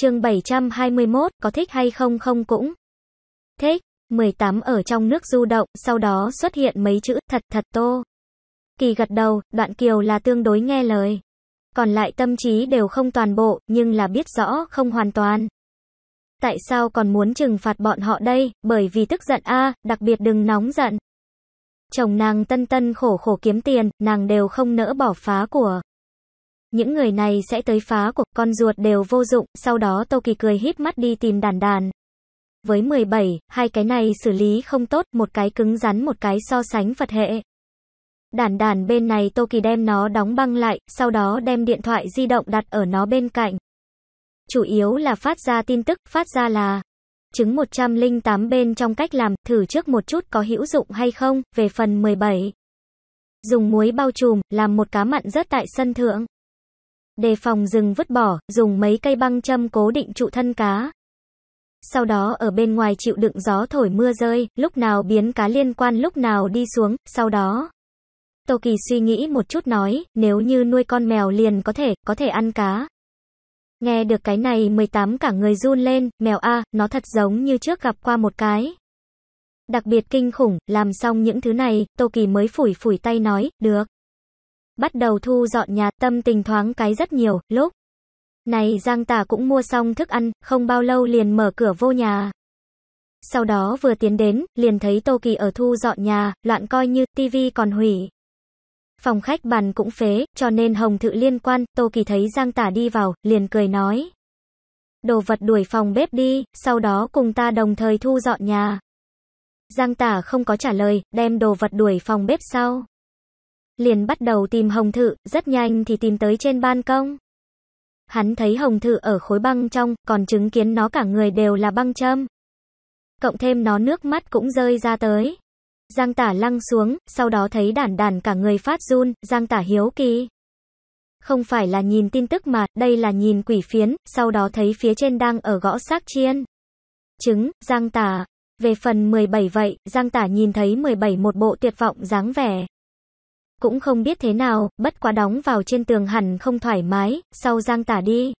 chương 721, có thích hay không không cũng. Thích, 18 ở trong nước du động, sau đó xuất hiện mấy chữ thật thật tô. Kỳ gật đầu, đoạn kiều là tương đối nghe lời. Còn lại tâm trí đều không toàn bộ, nhưng là biết rõ không hoàn toàn. Tại sao còn muốn trừng phạt bọn họ đây, bởi vì tức giận a, đặc biệt đừng nóng giận. Chồng nàng tân tân khổ khổ kiếm tiền, nàng đều không nỡ bỏ phá của. Những người này sẽ tới phá cuộc con ruột đều vô dụng, sau đó Tô Kỳ cười híp mắt đi tìm đàn đàn. Với 17, hai cái này xử lý không tốt, một cái cứng rắn một cái so sánh Phật hệ. Đàn đàn bên này Tô Kỳ đem nó đóng băng lại, sau đó đem điện thoại di động đặt ở nó bên cạnh. Chủ yếu là phát ra tin tức, phát ra là chứng 108 bên trong cách làm, thử trước một chút có hữu dụng hay không, về phần 17. Dùng muối bao trùm, làm một cá mặn rất tại sân thượng. Đề phòng rừng vứt bỏ, dùng mấy cây băng châm cố định trụ thân cá. Sau đó ở bên ngoài chịu đựng gió thổi mưa rơi, lúc nào biến cá liên quan lúc nào đi xuống, sau đó. Tô Kỳ suy nghĩ một chút nói, nếu như nuôi con mèo liền có thể, có thể ăn cá. Nghe được cái này 18 cả người run lên, mèo A, nó thật giống như trước gặp qua một cái. Đặc biệt kinh khủng, làm xong những thứ này, Tô Kỳ mới phủi phủi tay nói, được bắt đầu thu dọn nhà, tâm tình thoáng cái rất nhiều, lúc này Giang Tả cũng mua xong thức ăn, không bao lâu liền mở cửa vô nhà. Sau đó vừa tiến đến, liền thấy Tô Kỳ ở thu dọn nhà, loạn coi như tivi còn hủy. Phòng khách bàn cũng phế, cho nên Hồng Thự liên quan, Tô Kỳ thấy Giang Tả đi vào, liền cười nói. Đồ vật đuổi phòng bếp đi, sau đó cùng ta đồng thời thu dọn nhà. Giang Tả không có trả lời, đem đồ vật đuổi phòng bếp sau liền bắt đầu tìm hồng thự, rất nhanh thì tìm tới trên ban công. Hắn thấy hồng thự ở khối băng trong, còn chứng kiến nó cả người đều là băng châm. Cộng thêm nó nước mắt cũng rơi ra tới. Giang tả lăng xuống, sau đó thấy đản đản cả người phát run, giang tả hiếu kỳ. Không phải là nhìn tin tức mà, đây là nhìn quỷ phiến, sau đó thấy phía trên đang ở gõ xác chiên. Trứng, giang tả. Về phần 17 vậy, giang tả nhìn thấy 17 một bộ tuyệt vọng dáng vẻ cũng không biết thế nào, bất quá đóng vào trên tường hẳn không thoải mái, sau Giang Tả đi.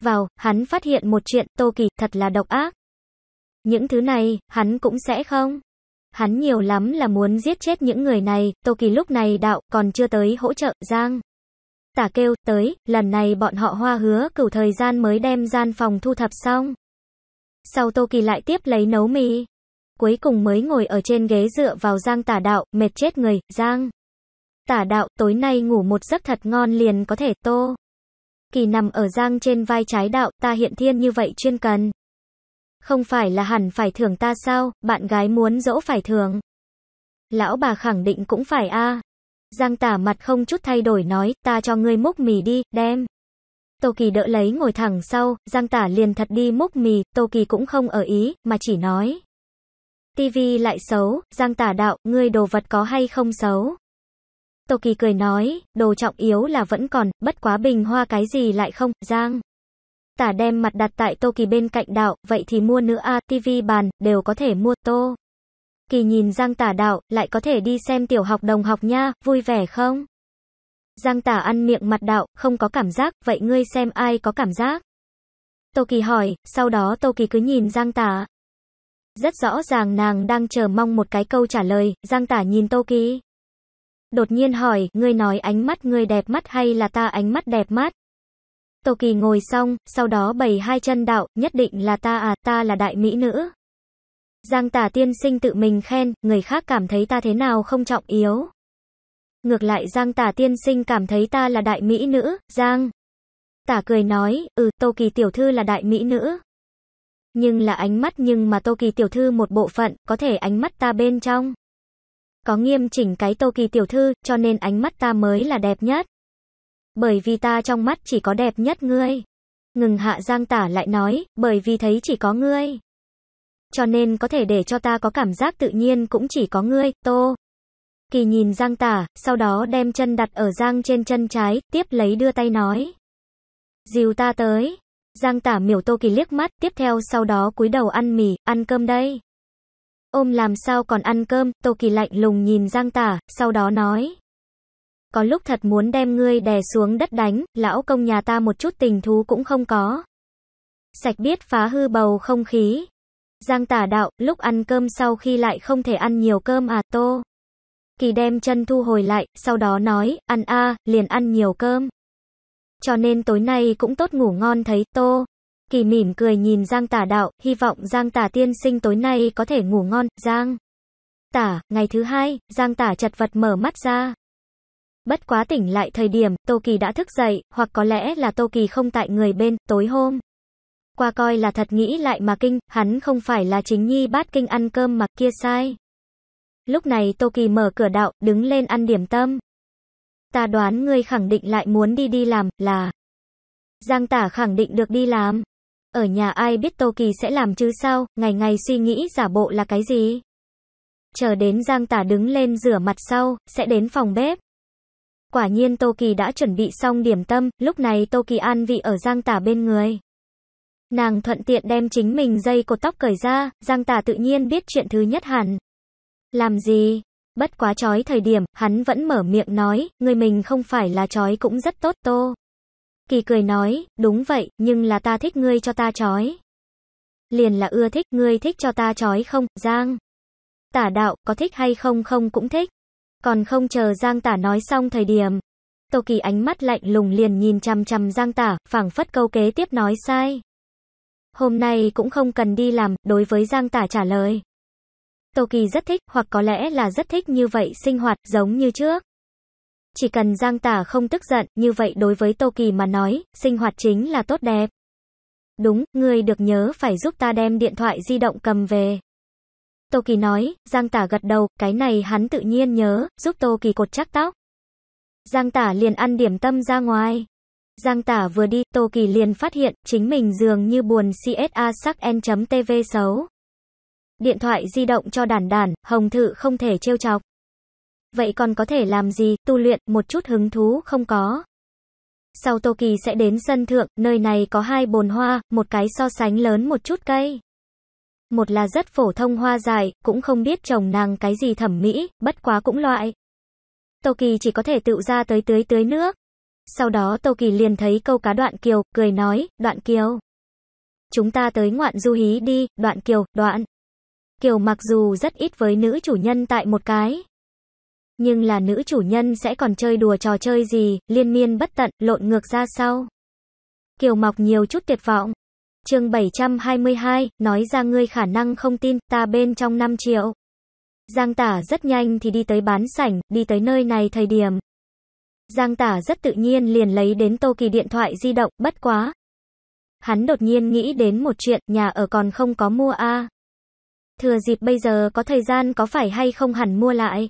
Vào, hắn phát hiện một chuyện, Tô Kỳ thật là độc ác. Những thứ này, hắn cũng sẽ không. Hắn nhiều lắm là muốn giết chết những người này, Tô Kỳ lúc này đạo, còn chưa tới hỗ trợ, Giang. Tả kêu, tới, lần này bọn họ hoa hứa cửu thời gian mới đem gian phòng thu thập xong. Sau Tô Kỳ lại tiếp lấy nấu mì. Cuối cùng mới ngồi ở trên ghế dựa vào Giang tả đạo, mệt chết người, Giang. Tả đạo, tối nay ngủ một giấc thật ngon liền có thể tô. Kỳ nằm ở giang trên vai trái đạo, ta hiện thiên như vậy chuyên cần. Không phải là hẳn phải thưởng ta sao, bạn gái muốn dỗ phải thưởng. Lão bà khẳng định cũng phải a. Giang tả mặt không chút thay đổi nói, ta cho ngươi múc mì đi, đem. Tô Kỳ đỡ lấy ngồi thẳng sau, Giang Tả liền thật đi múc mì, Tô Kỳ cũng không ở ý, mà chỉ nói. TV lại xấu, Giang Tả đạo, ngươi đồ vật có hay không xấu? Tô Kỳ cười nói, đồ trọng yếu là vẫn còn, bất quá bình hoa cái gì lại không, Giang. Tả đem mặt đặt tại Tô Kỳ bên cạnh đạo, vậy thì mua nữa a, à, bàn, đều có thể mua Tô. Kỳ nhìn Giang tả đạo, lại có thể đi xem tiểu học đồng học nha, vui vẻ không? Giang tả ăn miệng mặt đạo, không có cảm giác, vậy ngươi xem ai có cảm giác? Tô Kỳ hỏi, sau đó Tô Kỳ cứ nhìn Giang tả. Rất rõ ràng nàng đang chờ mong một cái câu trả lời, Giang tả nhìn Tô Kỳ. Đột nhiên hỏi, ngươi nói ánh mắt ngươi đẹp mắt hay là ta ánh mắt đẹp mắt? Tô Kỳ ngồi xong, sau đó bày hai chân đạo, nhất định là ta à, ta là đại mỹ nữ. Giang tả tiên sinh tự mình khen, người khác cảm thấy ta thế nào không trọng yếu. Ngược lại Giang tả tiên sinh cảm thấy ta là đại mỹ nữ, Giang. Tả cười nói, ừ, Tô Kỳ tiểu thư là đại mỹ nữ. Nhưng là ánh mắt nhưng mà Tô Kỳ tiểu thư một bộ phận, có thể ánh mắt ta bên trong. Có nghiêm chỉnh cái Tô Kỳ tiểu thư, cho nên ánh mắt ta mới là đẹp nhất. Bởi vì ta trong mắt chỉ có đẹp nhất ngươi. Ngừng hạ giang tả lại nói, bởi vì thấy chỉ có ngươi. Cho nên có thể để cho ta có cảm giác tự nhiên cũng chỉ có ngươi, Tô. Kỳ nhìn giang tả, sau đó đem chân đặt ở giang trên chân trái, tiếp lấy đưa tay nói. Dìu ta tới. Giang tả miểu Tô Kỳ liếc mắt, tiếp theo sau đó cúi đầu ăn mì, ăn cơm đây. Ôm làm sao còn ăn cơm, Tô Kỳ lạnh lùng nhìn Giang Tả, sau đó nói. Có lúc thật muốn đem ngươi đè xuống đất đánh, lão công nhà ta một chút tình thú cũng không có. Sạch biết phá hư bầu không khí. Giang tả đạo, lúc ăn cơm sau khi lại không thể ăn nhiều cơm à, Tô. Kỳ đem chân thu hồi lại, sau đó nói, ăn a liền ăn nhiều cơm. Cho nên tối nay cũng tốt ngủ ngon thấy, Tô. Kỳ mỉm cười nhìn Giang Tả đạo, hy vọng Giang Tả tiên sinh tối nay có thể ngủ ngon, Giang. Tả, ngày thứ hai, Giang Tả chật vật mở mắt ra. Bất quá tỉnh lại thời điểm, Tô Kỳ đã thức dậy, hoặc có lẽ là Tô Kỳ không tại người bên, tối hôm. Qua coi là thật nghĩ lại mà kinh, hắn không phải là chính nhi bát kinh ăn cơm mà kia sai. Lúc này Tô Kỳ mở cửa đạo, đứng lên ăn điểm tâm. Ta đoán ngươi khẳng định lại muốn đi đi làm, là... Giang tả khẳng định được đi làm. Ở nhà ai biết Tô Kỳ sẽ làm chứ sao, ngày ngày suy nghĩ giả bộ là cái gì. Chờ đến Giang Tả đứng lên rửa mặt sau, sẽ đến phòng bếp. Quả nhiên Tô Kỳ đã chuẩn bị xong điểm tâm, lúc này Tô Kỳ an vị ở Giang Tả bên người. Nàng thuận tiện đem chính mình dây cột tóc cởi ra, Giang Tả tự nhiên biết chuyện thứ nhất hẳn. Làm gì? Bất quá chói thời điểm, hắn vẫn mở miệng nói, người mình không phải là chói cũng rất tốt Tô. Kỳ cười nói, đúng vậy, nhưng là ta thích ngươi cho ta chói. Liền là ưa thích, ngươi thích cho ta chói không, Giang. Tả đạo, có thích hay không không cũng thích. Còn không chờ Giang tả nói xong thời điểm. Tô Kỳ ánh mắt lạnh lùng liền nhìn chằm chằm Giang tả, phảng phất câu kế tiếp nói sai. Hôm nay cũng không cần đi làm, đối với Giang tả trả lời. Tô Kỳ rất thích, hoặc có lẽ là rất thích như vậy sinh hoạt, giống như trước. Chỉ cần Giang Tả không tức giận, như vậy đối với Tô Kỳ mà nói, sinh hoạt chính là tốt đẹp. Đúng, ngươi được nhớ phải giúp ta đem điện thoại di động cầm về. Tô Kỳ nói, Giang Tả gật đầu, cái này hắn tự nhiên nhớ, giúp Tô Kỳ cột chắc tóc. Giang Tả liền ăn điểm tâm ra ngoài. Giang Tả vừa đi, Tô Kỳ liền phát hiện, chính mình dường như buồn CSA sắc n.tv xấu. Điện thoại di động cho đản đản hồng thự không thể trêu chọc vậy còn có thể làm gì, tu luyện, một chút hứng thú không có. Sau Tô Kỳ sẽ đến sân thượng, nơi này có hai bồn hoa, một cái so sánh lớn một chút cây. Một là rất phổ thông hoa dài, cũng không biết trồng nàng cái gì thẩm mỹ, bất quá cũng loại. Tô Kỳ chỉ có thể tự ra tới tưới tưới nước. Sau đó Tô Kỳ liền thấy câu cá đoạn kiều, cười nói, đoạn kiều. Chúng ta tới ngoạn du hí đi, đoạn kiều, đoạn. Kiều mặc dù rất ít với nữ chủ nhân tại một cái nhưng là nữ chủ nhân sẽ còn chơi đùa trò chơi gì, liên miên bất tận, lộn ngược ra sau. Kiều Mọc nhiều chút tuyệt vọng. chương 722, nói ra ngươi khả năng không tin, ta bên trong 5 triệu. Giang tả rất nhanh thì đi tới bán sảnh, đi tới nơi này thời điểm. Giang tả rất tự nhiên liền lấy đến tô kỳ điện thoại di động, bất quá. Hắn đột nhiên nghĩ đến một chuyện, nhà ở còn không có mua a Thừa dịp bây giờ có thời gian có phải hay không hẳn mua lại.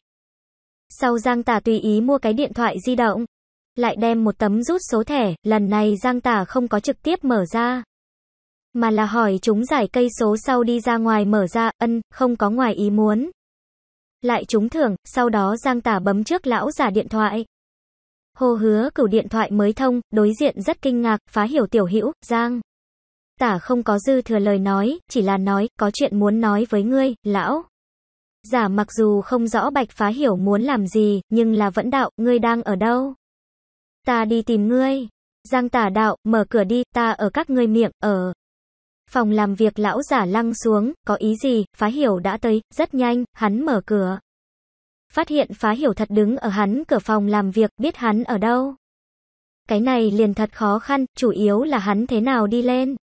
Sau Giang Tả tùy ý mua cái điện thoại di động, lại đem một tấm rút số thẻ, lần này Giang Tả không có trực tiếp mở ra, mà là hỏi chúng giải cây số sau đi ra ngoài mở ra, ân, không có ngoài ý muốn. Lại trúng thưởng, sau đó Giang Tả bấm trước lão giả điện thoại. Hồ hứa cửu điện thoại mới thông, đối diện rất kinh ngạc, phá hiểu tiểu hữu Giang. Tả không có dư thừa lời nói, chỉ là nói, có chuyện muốn nói với ngươi, lão. Giả mặc dù không rõ Bạch Phá Hiểu muốn làm gì, nhưng là vẫn đạo, ngươi đang ở đâu? Ta đi tìm ngươi. Giang tả đạo, mở cửa đi, ta ở các ngươi miệng, ở. Phòng làm việc lão giả lăng xuống, có ý gì, phá hiểu đã tới, rất nhanh, hắn mở cửa. Phát hiện phá hiểu thật đứng ở hắn cửa phòng làm việc, biết hắn ở đâu. Cái này liền thật khó khăn, chủ yếu là hắn thế nào đi lên.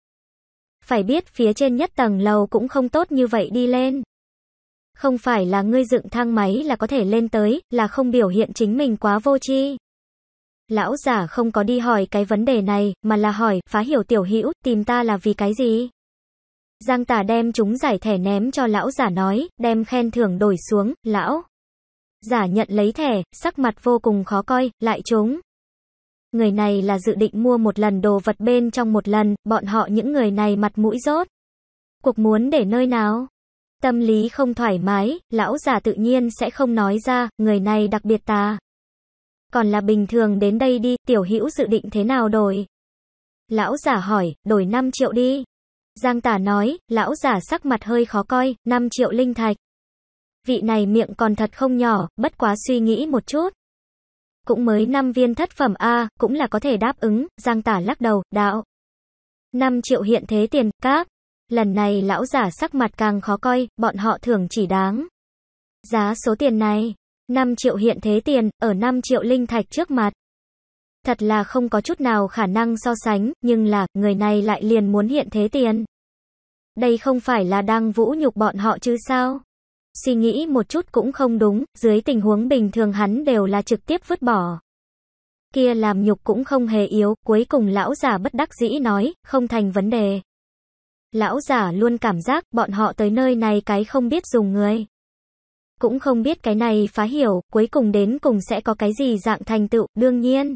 Phải biết phía trên nhất tầng lầu cũng không tốt như vậy đi lên. Không phải là ngươi dựng thang máy là có thể lên tới, là không biểu hiện chính mình quá vô tri. Lão giả không có đi hỏi cái vấn đề này, mà là hỏi, phá hiểu tiểu hữu tìm ta là vì cái gì? Giang tả đem chúng giải thẻ ném cho lão giả nói, đem khen thưởng đổi xuống, lão. Giả nhận lấy thẻ, sắc mặt vô cùng khó coi, lại chúng Người này là dự định mua một lần đồ vật bên trong một lần, bọn họ những người này mặt mũi rốt. Cuộc muốn để nơi nào? Tâm lý không thoải mái, lão già tự nhiên sẽ không nói ra, người này đặc biệt tà. Còn là bình thường đến đây đi, tiểu hữu dự định thế nào đổi? Lão giả hỏi, đổi 5 triệu đi. Giang tả nói, lão giả sắc mặt hơi khó coi, 5 triệu linh thạch. Vị này miệng còn thật không nhỏ, bất quá suy nghĩ một chút. Cũng mới 5 viên thất phẩm A, cũng là có thể đáp ứng, Giang tả lắc đầu, đạo. 5 triệu hiện thế tiền, các. Lần này lão giả sắc mặt càng khó coi, bọn họ thường chỉ đáng. Giá số tiền này, 5 triệu hiện thế tiền, ở 5 triệu linh thạch trước mặt. Thật là không có chút nào khả năng so sánh, nhưng là, người này lại liền muốn hiện thế tiền. Đây không phải là đang vũ nhục bọn họ chứ sao? Suy nghĩ một chút cũng không đúng, dưới tình huống bình thường hắn đều là trực tiếp vứt bỏ. Kia làm nhục cũng không hề yếu, cuối cùng lão giả bất đắc dĩ nói, không thành vấn đề lão giả luôn cảm giác bọn họ tới nơi này cái không biết dùng người. Cũng không biết cái này phá hiểu, cuối cùng đến cùng sẽ có cái gì dạng thành tựu, đương nhiên.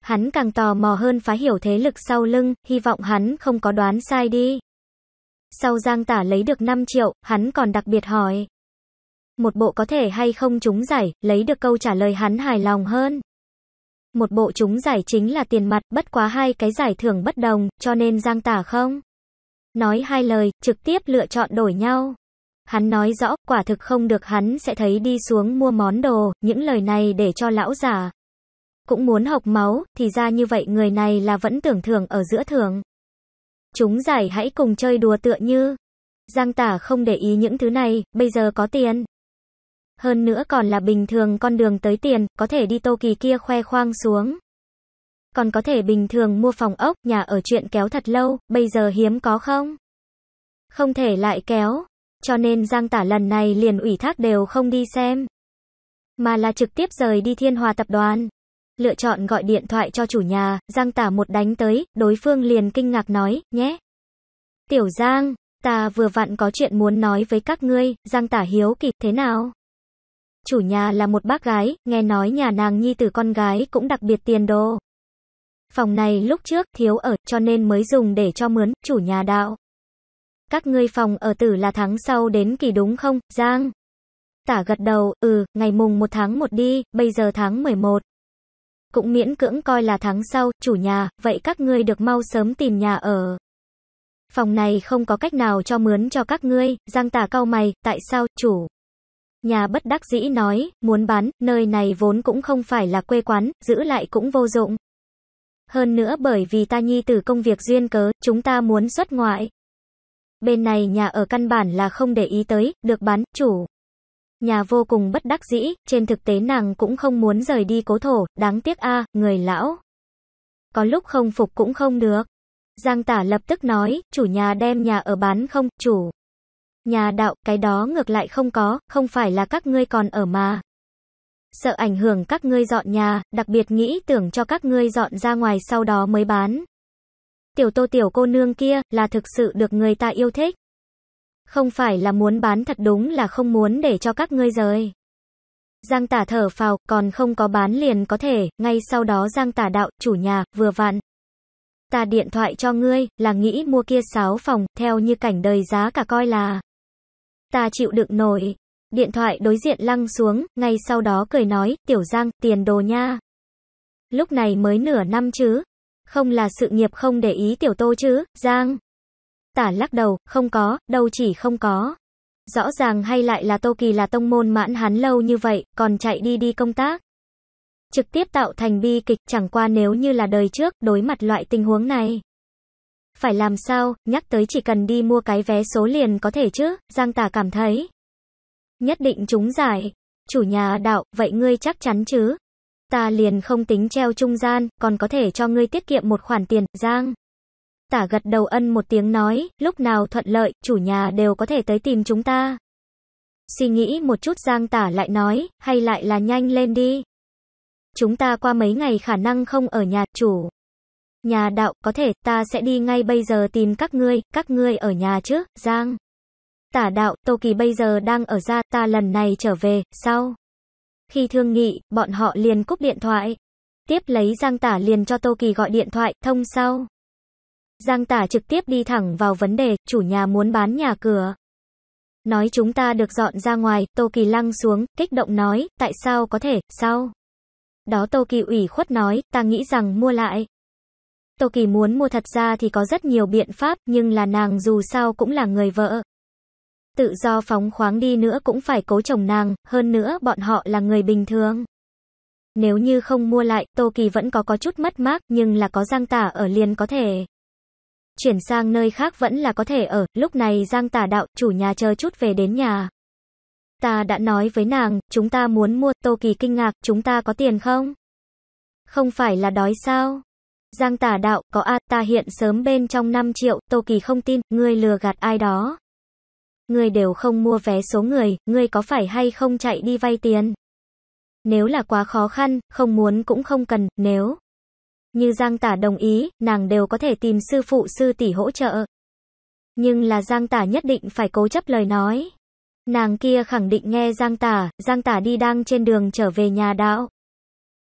Hắn càng tò mò hơn phá hiểu thế lực sau lưng, hy vọng hắn không có đoán sai đi. Sau Giang Tả lấy được 5 triệu, hắn còn đặc biệt hỏi. Một bộ có thể hay không chúng giải, lấy được câu trả lời hắn hài lòng hơn. Một bộ chúng giải chính là tiền mặt, bất quá hai cái giải thưởng bất đồng, cho nên Giang Tả không Nói hai lời, trực tiếp lựa chọn đổi nhau. Hắn nói rõ, quả thực không được hắn sẽ thấy đi xuống mua món đồ, những lời này để cho lão già. Cũng muốn học máu, thì ra như vậy người này là vẫn tưởng thưởng ở giữa thường Chúng giải hãy cùng chơi đùa tựa như. Giang tả không để ý những thứ này, bây giờ có tiền. Hơn nữa còn là bình thường con đường tới tiền, có thể đi tô kỳ kia khoe khoang xuống còn có thể bình thường mua phòng ốc, nhà ở chuyện kéo thật lâu, bây giờ hiếm có không? Không thể lại kéo, cho nên Giang Tả lần này liền ủy thác đều không đi xem, mà là trực tiếp rời đi Thiên Hòa tập đoàn. Lựa chọn gọi điện thoại cho chủ nhà, Giang Tả một đánh tới, đối phương liền kinh ngạc nói, nhé. Tiểu Giang, ta vừa vặn có chuyện muốn nói với các ngươi, Giang Tả hiếu kỳ, thế nào? Chủ nhà là một bác gái, nghe nói nhà nàng nhi tử con gái cũng đặc biệt tiền đồ. Phòng này lúc trước thiếu ở, cho nên mới dùng để cho mướn, chủ nhà đạo. Các ngươi phòng ở tử là tháng sau đến kỳ đúng không, Giang? Tả gật đầu, ừ, ngày mùng 1 tháng 1 đi, bây giờ tháng 11. Cũng miễn cưỡng coi là tháng sau, chủ nhà, vậy các ngươi được mau sớm tìm nhà ở. Phòng này không có cách nào cho mướn cho các ngươi, Giang tả cau mày, tại sao, chủ? Nhà bất đắc dĩ nói, muốn bán, nơi này vốn cũng không phải là quê quán, giữ lại cũng vô dụng. Hơn nữa bởi vì ta nhi từ công việc duyên cớ, chúng ta muốn xuất ngoại. Bên này nhà ở căn bản là không để ý tới, được bán, chủ. Nhà vô cùng bất đắc dĩ, trên thực tế nàng cũng không muốn rời đi cố thổ, đáng tiếc a người lão. Có lúc không phục cũng không được. Giang tả lập tức nói, chủ nhà đem nhà ở bán không, chủ. Nhà đạo, cái đó ngược lại không có, không phải là các ngươi còn ở mà sợ ảnh hưởng các ngươi dọn nhà, đặc biệt nghĩ tưởng cho các ngươi dọn ra ngoài sau đó mới bán. Tiểu tô tiểu cô nương kia, là thực sự được người ta yêu thích. Không phải là muốn bán thật đúng là không muốn để cho các ngươi rời. Giang tả thở phào, còn không có bán liền có thể, ngay sau đó Giang tả đạo, chủ nhà, vừa vặn. Ta điện thoại cho ngươi, là nghĩ mua kia sáu phòng, theo như cảnh đời giá cả coi là. Ta chịu đựng nổi, Điện thoại đối diện lăng xuống, ngay sau đó cười nói, tiểu giang, tiền đồ nha. Lúc này mới nửa năm chứ. Không là sự nghiệp không để ý tiểu tô chứ, giang. Tả lắc đầu, không có, đâu chỉ không có. Rõ ràng hay lại là Tô Kỳ là tông môn mãn hắn lâu như vậy, còn chạy đi đi công tác. Trực tiếp tạo thành bi kịch chẳng qua nếu như là đời trước, đối mặt loại tình huống này. Phải làm sao, nhắc tới chỉ cần đi mua cái vé số liền có thể chứ, Giang Tả cảm thấy. Nhất định trúng giải. Chủ nhà đạo, vậy ngươi chắc chắn chứ? Ta liền không tính treo trung gian, còn có thể cho ngươi tiết kiệm một khoản tiền, Giang. Tả gật đầu ân một tiếng nói, lúc nào thuận lợi, chủ nhà đều có thể tới tìm chúng ta. Suy nghĩ một chút Giang tả lại nói, hay lại là nhanh lên đi. Chúng ta qua mấy ngày khả năng không ở nhà, chủ. Nhà đạo, có thể, ta sẽ đi ngay bây giờ tìm các ngươi, các ngươi ở nhà chứ, Giang. Tả đạo, Tô Kỳ bây giờ đang ở ra, ta lần này trở về, sau. Khi thương nghị, bọn họ liền cúp điện thoại. Tiếp lấy Giang Tả liền cho Tô Kỳ gọi điện thoại, thông sau. Giang Tả trực tiếp đi thẳng vào vấn đề, chủ nhà muốn bán nhà cửa. Nói chúng ta được dọn ra ngoài, Tô Kỳ lăng xuống, kích động nói, tại sao có thể, sau Đó Tô Kỳ ủy khuất nói, ta nghĩ rằng mua lại. Tô Kỳ muốn mua thật ra thì có rất nhiều biện pháp, nhưng là nàng dù sao cũng là người vợ, Tự do phóng khoáng đi nữa cũng phải cố chồng nàng, hơn nữa bọn họ là người bình thường. Nếu như không mua lại, Tô Kỳ vẫn có có chút mất mát, nhưng là có Giang Tả ở liền có thể. Chuyển sang nơi khác vẫn là có thể ở, lúc này Giang Tả đạo, chủ nhà chờ chút về đến nhà. Ta đã nói với nàng, chúng ta muốn mua, Tô Kỳ kinh ngạc, chúng ta có tiền không? Không phải là đói sao? Giang Tả đạo, có a, ta hiện sớm bên trong 5 triệu, Tô Kỳ không tin, ngươi lừa gạt ai đó người đều không mua vé số người, ngươi có phải hay không chạy đi vay tiền? Nếu là quá khó khăn, không muốn cũng không cần, nếu như Giang Tả đồng ý, nàng đều có thể tìm sư phụ sư tỷ hỗ trợ. Nhưng là Giang Tả nhất định phải cố chấp lời nói. Nàng kia khẳng định nghe Giang Tả, Giang Tả đi đang trên đường trở về nhà đạo.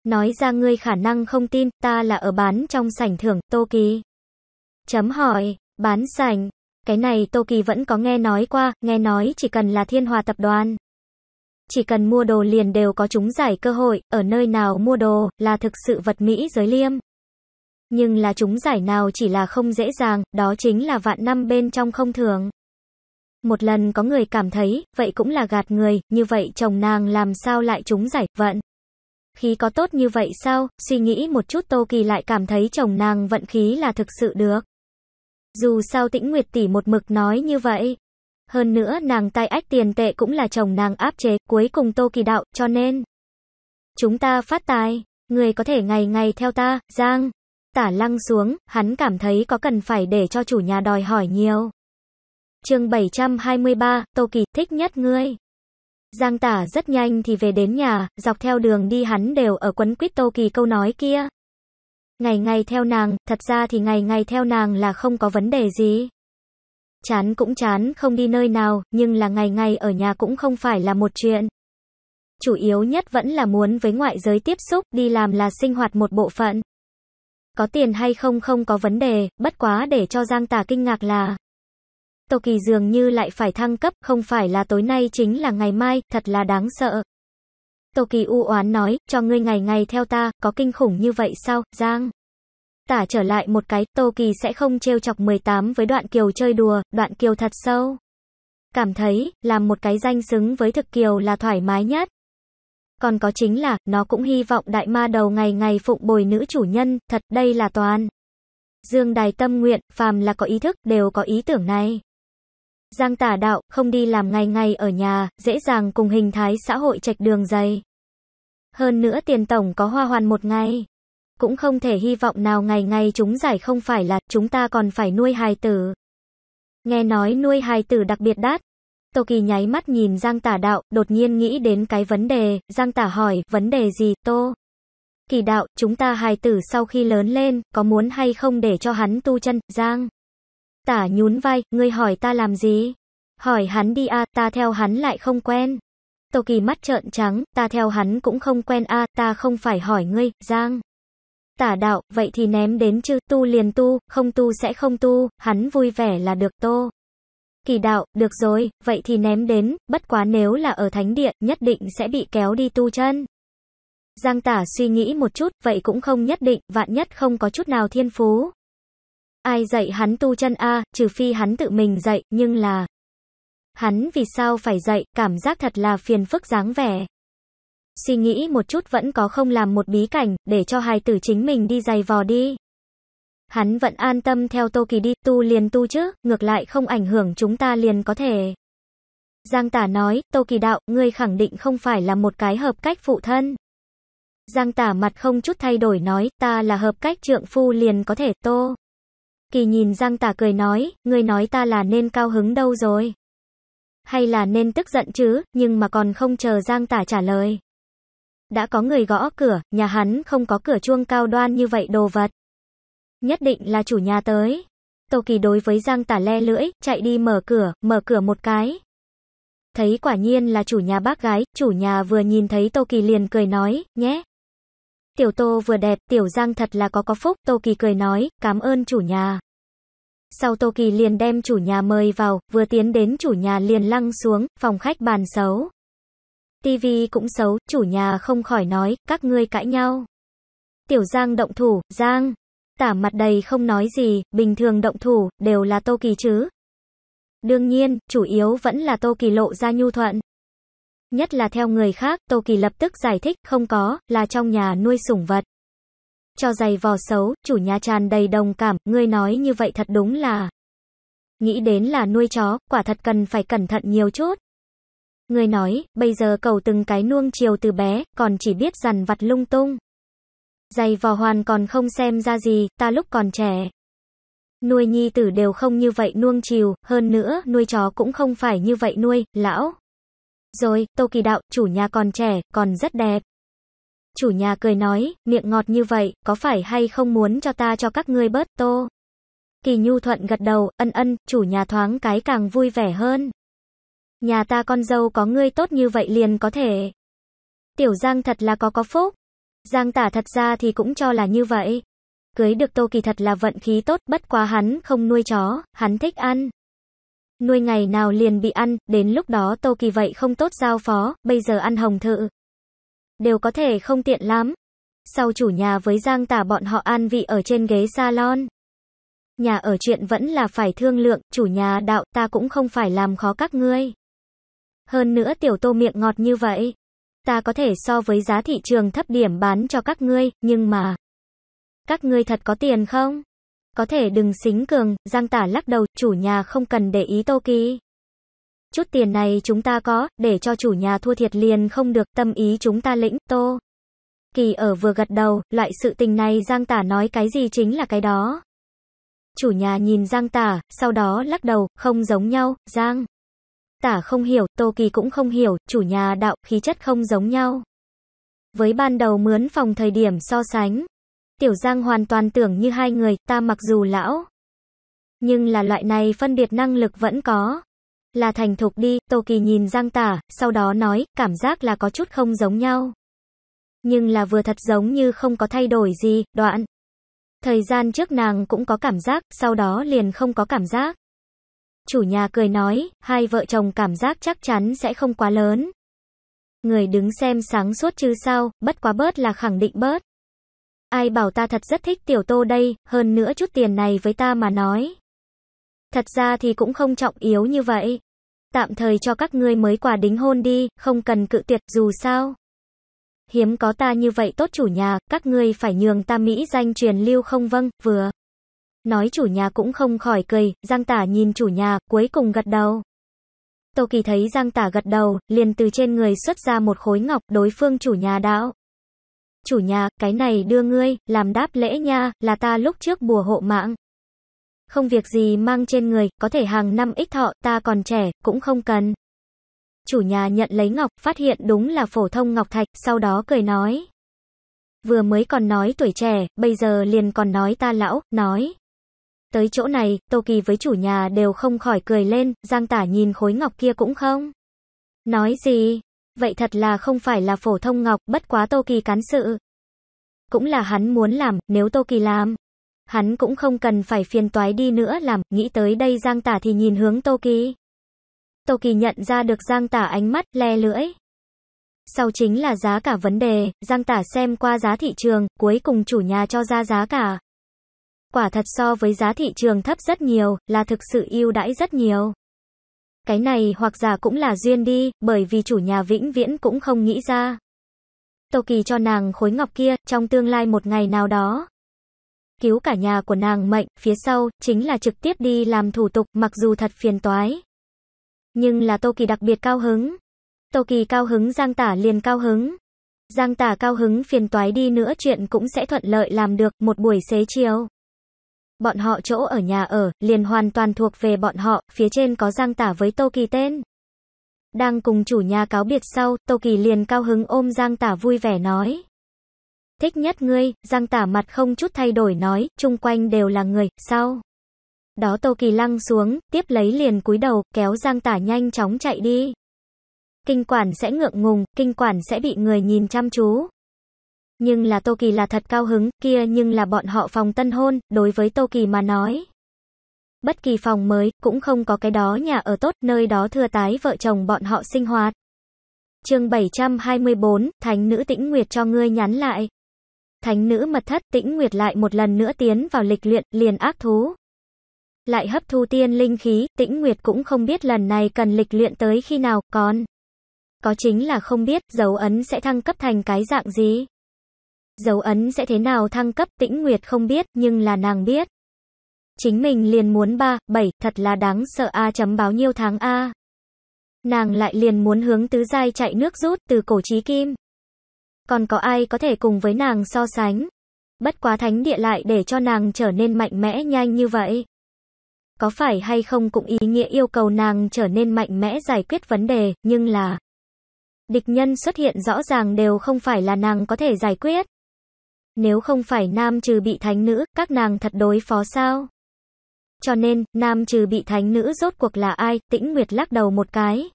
Nói ra ngươi khả năng không tin, ta là ở bán trong sảnh thưởng, Tô ký. Chấm hỏi, bán sảnh, cái này Toki vẫn có nghe nói qua, nghe nói chỉ cần là thiên hòa tập đoàn. Chỉ cần mua đồ liền đều có chúng giải cơ hội, ở nơi nào mua đồ, là thực sự vật Mỹ giới liêm. Nhưng là chúng giải nào chỉ là không dễ dàng, đó chính là vạn năm bên trong không thường. Một lần có người cảm thấy, vậy cũng là gạt người, như vậy chồng nàng làm sao lại chúng giải, vận. Khí có tốt như vậy sao, suy nghĩ một chút Tô Kỳ lại cảm thấy chồng nàng vận khí là thực sự được. Dù sao Tĩnh Nguyệt tỷ một mực nói như vậy. Hơn nữa nàng tai ách tiền tệ cũng là chồng nàng áp chế, cuối cùng Tô Kỳ đạo, cho nên. Chúng ta phát tài, người có thể ngày ngày theo ta, Giang. Tả lăng xuống, hắn cảm thấy có cần phải để cho chủ nhà đòi hỏi nhiều. chương 723, Tô Kỳ, thích nhất ngươi. Giang tả rất nhanh thì về đến nhà, dọc theo đường đi hắn đều ở quấn quýt Tô Kỳ câu nói kia ngày ngày theo nàng, thật ra thì ngày ngày theo nàng là không có vấn đề gì. Chán cũng chán, không đi nơi nào, nhưng là ngày ngày ở nhà cũng không phải là một chuyện. Chủ yếu nhất vẫn là muốn với ngoại giới tiếp xúc, đi làm là sinh hoạt một bộ phận. Có tiền hay không không có vấn đề, bất quá để cho Giang Tà kinh ngạc là Tô Kỳ dường như lại phải thăng cấp, không phải là tối nay chính là ngày mai, thật là đáng sợ. Tô Kỳ u oán nói, cho ngươi ngày ngày theo ta, có kinh khủng như vậy sao, Giang? Tả trở lại một cái, Tô Kỳ sẽ không trêu chọc 18 với đoạn kiều chơi đùa, đoạn kiều thật sâu. Cảm thấy, làm một cái danh xứng với thực kiều là thoải mái nhất. Còn có chính là, nó cũng hy vọng đại ma đầu ngày ngày phụng bồi nữ chủ nhân, thật đây là toàn. Dương đài tâm nguyện, phàm là có ý thức, đều có ý tưởng này. Giang tả đạo, không đi làm ngày ngày ở nhà, dễ dàng cùng hình thái xã hội trạch đường dày. Hơn nữa tiền tổng có hoa hoàn một ngày. Cũng không thể hy vọng nào ngày ngày chúng giải không phải là chúng ta còn phải nuôi hài tử. Nghe nói nuôi hài tử đặc biệt đắt. Tô Kỳ nháy mắt nhìn Giang tả đạo, đột nhiên nghĩ đến cái vấn đề, Giang tả hỏi, vấn đề gì, Tô? Kỳ đạo, chúng ta hài tử sau khi lớn lên, có muốn hay không để cho hắn tu chân, Giang? Tả nhún vai, ngươi hỏi ta làm gì? Hỏi hắn đi a, ta theo hắn lại không quen. Tô Kỳ mắt trợn trắng, ta theo hắn cũng không quen a, ta không phải hỏi ngươi, Giang. Tả đạo, vậy thì ném đến chứ, tu liền tu, không tu sẽ không tu, hắn vui vẻ là được tô. Kỳ đạo, được rồi, vậy thì ném đến, bất quá nếu là ở thánh địa, nhất định sẽ bị kéo đi tu chân. Giang tả suy nghĩ một chút, vậy cũng không nhất định, vạn nhất không có chút nào thiên phú. Ai dạy hắn tu chân a, trừ phi hắn tự mình dạy, nhưng là Hắn vì sao phải dạy, cảm giác thật là phiền phức dáng vẻ. Suy nghĩ một chút vẫn có không làm một bí cảnh, để cho hài tử chính mình đi dày vò đi. Hắn vẫn an tâm theo Tô Kỳ đi, tu liền tu chứ, ngược lại không ảnh hưởng chúng ta liền có thể. Giang tả nói, Tô Kỳ đạo, ngươi khẳng định không phải là một cái hợp cách phụ thân. Giang tả mặt không chút thay đổi nói, ta là hợp cách trượng phu liền có thể tô. Kỳ nhìn Giang Tả cười nói, ngươi nói ta là nên cao hứng đâu rồi? Hay là nên tức giận chứ, nhưng mà còn không chờ Giang Tả trả lời. Đã có người gõ cửa, nhà hắn không có cửa chuông cao đoan như vậy đồ vật. Nhất định là chủ nhà tới. Tô Kỳ đối với Giang Tả le lưỡi, chạy đi mở cửa, mở cửa một cái. Thấy quả nhiên là chủ nhà bác gái, chủ nhà vừa nhìn thấy Tô Kỳ liền cười nói, nhé, Tiểu Tô vừa đẹp, Tiểu Giang thật là có có phúc, Tô Kỳ cười nói, cảm ơn chủ nhà. Sau Tô Kỳ liền đem chủ nhà mời vào, vừa tiến đến chủ nhà liền lăng xuống, phòng khách bàn xấu. TV cũng xấu, chủ nhà không khỏi nói, các ngươi cãi nhau. Tiểu Giang động thủ, Giang. Tả mặt đầy không nói gì, bình thường động thủ, đều là Tô Kỳ chứ. Đương nhiên, chủ yếu vẫn là Tô Kỳ lộ ra nhu thuận nhất là theo người khác, Tô Kỳ lập tức giải thích, không có, là trong nhà nuôi sủng vật. Cho giày vò xấu, chủ nhà tràn đầy đồng cảm, ngươi nói như vậy thật đúng là. Nghĩ đến là nuôi chó, quả thật cần phải cẩn thận nhiều chút. Ngươi nói, bây giờ cầu từng cái nuông chiều từ bé, còn chỉ biết dằn vặt lung tung. Giày vò hoàn còn không xem ra gì, ta lúc còn trẻ, nuôi nhi tử đều không như vậy nuông chiều, hơn nữa, nuôi chó cũng không phải như vậy nuôi, lão. Rồi, Tô Kỳ Đạo, chủ nhà còn trẻ, còn rất đẹp. Chủ nhà cười nói, miệng ngọt như vậy, có phải hay không muốn cho ta cho các ngươi bớt tô? Kỳ Nhu Thuận gật đầu, ân ân, chủ nhà thoáng cái càng vui vẻ hơn. Nhà ta con dâu có ngươi tốt như vậy liền có thể. Tiểu Giang thật là có có phúc. Giang tả thật ra thì cũng cho là như vậy. Cưới được Tô Kỳ thật là vận khí tốt, bất quá hắn không nuôi chó, hắn thích ăn nuôi ngày nào liền bị ăn, đến lúc đó tô kỳ vậy không tốt giao phó, bây giờ ăn hồng thự. Đều có thể không tiện lắm. Sau chủ nhà với Giang tả bọn họ an vị ở trên ghế salon. Nhà ở chuyện vẫn là phải thương lượng, chủ nhà đạo ta cũng không phải làm khó các ngươi. Hơn nữa tiểu tô miệng ngọt như vậy. Ta có thể so với giá thị trường thấp điểm bán cho các ngươi, nhưng mà... Các ngươi thật có tiền không? Có thể đừng xính cường, Giang Tả lắc đầu, chủ nhà không cần để ý Tô Kỳ. Chút tiền này chúng ta có, để cho chủ nhà thua thiệt liền không được, tâm ý chúng ta lĩnh, Tô. Kỳ ở vừa gật đầu, loại sự tình này Giang Tả nói cái gì chính là cái đó. Chủ nhà nhìn Giang Tả, sau đó lắc đầu, không giống nhau, Giang. Tả không hiểu, Tô Kỳ cũng không hiểu, chủ nhà đạo, khí chất không giống nhau. Với ban đầu mướn phòng thời điểm so sánh, Tiểu Giang hoàn toàn tưởng như hai người, ta mặc dù lão, nhưng là loại này phân biệt năng lực vẫn có. Là thành thục đi, Tô Kỳ nhìn Giang Tả, sau đó nói, cảm giác là có chút không giống nhau. Nhưng là vừa thật giống như không có thay đổi gì, đoạn. Thời gian trước nàng cũng có cảm giác, sau đó liền không có cảm giác. Chủ nhà cười nói, hai vợ chồng cảm giác chắc chắn sẽ không quá lớn. Người đứng xem sáng suốt chứ sao, bất quá bớt là khẳng định bớt ai bảo ta thật rất thích tiểu tô đây, hơn nữa chút tiền này với ta mà nói. Thật ra thì cũng không trọng yếu như vậy. Tạm thời cho các ngươi mới quà đính hôn đi, không cần cự tuyệt dù sao. Hiếm có ta như vậy tốt chủ nhà, các ngươi phải nhường ta Mỹ danh truyền lưu không vâng, vừa. Nói chủ nhà cũng không khỏi cười, Giang Tả nhìn chủ nhà, cuối cùng gật đầu. Tô Kỳ thấy Giang Tả gật đầu, liền từ trên người xuất ra một khối ngọc, đối phương chủ nhà đạo chủ nhà, cái này đưa ngươi, làm đáp lễ nha, là ta lúc trước bùa hộ mạng. Không việc gì mang trên người, có thể hàng năm ít thọ, ta còn trẻ, cũng không cần. Chủ nhà nhận lấy ngọc, phát hiện đúng là phổ thông ngọc thạch, sau đó cười nói. Vừa mới còn nói tuổi trẻ, bây giờ liền còn nói ta lão, nói. Tới chỗ này, Tô Kỳ với chủ nhà đều không khỏi cười lên, Giang Tả nhìn khối ngọc kia cũng không. Nói gì, vậy thật là không phải là phổ thông ngọc, bất quá Tô Kỳ cán sự. Cũng là hắn muốn làm, nếu Tô Kỳ làm, hắn cũng không cần phải phiền toái đi nữa làm, nghĩ tới đây Giang Tả thì nhìn hướng Tô Kỳ. Tô Kỳ nhận ra được Giang Tả ánh mắt, le lưỡi. Sau chính là giá cả vấn đề, Giang Tả xem qua giá thị trường, cuối cùng chủ nhà cho ra giá cả. Quả thật so với giá thị trường thấp rất nhiều, là thực sự ưu đãi rất nhiều. Cái này hoặc giả cũng là duyên đi, bởi vì chủ nhà vĩnh viễn cũng không nghĩ ra. Tô Kỳ cho nàng khối ngọc kia, trong tương lai một ngày nào đó. Cứu cả nhà của nàng mệnh, phía sau, chính là trực tiếp đi làm thủ tục, mặc dù thật phiền toái. Nhưng là Tô Kỳ đặc biệt cao hứng. Tô Kỳ cao hứng Giang Tả liền cao hứng. Giang Tả cao hứng phiền toái đi nữa chuyện cũng sẽ thuận lợi làm được một buổi xế chiều. Bọn họ chỗ ở nhà ở, liền hoàn toàn thuộc về bọn họ, phía trên có giang tả với Tô Kỳ tên. Đang cùng chủ nhà cáo biệt sau, Tô Kỳ liền cao hứng ôm giang tả vui vẻ nói. Thích nhất ngươi, giang tả mặt không chút thay đổi nói, chung quanh đều là người, sao? Đó Tô Kỳ lăng xuống, tiếp lấy liền cúi đầu, kéo giang tả nhanh chóng chạy đi. Kinh quản sẽ ngượng ngùng, kinh quản sẽ bị người nhìn chăm chú, nhưng là Tô Kỳ là thật cao hứng, kia nhưng là bọn họ phòng tân hôn, đối với Tô Kỳ mà nói. Bất kỳ phòng mới, cũng không có cái đó nhà ở tốt, nơi đó thừa tái vợ chồng bọn họ sinh hoạt. chương 724, Thánh nữ tĩnh nguyệt cho ngươi nhắn lại. Thánh nữ mật thất tĩnh nguyệt lại một lần nữa tiến vào lịch luyện, liền ác thú. Lại hấp thu tiên linh khí, tĩnh nguyệt cũng không biết lần này cần lịch luyện tới khi nào, còn. Có chính là không biết, dấu ấn sẽ thăng cấp thành cái dạng gì. Dấu ấn sẽ thế nào thăng cấp tĩnh Nguyệt không biết, nhưng là nàng biết. Chính mình liền muốn ba, bảy, thật là đáng sợ A chấm báo nhiêu tháng A. Nàng lại liền muốn hướng tứ giai chạy nước rút từ cổ trí kim. Còn có ai có thể cùng với nàng so sánh? Bất quá thánh địa lại để cho nàng trở nên mạnh mẽ nhanh như vậy. Có phải hay không cũng ý nghĩa yêu cầu nàng trở nên mạnh mẽ giải quyết vấn đề, nhưng là... Địch nhân xuất hiện rõ ràng đều không phải là nàng có thể giải quyết. Nếu không phải nam trừ bị thánh nữ, các nàng thật đối phó sao? Cho nên, nam trừ bị thánh nữ rốt cuộc là ai, tĩnh Nguyệt lắc đầu một cái.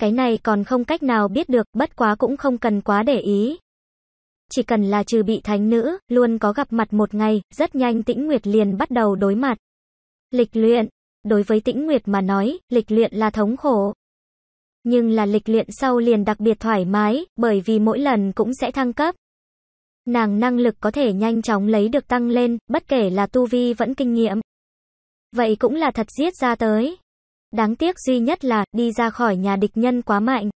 Cái này còn không cách nào biết được, bất quá cũng không cần quá để ý. Chỉ cần là trừ bị thánh nữ, luôn có gặp mặt một ngày, rất nhanh tĩnh Nguyệt liền bắt đầu đối mặt. Lịch luyện Đối với tĩnh Nguyệt mà nói, lịch luyện là thống khổ. Nhưng là lịch luyện sau liền đặc biệt thoải mái, bởi vì mỗi lần cũng sẽ thăng cấp nàng năng lực có thể nhanh chóng lấy được tăng lên, bất kể là tu vi vẫn kinh nghiệm. Vậy cũng là thật giết ra tới. Đáng tiếc duy nhất là, đi ra khỏi nhà địch nhân quá mạnh.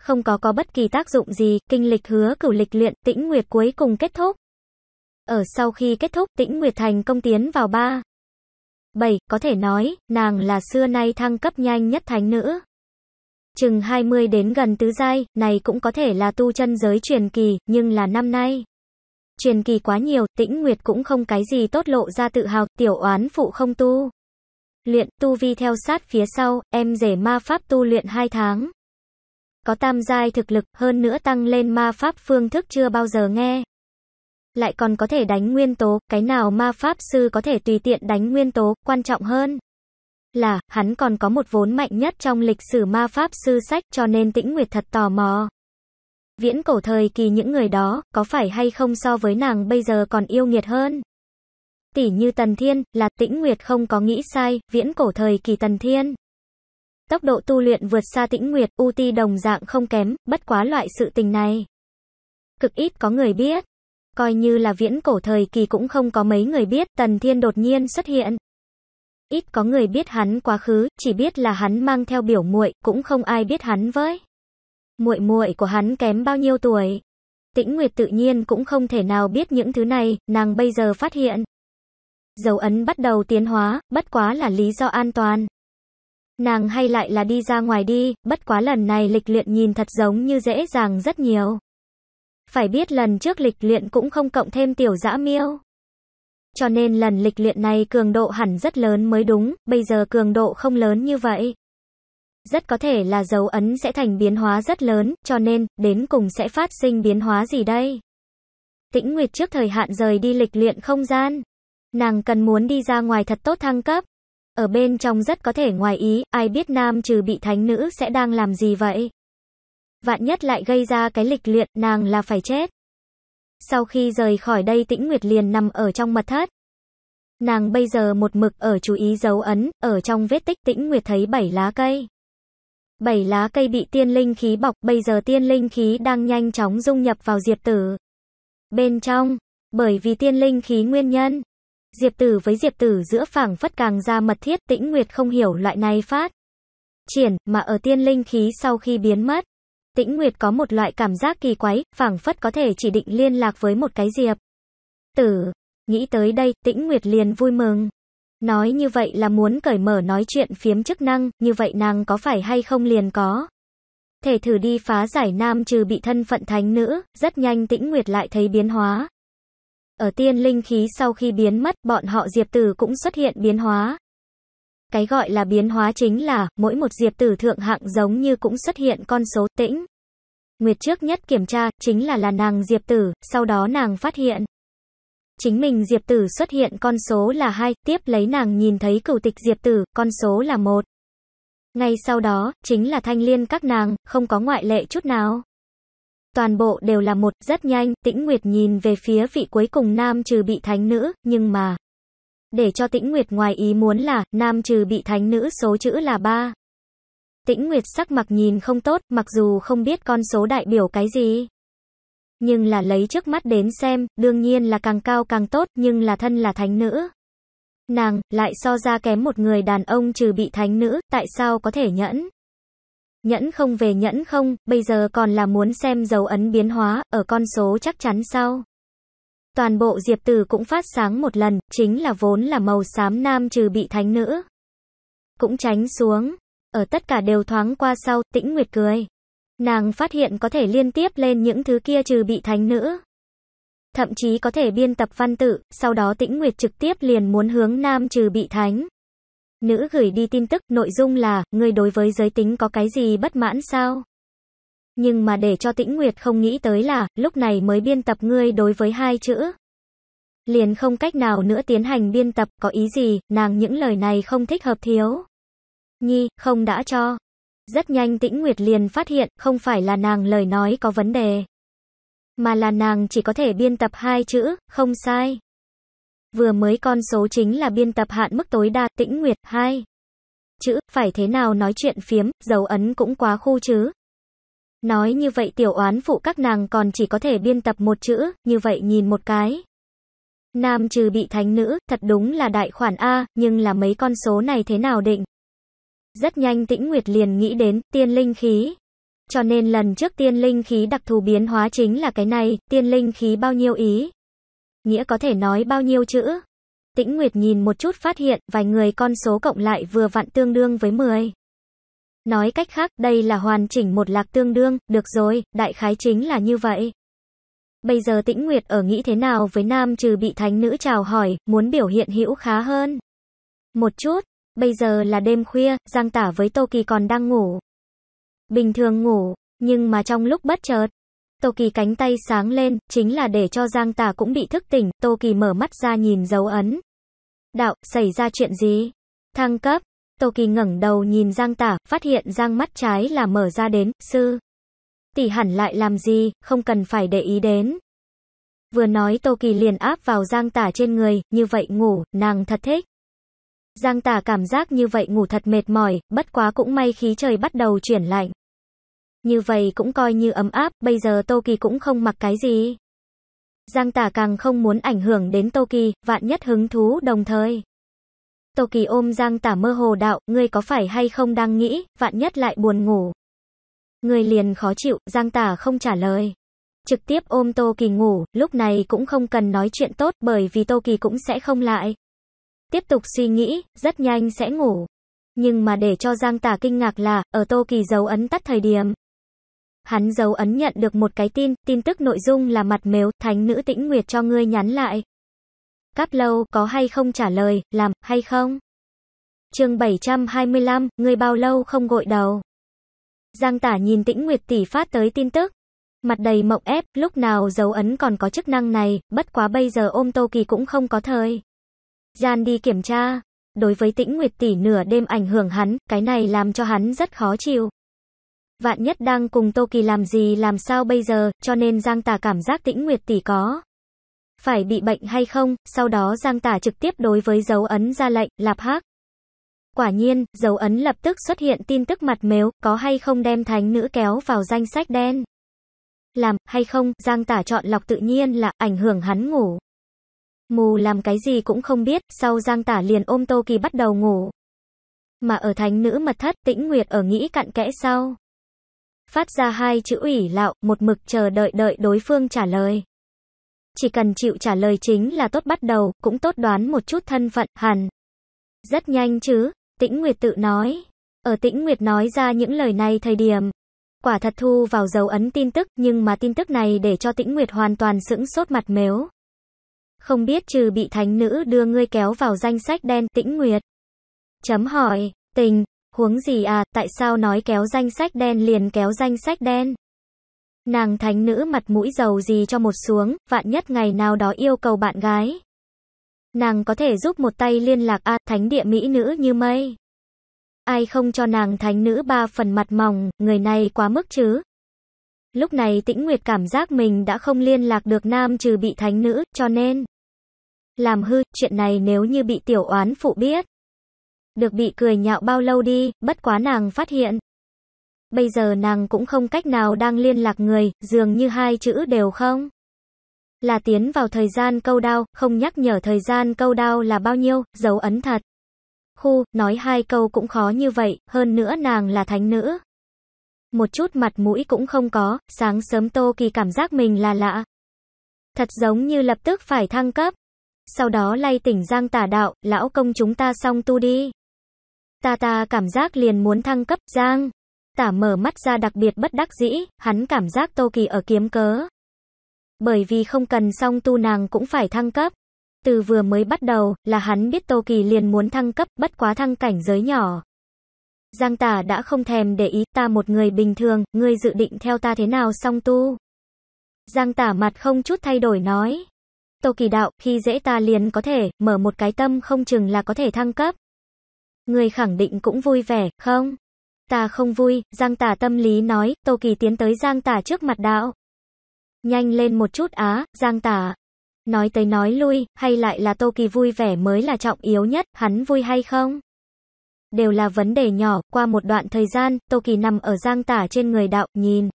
Không có có bất kỳ tác dụng gì, kinh lịch hứa cửu lịch luyện, tĩnh nguyệt cuối cùng kết thúc. Ở sau khi kết thúc, tĩnh nguyệt thành công tiến vào ba. 7. Có thể nói, nàng là xưa nay thăng cấp nhanh nhất thánh nữ chừng 20 đến gần tứ giai, này cũng có thể là tu chân giới truyền kỳ, nhưng là năm nay. Truyền kỳ quá nhiều, tĩnh nguyệt cũng không cái gì tốt lộ ra tự hào, tiểu oán phụ không tu. Luyện, tu vi theo sát phía sau, em rể ma pháp tu luyện 2 tháng. Có tam giai thực lực, hơn nữa tăng lên ma pháp phương thức chưa bao giờ nghe. Lại còn có thể đánh nguyên tố, cái nào ma pháp sư có thể tùy tiện đánh nguyên tố, quan trọng hơn là, hắn còn có một vốn mạnh nhất trong lịch sử ma pháp sư sách cho nên tĩnh nguyệt thật tò mò. Viễn cổ thời kỳ những người đó, có phải hay không so với nàng bây giờ còn yêu nghiệt hơn? Tỷ như Tần Thiên, là tĩnh nguyệt không có nghĩ sai, viễn cổ thời kỳ Tần Thiên. Tốc độ tu luyện vượt xa tĩnh nguyệt, ưu ti đồng dạng không kém, bất quá loại sự tình này. Cực ít có người biết. Coi như là viễn cổ thời kỳ cũng không có mấy người biết, Tần Thiên đột nhiên xuất hiện ít có người biết hắn quá khứ, chỉ biết là hắn mang theo biểu muội, cũng không ai biết hắn với. Muội muội của hắn kém bao nhiêu tuổi? Tĩnh Nguyệt tự nhiên cũng không thể nào biết những thứ này, nàng bây giờ phát hiện. Dấu ấn bắt đầu tiến hóa, bất quá là lý do an toàn. Nàng hay lại là đi ra ngoài đi, bất quá lần này lịch luyện nhìn thật giống như dễ dàng rất nhiều. Phải biết lần trước lịch luyện cũng không cộng thêm tiểu dã miêu. Cho nên lần lịch luyện này cường độ hẳn rất lớn mới đúng, bây giờ cường độ không lớn như vậy. Rất có thể là dấu ấn sẽ thành biến hóa rất lớn, cho nên, đến cùng sẽ phát sinh biến hóa gì đây? Tĩnh Nguyệt trước thời hạn rời đi lịch luyện không gian. Nàng cần muốn đi ra ngoài thật tốt thăng cấp. Ở bên trong rất có thể ngoài ý, ai biết nam trừ bị thánh nữ sẽ đang làm gì vậy? Vạn nhất lại gây ra cái lịch luyện, nàng là phải chết. Sau khi rời khỏi đây Tĩnh Nguyệt liền nằm ở trong mật thất. Nàng bây giờ một mực ở chú ý dấu ấn, ở trong vết tích Tĩnh Nguyệt thấy bảy lá cây. Bảy lá cây bị tiên linh khí bọc, bây giờ tiên linh khí đang nhanh chóng dung nhập vào Diệp Tử. Bên trong, bởi vì tiên linh khí nguyên nhân, Diệp Tử với Diệp Tử giữa phảng phất càng ra mật thiết Tĩnh Nguyệt không hiểu loại này phát triển, mà ở tiên linh khí sau khi biến mất. Tĩnh Nguyệt có một loại cảm giác kỳ quái, phảng phất có thể chỉ định liên lạc với một cái diệp. Tử, nghĩ tới đây, Tĩnh Nguyệt liền vui mừng. Nói như vậy là muốn cởi mở nói chuyện phiếm chức năng, như vậy nàng có phải hay không liền có. Thể thử đi phá giải nam trừ bị thân phận thánh nữ, rất nhanh Tĩnh Nguyệt lại thấy biến hóa. Ở tiên linh khí sau khi biến mất, bọn họ diệp tử cũng xuất hiện biến hóa, cái gọi là biến hóa chính là, mỗi một diệp tử thượng hạng giống như cũng xuất hiện con số tĩnh. Nguyệt trước nhất kiểm tra, chính là là nàng diệp tử, sau đó nàng phát hiện. Chính mình diệp tử xuất hiện con số là 2, tiếp lấy nàng nhìn thấy cửu tịch diệp tử, con số là 1. Ngay sau đó, chính là thanh liên các nàng, không có ngoại lệ chút nào. Toàn bộ đều là một, rất nhanh, tĩnh Nguyệt nhìn về phía vị cuối cùng nam trừ bị thánh nữ, nhưng mà... Để cho Tĩnh Nguyệt ngoài ý muốn là, nam trừ bị thánh nữ số chữ là 3. Tĩnh Nguyệt sắc mặt nhìn không tốt, mặc dù không biết con số đại biểu cái gì. Nhưng là lấy trước mắt đến xem, đương nhiên là càng cao càng tốt, nhưng là thân là thánh nữ. Nàng, lại so ra kém một người đàn ông trừ bị thánh nữ, tại sao có thể nhẫn? Nhẫn không về nhẫn không, bây giờ còn là muốn xem dấu ấn biến hóa, ở con số chắc chắn sao? Toàn bộ diệp tử cũng phát sáng một lần, chính là vốn là màu xám nam trừ bị thánh nữ. Cũng tránh xuống. Ở tất cả đều thoáng qua sau, tĩnh nguyệt cười. Nàng phát hiện có thể liên tiếp lên những thứ kia trừ bị thánh nữ. Thậm chí có thể biên tập văn tự, sau đó tĩnh nguyệt trực tiếp liền muốn hướng nam trừ bị thánh. Nữ gửi đi tin tức, nội dung là, người đối với giới tính có cái gì bất mãn sao? Nhưng mà để cho Tĩnh Nguyệt không nghĩ tới là, lúc này mới biên tập ngươi đối với hai chữ. Liền không cách nào nữa tiến hành biên tập, có ý gì, nàng những lời này không thích hợp thiếu. Nhi, không đã cho. Rất nhanh Tĩnh Nguyệt liền phát hiện, không phải là nàng lời nói có vấn đề. Mà là nàng chỉ có thể biên tập hai chữ, không sai. Vừa mới con số chính là biên tập hạn mức tối đa Tĩnh Nguyệt hai Chữ, phải thế nào nói chuyện phiếm, dấu ấn cũng quá khu chứ, Nói như vậy tiểu oán phụ các nàng còn chỉ có thể biên tập một chữ, như vậy nhìn một cái. Nam trừ bị thánh nữ, thật đúng là đại khoản A, nhưng là mấy con số này thế nào định? Rất nhanh tĩnh Nguyệt liền nghĩ đến tiên linh khí. Cho nên lần trước tiên linh khí đặc thù biến hóa chính là cái này, tiên linh khí bao nhiêu ý? Nghĩa có thể nói bao nhiêu chữ? Tĩnh Nguyệt nhìn một chút phát hiện, vài người con số cộng lại vừa vặn tương đương với 10. Nói cách khác, đây là hoàn chỉnh một lạc tương đương, được rồi, đại khái chính là như vậy. Bây giờ Tĩnh Nguyệt ở nghĩ thế nào với nam trừ bị thánh nữ chào hỏi, muốn biểu hiện hữu khá hơn. Một chút, bây giờ là đêm khuya, Giang Tả với Tô Kỳ còn đang ngủ. Bình thường ngủ, nhưng mà trong lúc bất chợt, Tô Kỳ cánh tay sáng lên, chính là để cho Giang Tả cũng bị thức tỉnh, Tô Kỳ mở mắt ra nhìn dấu ấn. Đạo, xảy ra chuyện gì? Thăng cấp, Tô Kỳ ngẩng đầu nhìn Giang Tả, phát hiện Giang mắt trái là mở ra đến, sư. Tỷ hẳn lại làm gì, không cần phải để ý đến. Vừa nói Tô Kỳ liền áp vào Giang Tả trên người, như vậy ngủ, nàng thật thích. Giang Tả cảm giác như vậy ngủ thật mệt mỏi, bất quá cũng may khí trời bắt đầu chuyển lạnh. Như vậy cũng coi như ấm áp, bây giờ Tô Kỳ cũng không mặc cái gì. Giang Tả càng không muốn ảnh hưởng đến Tô Kỳ, vạn nhất hứng thú đồng thời. Tô Kỳ ôm Giang Tả mơ hồ đạo, ngươi có phải hay không đang nghĩ, vạn nhất lại buồn ngủ. Ngươi liền khó chịu, Giang Tả không trả lời. Trực tiếp ôm Tô Kỳ ngủ, lúc này cũng không cần nói chuyện tốt bởi vì Tô Kỳ cũng sẽ không lại. Tiếp tục suy nghĩ, rất nhanh sẽ ngủ. Nhưng mà để cho Giang Tả kinh ngạc là, ở Tô Kỳ dấu ấn tắt thời điểm. Hắn dấu ấn nhận được một cái tin, tin tức nội dung là mặt mếu, thánh nữ tĩnh nguyệt cho ngươi nhắn lại cáp lâu có hay không trả lời, làm, hay không? chương 725, người bao lâu không gội đầu. Giang tả nhìn tĩnh Nguyệt tỷ phát tới tin tức. Mặt đầy mộng ép, lúc nào dấu ấn còn có chức năng này, bất quá bây giờ ôm Tô Kỳ cũng không có thời. Gian đi kiểm tra. Đối với tĩnh Nguyệt tỷ nửa đêm ảnh hưởng hắn, cái này làm cho hắn rất khó chịu. Vạn nhất đang cùng Tô Kỳ làm gì làm sao bây giờ, cho nên Giang tả cảm giác tĩnh Nguyệt tỷ có phải bị bệnh hay không, sau đó Giang Tả trực tiếp đối với dấu ấn ra lệnh, lạp hác. Quả nhiên, dấu ấn lập tức xuất hiện tin tức mặt mếu, có hay không đem thánh nữ kéo vào danh sách đen. Làm, hay không, Giang Tả chọn lọc tự nhiên là ảnh hưởng hắn ngủ. Mù làm cái gì cũng không biết, sau Giang Tả liền ôm Tô Kỳ bắt đầu ngủ. Mà ở thánh nữ mật thất, tĩnh nguyệt ở nghĩ cặn kẽ sau. Phát ra hai chữ ủy lạo, một mực chờ đợi đợi đối phương trả lời chỉ cần chịu trả lời chính là tốt bắt đầu, cũng tốt đoán một chút thân phận, hẳn. Rất nhanh chứ, Tĩnh Nguyệt tự nói. Ở Tĩnh Nguyệt nói ra những lời này thời điểm, quả thật thu vào dấu ấn tin tức, nhưng mà tin tức này để cho Tĩnh Nguyệt hoàn toàn sững sốt mặt mếu. Không biết trừ bị thánh nữ đưa ngươi kéo vào danh sách đen Tĩnh Nguyệt. Chấm hỏi, tình, huống gì à, tại sao nói kéo danh sách đen liền kéo danh sách đen? Nàng thánh nữ mặt mũi giàu gì cho một xuống, vạn nhất ngày nào đó yêu cầu bạn gái. Nàng có thể giúp một tay liên lạc a thánh địa mỹ nữ như mây. Ai không cho nàng thánh nữ ba phần mặt mỏng, người này quá mức chứ. Lúc này tĩnh nguyệt cảm giác mình đã không liên lạc được nam trừ bị thánh nữ, cho nên. Làm hư, chuyện này nếu như bị tiểu oán phụ biết. Được bị cười nhạo bao lâu đi, bất quá nàng phát hiện bây giờ nàng cũng không cách nào đang liên lạc người, dường như hai chữ đều không. Là tiến vào thời gian câu đao, không nhắc nhở thời gian câu đao là bao nhiêu, dấu ấn thật. Khu, nói hai câu cũng khó như vậy, hơn nữa nàng là thánh nữ. Một chút mặt mũi cũng không có, sáng sớm Tô Kỳ cảm giác mình là lạ. Thật giống như lập tức phải thăng cấp. Sau đó lay tỉnh Giang tả đạo, lão công chúng ta xong tu đi. Ta ta cảm giác liền muốn thăng cấp Giang. Tả mở mắt ra đặc biệt bất đắc dĩ, hắn cảm giác Tô Kỳ ở kiếm cớ. Bởi vì không cần song tu nàng cũng phải thăng cấp. Từ vừa mới bắt đầu là hắn biết Tô Kỳ liền muốn thăng cấp bất quá thăng cảnh giới nhỏ. Giang tả đã không thèm để ý ta một người bình thường, ngươi dự định theo ta thế nào song tu. Giang tả mặt không chút thay đổi nói. Tô Kỳ đạo, khi dễ ta liền có thể, mở một cái tâm không chừng là có thể thăng cấp. Người khẳng định cũng vui vẻ, không? Ta không vui, Giang Tả tâm lý nói, Tô Kỳ tiến tới Giang Tả trước mặt đạo. Nhanh lên một chút á, Giang Tả. Nói tới nói lui, hay lại là Tô Kỳ vui vẻ mới là trọng yếu nhất, hắn vui hay không? Đều là vấn đề nhỏ, qua một đoạn thời gian, Tô Kỳ nằm ở Giang Tả trên người đạo, nhìn.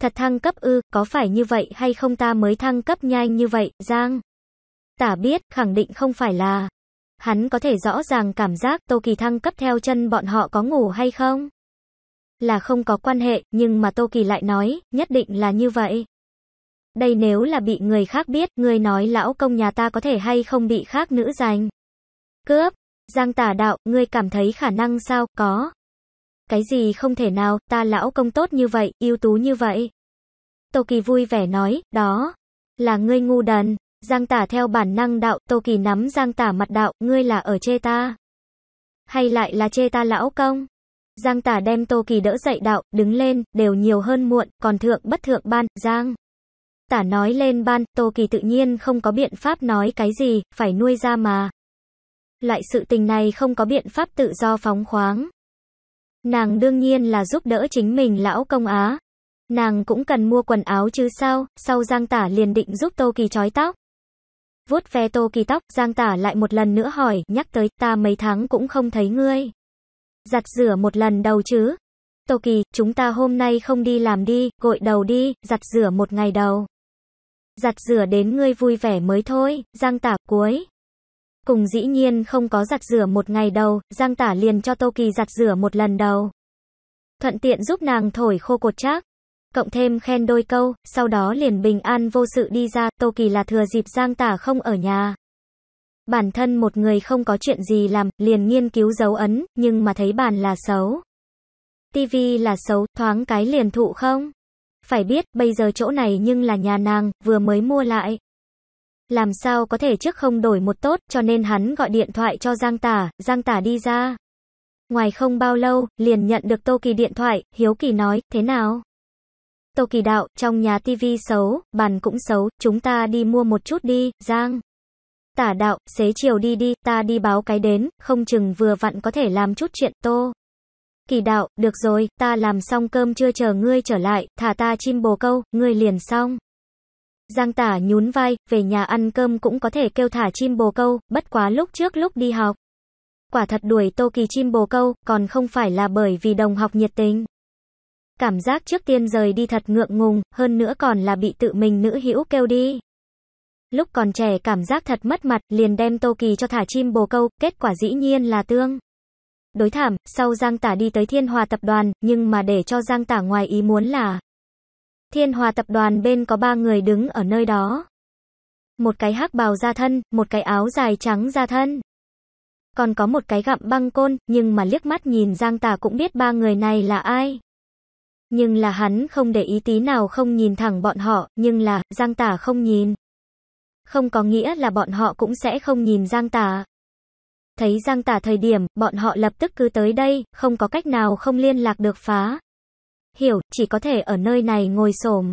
Thật thăng cấp ư, có phải như vậy hay không ta mới thăng cấp nhanh như vậy, Giang? Tả biết, khẳng định không phải là. Hắn có thể rõ ràng cảm giác Tô Kỳ thăng cấp theo chân bọn họ có ngủ hay không. Là không có quan hệ, nhưng mà Tô Kỳ lại nói, nhất định là như vậy. Đây nếu là bị người khác biết, người nói lão công nhà ta có thể hay không bị khác nữ giành. Cướp, Giang tả đạo, ngươi cảm thấy khả năng sao, có. Cái gì không thể nào, ta lão công tốt như vậy, ưu tú như vậy. Tô Kỳ vui vẻ nói, đó, là ngươi ngu đần. Giang tả theo bản năng đạo, Tô Kỳ nắm Giang tả mặt đạo, ngươi là ở chê ta. Hay lại là chê ta lão công? Giang tả đem Tô Kỳ đỡ dậy đạo, đứng lên, đều nhiều hơn muộn, còn thượng bất thượng ban, Giang. Tả nói lên ban, Tô Kỳ tự nhiên không có biện pháp nói cái gì, phải nuôi ra mà. Loại sự tình này không có biện pháp tự do phóng khoáng. Nàng đương nhiên là giúp đỡ chính mình lão công á. Nàng cũng cần mua quần áo chứ sao, sau Giang tả liền định giúp Tô Kỳ trói tóc vuốt ve Tô Kỳ tóc, Giang Tả lại một lần nữa hỏi, nhắc tới, ta mấy tháng cũng không thấy ngươi. Giặt rửa một lần đầu chứ. Tô Kỳ, chúng ta hôm nay không đi làm đi, gội đầu đi, giặt rửa một ngày đầu. Giặt rửa đến ngươi vui vẻ mới thôi, Giang Tả cuối. Cùng dĩ nhiên không có giặt rửa một ngày đầu, Giang Tả liền cho Tô Kỳ giặt rửa một lần đầu. Thuận tiện giúp nàng thổi khô cột chác cộng thêm khen đôi câu, sau đó liền bình an vô sự đi ra, Tô Kỳ là thừa dịp Giang Tả không ở nhà. Bản thân một người không có chuyện gì làm, liền nghiên cứu dấu ấn, nhưng mà thấy bàn là xấu. tivi là xấu, thoáng cái liền thụ không? Phải biết, bây giờ chỗ này nhưng là nhà nàng, vừa mới mua lại. Làm sao có thể trước không đổi một tốt, cho nên hắn gọi điện thoại cho Giang Tả, Giang Tả đi ra. Ngoài không bao lâu, liền nhận được Tô Kỳ điện thoại, Hiếu Kỳ nói, thế nào? Tô Kỳ Đạo, trong nhà tivi xấu, bàn cũng xấu, chúng ta đi mua một chút đi, Giang. Tả đạo, xế chiều đi đi, ta đi báo cái đến, không chừng vừa vặn có thể làm chút chuyện tô. Kỳ đạo, được rồi, ta làm xong cơm chưa chờ ngươi trở lại, thả ta chim bồ câu, ngươi liền xong. Giang tả nhún vai, về nhà ăn cơm cũng có thể kêu thả chim bồ câu, bất quá lúc trước lúc đi học. Quả thật đuổi tô kỳ chim bồ câu, còn không phải là bởi vì đồng học nhiệt tình. Cảm giác trước tiên rời đi thật ngượng ngùng, hơn nữa còn là bị tự mình nữ hữu kêu đi. Lúc còn trẻ cảm giác thật mất mặt, liền đem Tô Kỳ cho thả chim bồ câu, kết quả dĩ nhiên là tương. Đối thảm, sau Giang Tả đi tới Thiên Hòa Tập đoàn, nhưng mà để cho Giang Tả ngoài ý muốn là Thiên Hòa Tập đoàn bên có ba người đứng ở nơi đó. Một cái hắc bào da thân, một cái áo dài trắng da thân. Còn có một cái gặm băng côn, nhưng mà liếc mắt nhìn Giang Tả cũng biết ba người này là ai. Nhưng là hắn không để ý tí nào không nhìn thẳng bọn họ, nhưng là, Giang Tả không nhìn. Không có nghĩa là bọn họ cũng sẽ không nhìn Giang Tả. Thấy Giang Tả thời điểm, bọn họ lập tức cứ tới đây, không có cách nào không liên lạc được phá. Hiểu, chỉ có thể ở nơi này ngồi xổm.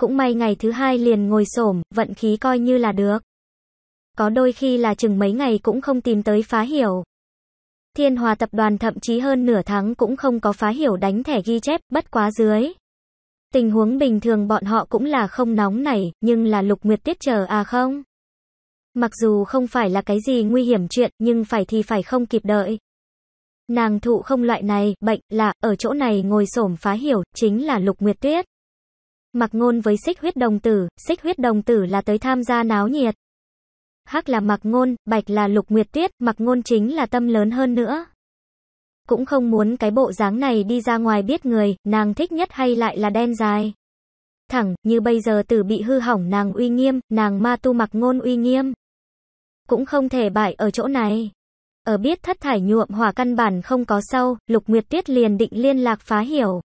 Cũng may ngày thứ hai liền ngồi xổm, vận khí coi như là được. Có đôi khi là chừng mấy ngày cũng không tìm tới phá hiểu. Thiên Hòa tập đoàn thậm chí hơn nửa tháng cũng không có phá hiểu đánh thẻ ghi chép, bất quá dưới. Tình huống bình thường bọn họ cũng là không nóng nảy, nhưng là lục nguyệt tiết chờ à không? Mặc dù không phải là cái gì nguy hiểm chuyện, nhưng phải thì phải không kịp đợi. Nàng thụ không loại này, bệnh, là ở chỗ này ngồi xổm phá hiểu, chính là lục nguyệt tuyết. Mặc ngôn với xích huyết đồng tử, xích huyết đồng tử là tới tham gia náo nhiệt hắc là mặc ngôn, bạch là lục nguyệt tiết, mặc ngôn chính là tâm lớn hơn nữa. Cũng không muốn cái bộ dáng này đi ra ngoài biết người, nàng thích nhất hay lại là đen dài. Thẳng, như bây giờ tử bị hư hỏng nàng uy nghiêm, nàng ma tu mặc ngôn uy nghiêm. Cũng không thể bại ở chỗ này. Ở biết thất thải nhuộm hỏa căn bản không có sau, lục nguyệt tiết liền định liên lạc phá hiểu.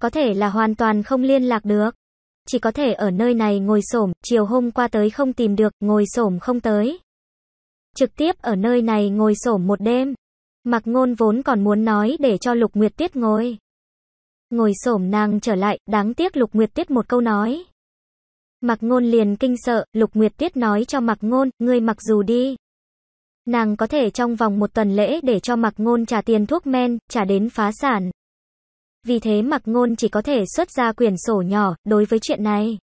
Có thể là hoàn toàn không liên lạc được chỉ có thể ở nơi này ngồi xổm, chiều hôm qua tới không tìm được, ngồi xổm không tới. Trực tiếp ở nơi này ngồi xổm một đêm. Mặc ngôn vốn còn muốn nói để cho Lục Nguyệt Tuyết ngồi. Ngồi xổm nàng trở lại, đáng tiếc Lục Nguyệt Tuyết một câu nói. Mặc ngôn liền kinh sợ, Lục Nguyệt Tuyết nói cho mặc ngôn, ngươi mặc dù đi. Nàng có thể trong vòng một tuần lễ để cho mặc ngôn trả tiền thuốc men, trả đến phá sản. Vì thế mặc ngôn chỉ có thể xuất ra quyển sổ nhỏ, đối với chuyện này.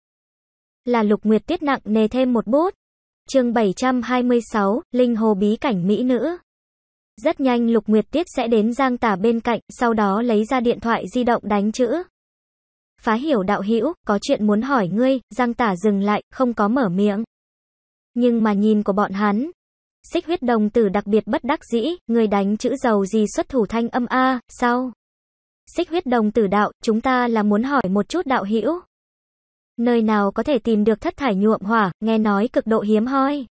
Là lục nguyệt tiết nặng nề thêm một bút. chương 726, Linh Hồ Bí Cảnh Mỹ Nữ. Rất nhanh lục nguyệt tiết sẽ đến giang tả bên cạnh, sau đó lấy ra điện thoại di động đánh chữ. Phá hiểu đạo hữu có chuyện muốn hỏi ngươi, giang tả dừng lại, không có mở miệng. Nhưng mà nhìn của bọn hắn, Xích huyết đồng tử đặc biệt bất đắc dĩ, người đánh chữ giàu gì xuất thủ thanh âm A, sao? xích huyết đồng tử đạo, chúng ta là muốn hỏi một chút đạo hữu. Nơi nào có thể tìm được thất thải nhuộm hỏa, nghe nói cực độ hiếm hoi.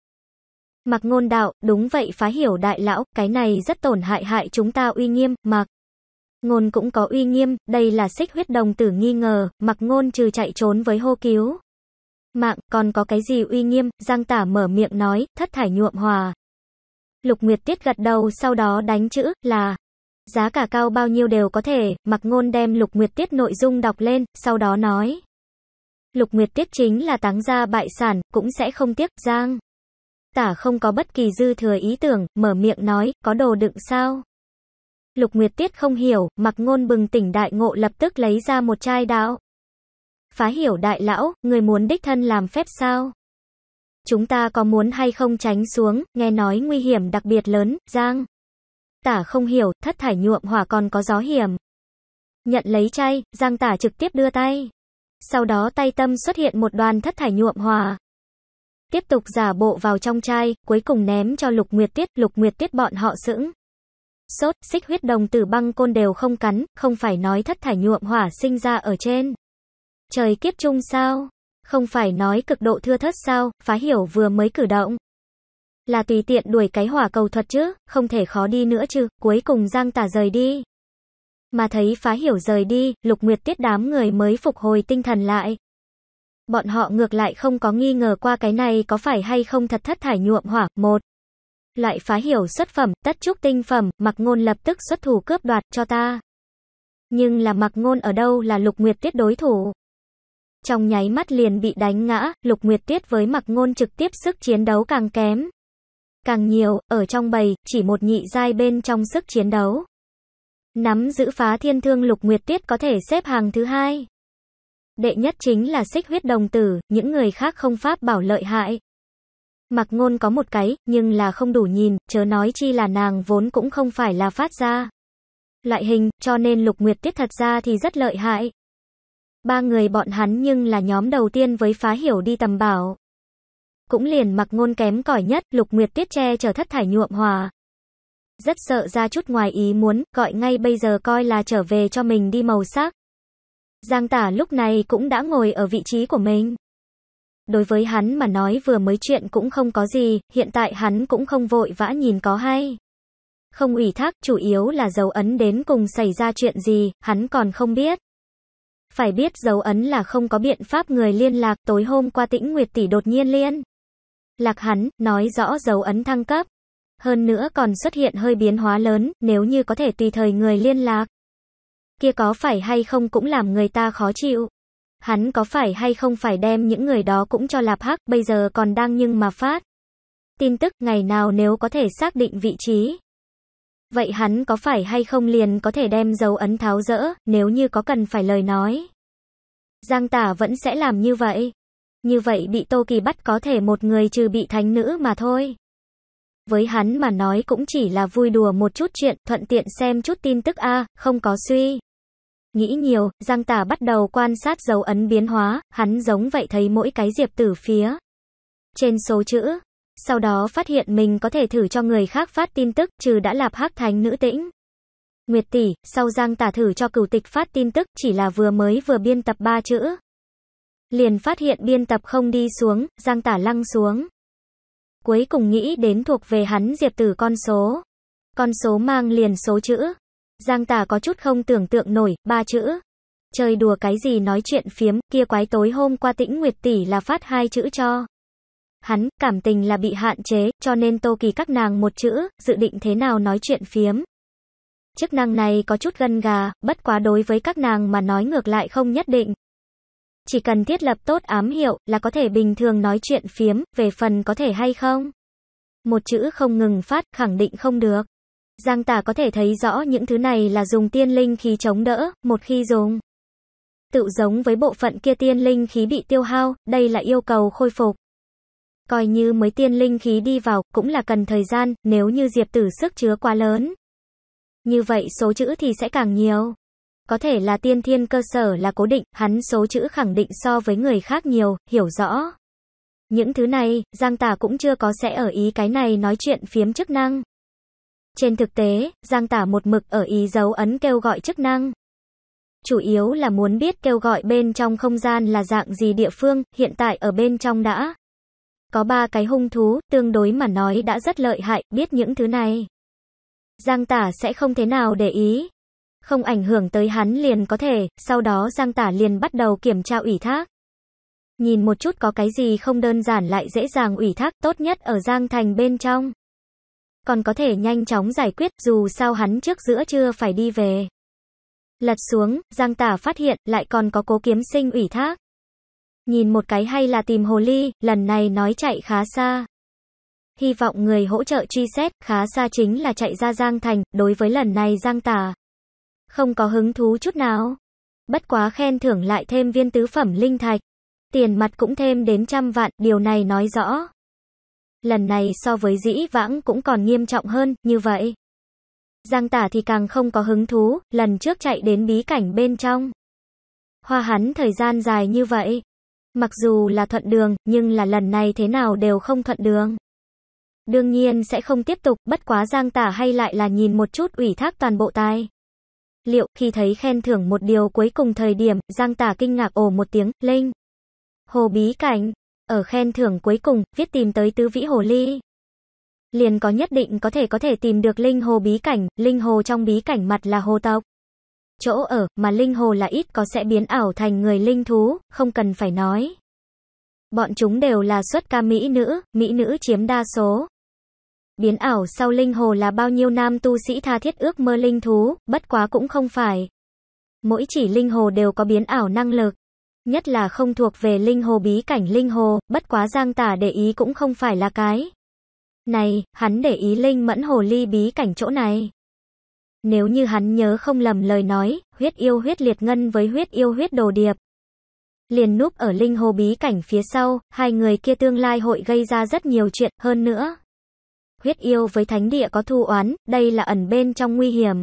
Mặc ngôn đạo, đúng vậy phá hiểu đại lão, cái này rất tổn hại hại chúng ta uy nghiêm, mặc. Ngôn cũng có uy nghiêm, đây là xích huyết đồng tử nghi ngờ, mặc ngôn trừ chạy trốn với hô cứu. Mạng, còn có cái gì uy nghiêm, giang tả mở miệng nói, thất thải nhuộm hòa. Lục Nguyệt Tiết gật đầu sau đó đánh chữ, là. Giá cả cao bao nhiêu đều có thể, mặc ngôn đem Lục Nguyệt Tiết nội dung đọc lên, sau đó nói. Lục Nguyệt Tiết chính là táng gia bại sản, cũng sẽ không tiếc, giang. Tả không có bất kỳ dư thừa ý tưởng, mở miệng nói, có đồ đựng sao? Lục Nguyệt Tiết không hiểu, mặc ngôn bừng tỉnh đại ngộ lập tức lấy ra một chai đạo. Phá hiểu đại lão, người muốn đích thân làm phép sao? Chúng ta có muốn hay không tránh xuống, nghe nói nguy hiểm đặc biệt lớn, Giang tả không hiểu, thất thải nhuộm hỏa còn có gió hiểm. Nhận lấy chay, giang tả trực tiếp đưa tay. Sau đó tay tâm xuất hiện một đoàn thất thải nhuộm hỏa. Tiếp tục giả bộ vào trong chai, cuối cùng ném cho lục nguyệt tiết, lục nguyệt tiết bọn họ sững. Sốt, xích huyết đồng tử băng côn đều không cắn, không phải nói thất thải nhuộm hỏa sinh ra ở trên. Trời kiếp chung sao? Không phải nói cực độ thưa thất sao, phá hiểu vừa mới cử động là tùy tiện đuổi cái hỏa cầu thuật chứ, không thể khó đi nữa chứ, cuối cùng Giang Tả rời đi. Mà thấy phá hiểu rời đi, Lục Nguyệt tiết đám người mới phục hồi tinh thần lại. Bọn họ ngược lại không có nghi ngờ qua cái này có phải hay không thật thất thải nhuộm hỏa. Một, loại phá hiểu xuất phẩm, tất trúc tinh phẩm, mặc ngôn lập tức xuất thủ cướp đoạt cho ta. Nhưng là mặc ngôn ở đâu là Lục Nguyệt tiết đối thủ. Trong nháy mắt liền bị đánh ngã, Lục Nguyệt tiết với mặc ngôn trực tiếp sức chiến đấu càng kém. Càng nhiều, ở trong bầy, chỉ một nhị giai bên trong sức chiến đấu. Nắm giữ phá thiên thương lục nguyệt tiết có thể xếp hàng thứ hai. Đệ nhất chính là xích huyết đồng tử, những người khác không pháp bảo lợi hại. Mặc ngôn có một cái, nhưng là không đủ nhìn, chớ nói chi là nàng vốn cũng không phải là phát ra. Loại hình, cho nên lục nguyệt tiết thật ra thì rất lợi hại. Ba người bọn hắn nhưng là nhóm đầu tiên với phá hiểu đi tầm bảo cũng liền mặc ngôn kém cỏi nhất, Lục Nguyệt Tiết che chở thất thải nhuộm hòa. Rất sợ ra chút ngoài ý muốn, gọi ngay bây giờ coi là trở về cho mình đi màu sắc. Giang tả lúc này cũng đã ngồi ở vị trí của mình. Đối với hắn mà nói vừa mới chuyện cũng không có gì, hiện tại hắn cũng không vội vã nhìn có hay. Không ủy thác, chủ yếu là dấu ấn đến cùng xảy ra chuyện gì, hắn còn không biết. Phải biết dấu ấn là không có biện pháp người liên lạc, tối hôm qua tĩnh Nguyệt Tỷ đột nhiên liên lạc hắn, nói rõ dấu ấn thăng cấp. Hơn nữa còn xuất hiện hơi biến hóa lớn, nếu như có thể tùy thời người liên lạc. Kia có phải hay không cũng làm người ta khó chịu. Hắn có phải hay không phải đem những người đó cũng cho lạp hắc, bây giờ còn đang nhưng mà phát. Tin tức ngày nào nếu có thể xác định vị trí. Vậy hắn có phải hay không liền có thể đem dấu ấn tháo rỡ, nếu như có cần phải lời nói. Giang tả vẫn sẽ làm như vậy như vậy bị Tô Kỳ bắt có thể một người trừ bị thánh nữ mà thôi. Với hắn mà nói cũng chỉ là vui đùa một chút chuyện, thuận tiện xem chút tin tức a, không có suy. Nghĩ nhiều, Giang Tả bắt đầu quan sát dấu ấn biến hóa, hắn giống vậy thấy mỗi cái diệp tử phía. Trên số chữ, sau đó phát hiện mình có thể thử cho người khác phát tin tức, trừ đã lạp hắc thánh nữ tĩnh. Nguyệt tỷ, sau Giang Tả thử cho cửu tịch phát tin tức, chỉ là vừa mới vừa biên tập ba chữ. Liền phát hiện biên tập không đi xuống, Giang Tả lăng xuống. Cuối cùng nghĩ đến thuộc về hắn Diệp Tử con số. Con số mang liền số chữ. Giang Tả có chút không tưởng tượng nổi, ba chữ. Chơi đùa cái gì nói chuyện phiếm, kia quái tối hôm qua tĩnh Nguyệt tỷ là phát hai chữ cho. Hắn, cảm tình là bị hạn chế, cho nên tô kỳ các nàng một chữ, dự định thế nào nói chuyện phiếm. Chức năng này có chút gân gà, bất quá đối với các nàng mà nói ngược lại không nhất định, chỉ cần thiết lập tốt ám hiệu là có thể bình thường nói chuyện phiếm, về phần có thể hay không. Một chữ không ngừng phát, khẳng định không được. Giang tả có thể thấy rõ những thứ này là dùng tiên linh khí chống đỡ, một khi dùng. Tự giống với bộ phận kia tiên linh khí bị tiêu hao, đây là yêu cầu khôi phục. Coi như mới tiên linh khí đi vào, cũng là cần thời gian, nếu như diệp tử sức chứa quá lớn. Như vậy số chữ thì sẽ càng nhiều. Có thể là tiên thiên cơ sở là cố định, hắn số chữ khẳng định so với người khác nhiều, hiểu rõ. Những thứ này, Giang Tả cũng chưa có sẽ ở ý cái này nói chuyện phiếm chức năng. Trên thực tế, Giang Tả một mực ở ý dấu ấn kêu gọi chức năng. Chủ yếu là muốn biết kêu gọi bên trong không gian là dạng gì địa phương, hiện tại ở bên trong đã. Có ba cái hung thú, tương đối mà nói đã rất lợi hại, biết những thứ này. Giang Tả sẽ không thế nào để ý, không ảnh hưởng tới hắn liền có thể, sau đó Giang Tả liền bắt đầu kiểm tra ủy thác. Nhìn một chút có cái gì không đơn giản lại dễ dàng ủy thác tốt nhất ở Giang Thành bên trong. Còn có thể nhanh chóng giải quyết dù sao hắn trước giữa chưa phải đi về. Lật xuống, Giang Tả phát hiện lại còn có cố kiếm sinh ủy thác. Nhìn một cái hay là tìm hồ ly, lần này nói chạy khá xa. Hy vọng người hỗ trợ truy xét, khá xa chính là chạy ra Giang Thành, đối với lần này Giang tả không có hứng thú chút nào. Bất quá khen thưởng lại thêm viên tứ phẩm linh thạch. Tiền mặt cũng thêm đến trăm vạn, điều này nói rõ. Lần này so với dĩ vãng cũng còn nghiêm trọng hơn, như vậy. Giang tả thì càng không có hứng thú, lần trước chạy đến bí cảnh bên trong. Hoa hắn thời gian dài như vậy. Mặc dù là thuận đường, nhưng là lần này thế nào đều không thuận đường. Đương nhiên sẽ không tiếp tục, bất quá Giang Tả hay lại là nhìn một chút ủy thác toàn bộ tài. Liệu, khi thấy khen thưởng một điều cuối cùng thời điểm, Giang Tả kinh ngạc ồ một tiếng, linh Hồ bí cảnh. Ở khen thưởng cuối cùng, viết tìm tới tứ vĩ hồ ly. Liền có nhất định có thể có thể tìm được linh hồ bí cảnh, linh hồ trong bí cảnh mặt là hồ tộc. Chỗ ở, mà linh hồ là ít có sẽ biến ảo thành người linh thú, không cần phải nói. Bọn chúng đều là xuất ca mỹ nữ, mỹ nữ chiếm đa số, Biến ảo sau linh hồ là bao nhiêu nam tu sĩ tha thiết ước mơ linh thú, bất quá cũng không phải. Mỗi chỉ linh hồ đều có biến ảo năng lực. Nhất là không thuộc về linh hồ bí cảnh linh hồ, bất quá giang tả để ý cũng không phải là cái. Này, hắn để ý linh mẫn hồ ly bí cảnh chỗ này. Nếu như hắn nhớ không lầm lời nói, huyết yêu huyết liệt ngân với huyết yêu huyết đồ điệp. Liền núp ở linh hồ bí cảnh phía sau, hai người kia tương lai hội gây ra rất nhiều chuyện hơn nữa huyết yêu với thánh địa có thu oán, đây là ẩn bên trong nguy hiểm.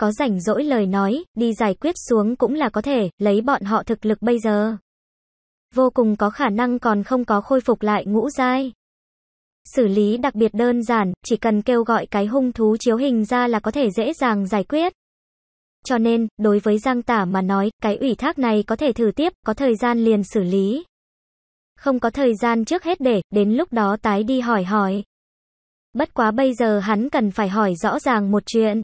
Có rảnh rỗi lời nói, đi giải quyết xuống cũng là có thể, lấy bọn họ thực lực bây giờ. Vô cùng có khả năng còn không có khôi phục lại ngũ giai. Xử lý đặc biệt đơn giản, chỉ cần kêu gọi cái hung thú chiếu hình ra là có thể dễ dàng giải quyết. Cho nên, đối với Giang Tả mà nói, cái ủy thác này có thể thử tiếp, có thời gian liền xử lý. Không có thời gian trước hết để, đến lúc đó tái đi hỏi hỏi. Bất quá bây giờ hắn cần phải hỏi rõ ràng một chuyện.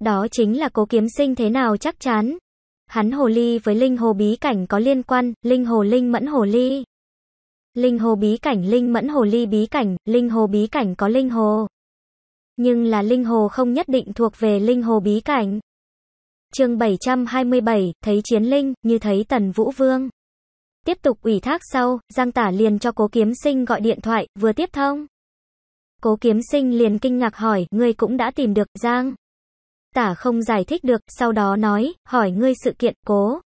Đó chính là cố kiếm sinh thế nào chắc chắn. Hắn hồ ly với linh hồ bí cảnh có liên quan, linh hồ linh mẫn hồ ly. Linh hồ bí cảnh linh mẫn hồ ly bí cảnh, linh hồ bí cảnh có linh hồ. Nhưng là linh hồ không nhất định thuộc về linh hồ bí cảnh. chương 727, thấy chiến linh, như thấy tần vũ vương. Tiếp tục ủy thác sau, Giang Tả liền cho cố kiếm sinh gọi điện thoại, vừa tiếp thông. Cố kiếm sinh liền kinh ngạc hỏi, ngươi cũng đã tìm được, Giang. Tả không giải thích được, sau đó nói, hỏi ngươi sự kiện, cố.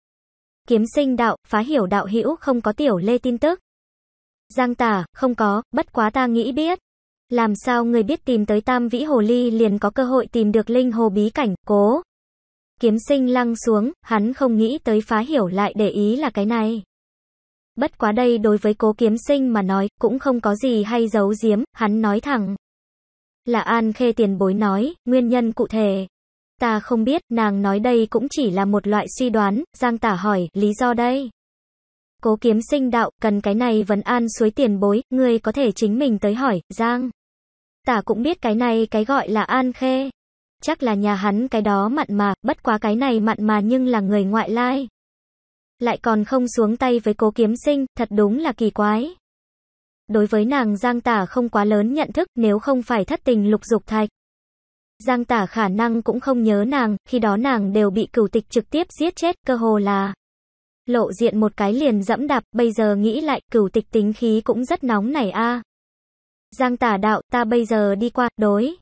Kiếm sinh đạo, phá hiểu đạo hữu không có tiểu lê tin tức. Giang tả, không có, bất quá ta nghĩ biết. Làm sao người biết tìm tới tam vĩ hồ ly liền có cơ hội tìm được linh hồ bí cảnh, cố. Kiếm sinh lăng xuống, hắn không nghĩ tới phá hiểu lại để ý là cái này. Bất quá đây đối với cố kiếm sinh mà nói, cũng không có gì hay giấu giếm, hắn nói thẳng. Là An Khê tiền bối nói, nguyên nhân cụ thể. Ta không biết, nàng nói đây cũng chỉ là một loại suy đoán, Giang Tả hỏi, lý do đây? Cố kiếm sinh đạo, cần cái này vấn an suối tiền bối, ngươi có thể chính mình tới hỏi, Giang. Tả cũng biết cái này cái gọi là An Khê. Chắc là nhà hắn cái đó mặn mà, bất quá cái này mặn mà nhưng là người ngoại lai lại còn không xuống tay với cố kiếm sinh, thật đúng là kỳ quái. Đối với nàng Giang Tả không quá lớn nhận thức nếu không phải thất tình lục dục thạch. Giang Tả khả năng cũng không nhớ nàng, khi đó nàng đều bị cửu tịch trực tiếp giết chết, cơ hồ là lộ diện một cái liền dẫm đạp, bây giờ nghĩ lại, cửu tịch tính khí cũng rất nóng nảy a. Giang Tả đạo, ta bây giờ đi qua, đối.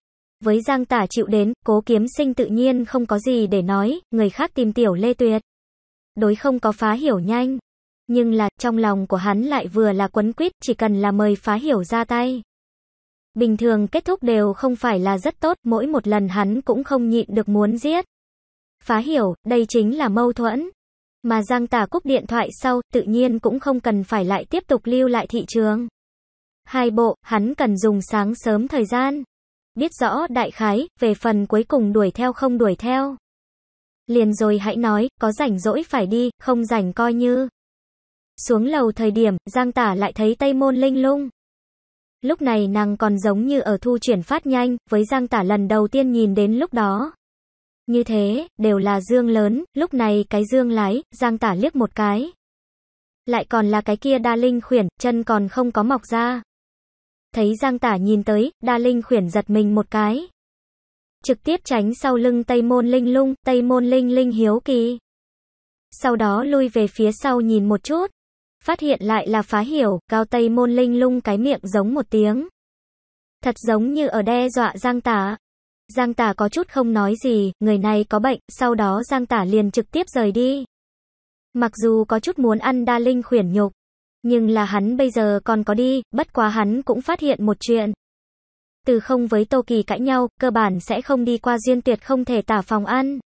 Với Giang Tả chịu đến, cố kiếm sinh tự nhiên không có gì để nói, người khác tìm tiểu Lê Tuyệt đối không có phá hiểu nhanh. Nhưng là, trong lòng của hắn lại vừa là quấn quýt, chỉ cần là mời phá hiểu ra tay. Bình thường kết thúc đều không phải là rất tốt, mỗi một lần hắn cũng không nhịn được muốn giết. Phá hiểu, đây chính là mâu thuẫn. Mà Giang Tà Cúc điện thoại sau, tự nhiên cũng không cần phải lại tiếp tục lưu lại thị trường. Hai bộ, hắn cần dùng sáng sớm thời gian. Biết rõ đại khái, về phần cuối cùng đuổi theo không đuổi theo liền rồi hãy nói, có rảnh rỗi phải đi, không rảnh coi như. Xuống lầu thời điểm, Giang Tả lại thấy Tây Môn linh lung. Lúc này nàng còn giống như ở thu chuyển phát nhanh, với Giang Tả lần đầu tiên nhìn đến lúc đó. Như thế, đều là dương lớn, lúc này cái dương lái, Giang Tả liếc một cái. Lại còn là cái kia đa linh khuyển, chân còn không có mọc ra. Thấy Giang Tả nhìn tới, đa linh khuyển giật mình một cái trực tiếp tránh sau lưng Tây Môn Linh Lung, Tây Môn Linh Linh hiếu kỳ. Sau đó lui về phía sau nhìn một chút, phát hiện lại là phá hiểu, cao Tây Môn Linh Lung cái miệng giống một tiếng. Thật giống như ở đe dọa Giang Tả. Giang Tả có chút không nói gì, người này có bệnh, sau đó Giang Tả liền trực tiếp rời đi. Mặc dù có chút muốn ăn đa linh khuyển nhục, nhưng là hắn bây giờ còn có đi, bất quá hắn cũng phát hiện một chuyện từ không với Tô Kỳ cãi nhau, cơ bản sẽ không đi qua duyên tuyệt không thể tả phòng ăn.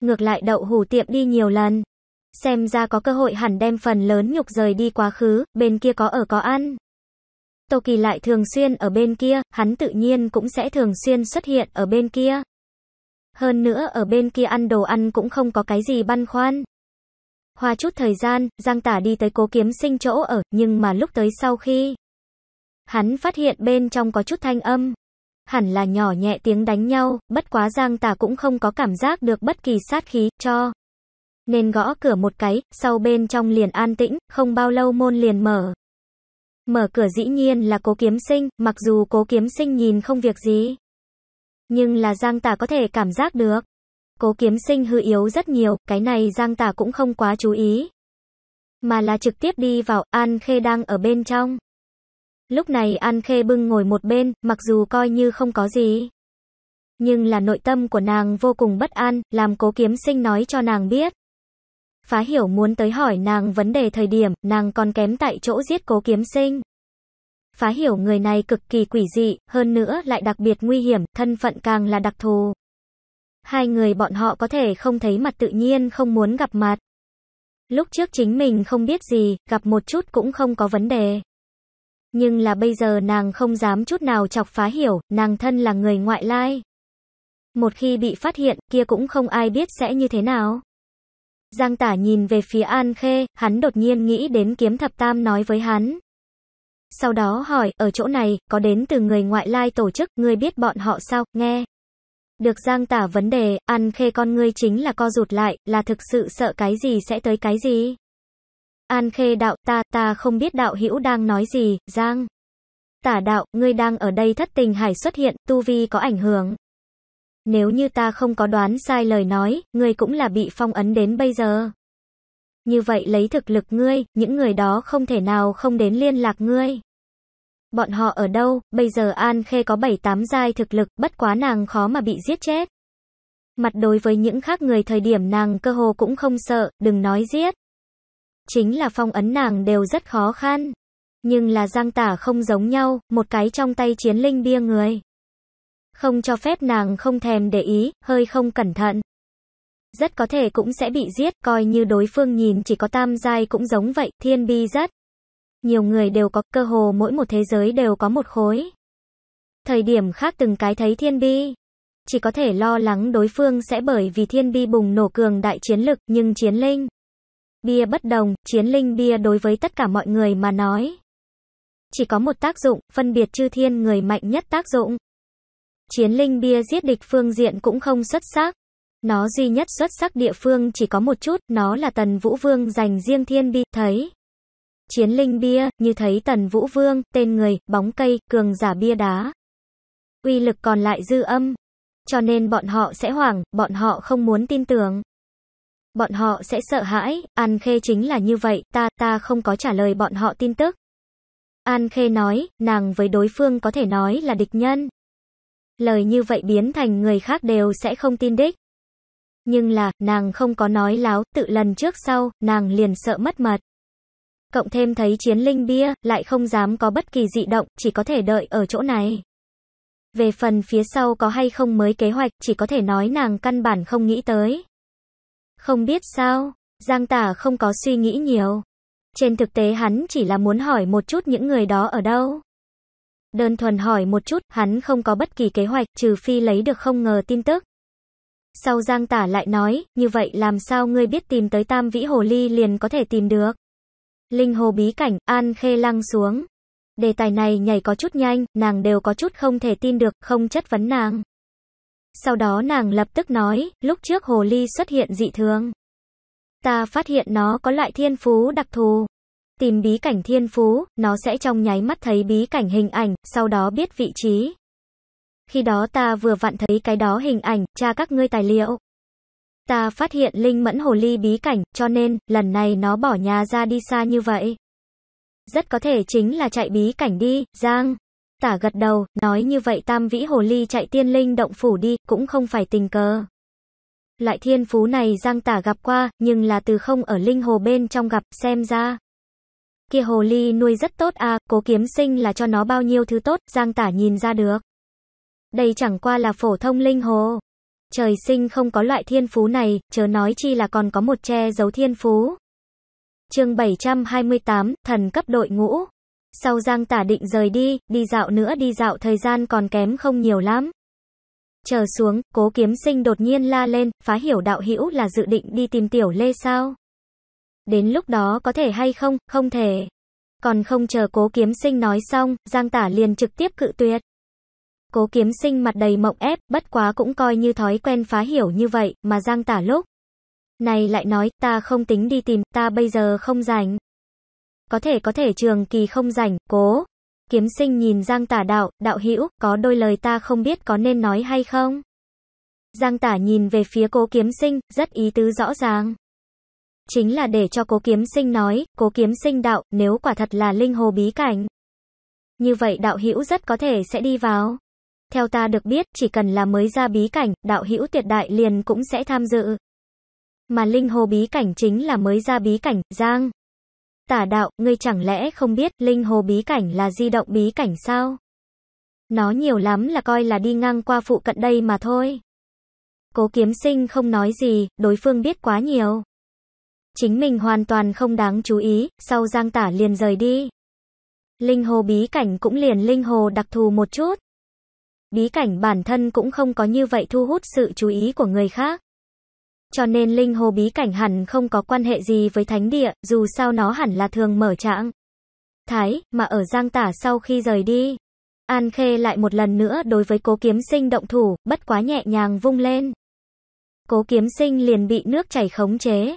Ngược lại đậu hủ tiệm đi nhiều lần. Xem ra có cơ hội hẳn đem phần lớn nhục rời đi quá khứ, bên kia có ở có ăn. Tô Kỳ lại thường xuyên ở bên kia, hắn tự nhiên cũng sẽ thường xuyên xuất hiện ở bên kia. Hơn nữa ở bên kia ăn đồ ăn cũng không có cái gì băn khoăn. Hoa chút thời gian, Giang Tả đi tới cố kiếm sinh chỗ ở, nhưng mà lúc tới sau khi Hắn phát hiện bên trong có chút thanh âm. Hẳn là nhỏ nhẹ tiếng đánh nhau, bất quá Giang Tà cũng không có cảm giác được bất kỳ sát khí, cho. Nên gõ cửa một cái, sau bên trong liền an tĩnh, không bao lâu môn liền mở. Mở cửa dĩ nhiên là cố kiếm sinh, mặc dù cố kiếm sinh nhìn không việc gì. Nhưng là Giang Tà có thể cảm giác được. Cố kiếm sinh hư yếu rất nhiều, cái này Giang Tà cũng không quá chú ý. Mà là trực tiếp đi vào, An Khê đang ở bên trong. Lúc này An Khê bưng ngồi một bên, mặc dù coi như không có gì. Nhưng là nội tâm của nàng vô cùng bất an, làm cố kiếm sinh nói cho nàng biết. Phá hiểu muốn tới hỏi nàng vấn đề thời điểm, nàng còn kém tại chỗ giết cố kiếm sinh. Phá hiểu người này cực kỳ quỷ dị, hơn nữa lại đặc biệt nguy hiểm, thân phận càng là đặc thù. Hai người bọn họ có thể không thấy mặt tự nhiên không muốn gặp mặt. Lúc trước chính mình không biết gì, gặp một chút cũng không có vấn đề. Nhưng là bây giờ nàng không dám chút nào chọc phá hiểu, nàng thân là người ngoại lai. Một khi bị phát hiện, kia cũng không ai biết sẽ như thế nào. Giang tả nhìn về phía An Khê, hắn đột nhiên nghĩ đến kiếm thập tam nói với hắn. Sau đó hỏi, ở chỗ này, có đến từ người ngoại lai tổ chức, ngươi biết bọn họ sao, nghe. Được Giang tả vấn đề, An Khê con ngươi chính là co rụt lại, là thực sự sợ cái gì sẽ tới cái gì. An khê đạo ta ta không biết đạo hữu đang nói gì, Giang. Tả đạo, ngươi đang ở đây thất tình hải xuất hiện, tu vi có ảnh hưởng. Nếu như ta không có đoán sai lời nói, ngươi cũng là bị phong ấn đến bây giờ. Như vậy lấy thực lực ngươi, những người đó không thể nào không đến liên lạc ngươi. Bọn họ ở đâu, bây giờ An Khê có 7-8 giai thực lực, bất quá nàng khó mà bị giết chết. Mặt đối với những khác người thời điểm nàng cơ hồ cũng không sợ, đừng nói giết chính là phong ấn nàng đều rất khó khăn. Nhưng là giang tả không giống nhau, một cái trong tay chiến linh bia người. Không cho phép nàng không thèm để ý, hơi không cẩn thận. Rất có thể cũng sẽ bị giết, coi như đối phương nhìn chỉ có tam giai cũng giống vậy, thiên bi rất. Nhiều người đều có, cơ hồ mỗi một thế giới đều có một khối. Thời điểm khác từng cái thấy thiên bi. Chỉ có thể lo lắng đối phương sẽ bởi vì thiên bi bùng nổ cường đại chiến lực, nhưng chiến linh. Bia bất đồng, chiến linh bia đối với tất cả mọi người mà nói. Chỉ có một tác dụng, phân biệt chư thiên người mạnh nhất tác dụng. Chiến linh bia giết địch phương diện cũng không xuất sắc. Nó duy nhất xuất sắc địa phương chỉ có một chút, nó là tần vũ vương dành riêng thiên bi, thấy. Chiến linh bia, như thấy tần vũ vương, tên người, bóng cây, cường giả bia đá. Uy lực còn lại dư âm. Cho nên bọn họ sẽ hoảng, bọn họ không muốn tin tưởng. Bọn họ sẽ sợ hãi, An Khê chính là như vậy, ta, ta không có trả lời bọn họ tin tức. An Khê nói, nàng với đối phương có thể nói là địch nhân. Lời như vậy biến thành người khác đều sẽ không tin đích. Nhưng là, nàng không có nói láo, tự lần trước sau, nàng liền sợ mất mật. Cộng thêm thấy chiến linh bia, lại không dám có bất kỳ dị động, chỉ có thể đợi ở chỗ này. Về phần phía sau có hay không mới kế hoạch, chỉ có thể nói nàng căn bản không nghĩ tới. Không biết sao, Giang Tả không có suy nghĩ nhiều. Trên thực tế hắn chỉ là muốn hỏi một chút những người đó ở đâu. Đơn thuần hỏi một chút, hắn không có bất kỳ kế hoạch trừ phi lấy được không ngờ tin tức. Sau Giang Tả lại nói, như vậy làm sao ngươi biết tìm tới Tam Vĩ Hồ Ly liền có thể tìm được. Linh hồ bí cảnh, An Khê lăng xuống. Đề tài này nhảy có chút nhanh, nàng đều có chút không thể tin được, không chất vấn nàng. Sau đó nàng lập tức nói, lúc trước hồ ly xuất hiện dị thường. Ta phát hiện nó có loại thiên phú đặc thù. Tìm bí cảnh thiên phú, nó sẽ trong nháy mắt thấy bí cảnh hình ảnh, sau đó biết vị trí. Khi đó ta vừa vặn thấy cái đó hình ảnh, tra các ngươi tài liệu. Ta phát hiện linh mẫn hồ ly bí cảnh, cho nên, lần này nó bỏ nhà ra đi xa như vậy. Rất có thể chính là chạy bí cảnh đi, Giang. Tả gật đầu, nói như vậy tam vĩ hồ ly chạy tiên linh động phủ đi, cũng không phải tình cờ. Loại thiên phú này Giang Tả gặp qua, nhưng là từ không ở linh hồ bên trong gặp, xem ra. Kia hồ ly nuôi rất tốt à, cố kiếm sinh là cho nó bao nhiêu thứ tốt, Giang Tả nhìn ra được. Đây chẳng qua là phổ thông linh hồ. Trời sinh không có loại thiên phú này, chớ nói chi là còn có một che giấu thiên phú. chương 728, thần cấp đội ngũ. Sau Giang Tả định rời đi, đi dạo nữa đi dạo thời gian còn kém không nhiều lắm. Chờ xuống, cố kiếm sinh đột nhiên la lên, phá hiểu đạo hữu là dự định đi tìm tiểu lê sao? Đến lúc đó có thể hay không, không thể. Còn không chờ cố kiếm sinh nói xong, Giang Tả liền trực tiếp cự tuyệt. Cố kiếm sinh mặt đầy mộng ép, bất quá cũng coi như thói quen phá hiểu như vậy, mà Giang Tả lúc. Này lại nói, ta không tính đi tìm, ta bây giờ không rảnh có thể có thể trường kỳ không rảnh, cố. Kiếm sinh nhìn Giang tả đạo, đạo hữu có đôi lời ta không biết có nên nói hay không? Giang tả nhìn về phía cố kiếm sinh, rất ý tứ rõ ràng. Chính là để cho cố kiếm sinh nói, cố kiếm sinh đạo, nếu quả thật là linh hồ bí cảnh. Như vậy đạo hữu rất có thể sẽ đi vào. Theo ta được biết, chỉ cần là mới ra bí cảnh, đạo hữu tuyệt đại liền cũng sẽ tham dự. Mà linh hồ bí cảnh chính là mới ra bí cảnh, Giang. Tả đạo, ngươi chẳng lẽ không biết linh hồ bí cảnh là di động bí cảnh sao? Nó nhiều lắm là coi là đi ngang qua phụ cận đây mà thôi. Cố kiếm sinh không nói gì, đối phương biết quá nhiều. Chính mình hoàn toàn không đáng chú ý, sau giang tả liền rời đi. Linh hồ bí cảnh cũng liền linh hồ đặc thù một chút. Bí cảnh bản thân cũng không có như vậy thu hút sự chú ý của người khác cho nên linh hồ bí cảnh hẳn không có quan hệ gì với thánh địa, dù sao nó hẳn là thường mở trạng. Thái, mà ở Giang Tả sau khi rời đi, An Khê lại một lần nữa đối với cố kiếm sinh động thủ, bất quá nhẹ nhàng vung lên. Cố kiếm sinh liền bị nước chảy khống chế.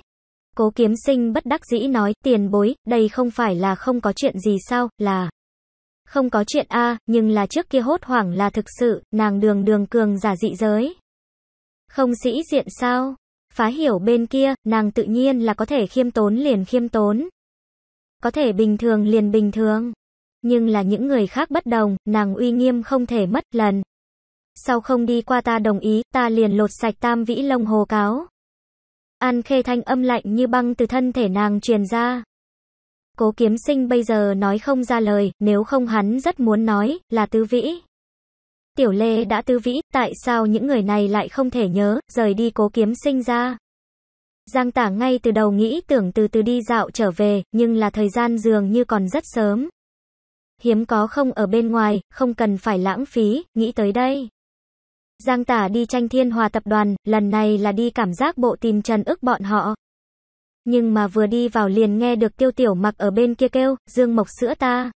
Cố kiếm sinh bất đắc dĩ nói, tiền bối, đây không phải là không có chuyện gì sao, là... Không có chuyện a nhưng là trước kia hốt hoảng là thực sự, nàng đường đường cường giả dị giới. Không sĩ diện sao? Phá hiểu bên kia, nàng tự nhiên là có thể khiêm tốn liền khiêm tốn. Có thể bình thường liền bình thường. Nhưng là những người khác bất đồng, nàng uy nghiêm không thể mất lần. Sau không đi qua ta đồng ý, ta liền lột sạch tam vĩ lông hồ cáo. An khê thanh âm lạnh như băng từ thân thể nàng truyền ra. Cố kiếm sinh bây giờ nói không ra lời, nếu không hắn rất muốn nói, là tứ vĩ. Tiểu Lê đã tư vĩ, tại sao những người này lại không thể nhớ, rời đi cố kiếm sinh ra? Giang tả ngay từ đầu nghĩ tưởng từ từ đi dạo trở về, nhưng là thời gian dường như còn rất sớm. Hiếm có không ở bên ngoài, không cần phải lãng phí, nghĩ tới đây. Giang tả đi tranh thiên hòa tập đoàn, lần này là đi cảm giác bộ tìm Trần ức bọn họ. Nhưng mà vừa đi vào liền nghe được tiêu tiểu mặc ở bên kia kêu, dương mộc sữa ta.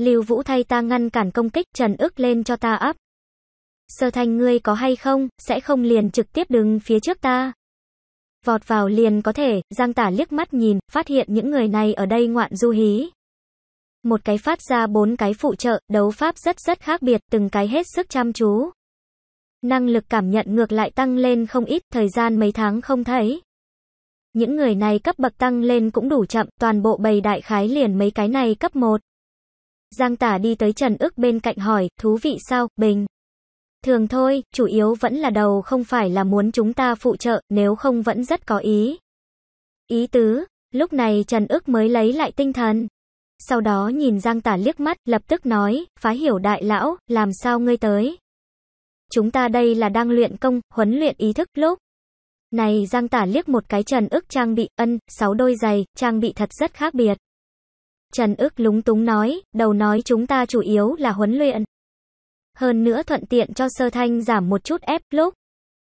Lưu Vũ thay ta ngăn cản công kích, Trần ức lên cho ta ấp. Sơ Thanh ngươi có hay không, sẽ không liền trực tiếp đứng phía trước ta. Vọt vào liền có thể, Giang Tả liếc mắt nhìn, phát hiện những người này ở đây ngoạn du hí. Một cái phát ra bốn cái phụ trợ, đấu pháp rất rất khác biệt, từng cái hết sức chăm chú. Năng lực cảm nhận ngược lại tăng lên không ít, thời gian mấy tháng không thấy. Những người này cấp bậc tăng lên cũng đủ chậm, toàn bộ bầy đại khái liền mấy cái này cấp 1. Giang tả đi tới Trần ức bên cạnh hỏi, thú vị sao, Bình? Thường thôi, chủ yếu vẫn là đầu không phải là muốn chúng ta phụ trợ, nếu không vẫn rất có ý. Ý tứ, lúc này Trần ức mới lấy lại tinh thần. Sau đó nhìn Giang tả liếc mắt, lập tức nói, phá hiểu đại lão, làm sao ngươi tới? Chúng ta đây là đang luyện công, huấn luyện ý thức lúc. Này Giang tả liếc một cái Trần ức trang bị, ân, sáu đôi giày, trang bị thật rất khác biệt. Trần ức lúng túng nói, đầu nói chúng ta chủ yếu là huấn luyện. Hơn nữa thuận tiện cho sơ thanh giảm một chút ép lúc.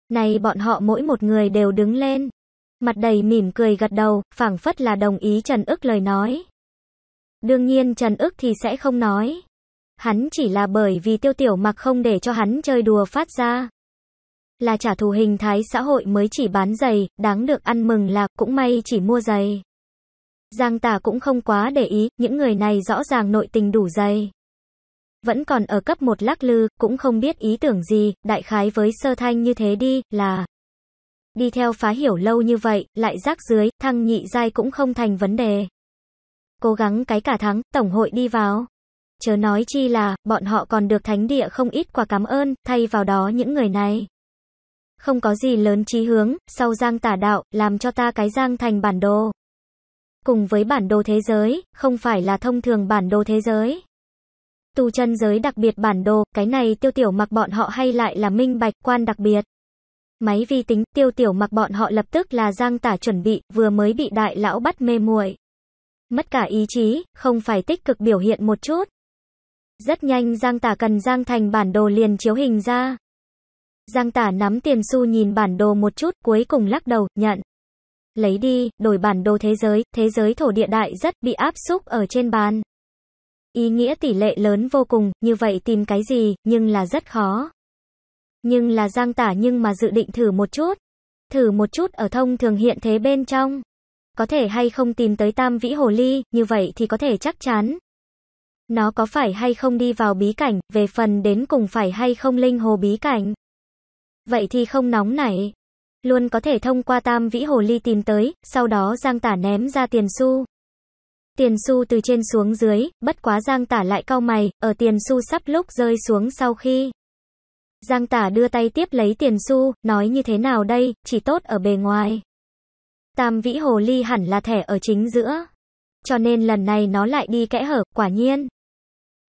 Này bọn họ mỗi một người đều đứng lên. Mặt đầy mỉm cười gật đầu, phảng phất là đồng ý Trần ức lời nói. Đương nhiên Trần ức thì sẽ không nói. Hắn chỉ là bởi vì tiêu tiểu mặc không để cho hắn chơi đùa phát ra. Là trả thù hình thái xã hội mới chỉ bán giày, đáng được ăn mừng là cũng may chỉ mua giày. Giang Tả cũng không quá để ý, những người này rõ ràng nội tình đủ dày. Vẫn còn ở cấp một lắc lư, cũng không biết ý tưởng gì, đại khái với sơ thanh như thế đi, là... Đi theo phá hiểu lâu như vậy, lại rác dưới, thăng nhị giai cũng không thành vấn đề. Cố gắng cái cả tháng, tổng hội đi vào. Chớ nói chi là, bọn họ còn được thánh địa không ít quà cảm ơn, thay vào đó những người này. Không có gì lớn chí hướng, sau giang tả đạo, làm cho ta cái giang thành bản đồ cùng với bản đồ thế giới, không phải là thông thường bản đồ thế giới. Tù chân giới đặc biệt bản đồ, cái này tiêu tiểu mặc bọn họ hay lại là minh bạch quan đặc biệt. Máy vi tính, tiêu tiểu mặc bọn họ lập tức là giang tả chuẩn bị, vừa mới bị đại lão bắt mê muội Mất cả ý chí, không phải tích cực biểu hiện một chút. Rất nhanh giang tả cần giang thành bản đồ liền chiếu hình ra. Giang tả nắm tiền xu nhìn bản đồ một chút cuối cùng lắc đầu, nhận. Lấy đi, đổi bản đồ thế giới, thế giới thổ địa đại rất bị áp xúc ở trên bàn. Ý nghĩa tỷ lệ lớn vô cùng, như vậy tìm cái gì, nhưng là rất khó. Nhưng là giang tả nhưng mà dự định thử một chút. Thử một chút ở thông thường hiện thế bên trong. Có thể hay không tìm tới tam vĩ hồ ly, như vậy thì có thể chắc chắn. Nó có phải hay không đi vào bí cảnh, về phần đến cùng phải hay không linh hồ bí cảnh. Vậy thì không nóng nảy luôn có thể thông qua tam vĩ hồ ly tìm tới, sau đó Giang Tả ném ra tiền xu. Tiền xu từ trên xuống dưới, bất quá Giang Tả lại cau mày, ở tiền xu sắp lúc rơi xuống sau khi. Giang Tả đưa tay tiếp lấy tiền xu, nói như thế nào đây, chỉ tốt ở bề ngoài. Tam vĩ hồ ly hẳn là thẻ ở chính giữa. Cho nên lần này nó lại đi kẽ hở, quả nhiên.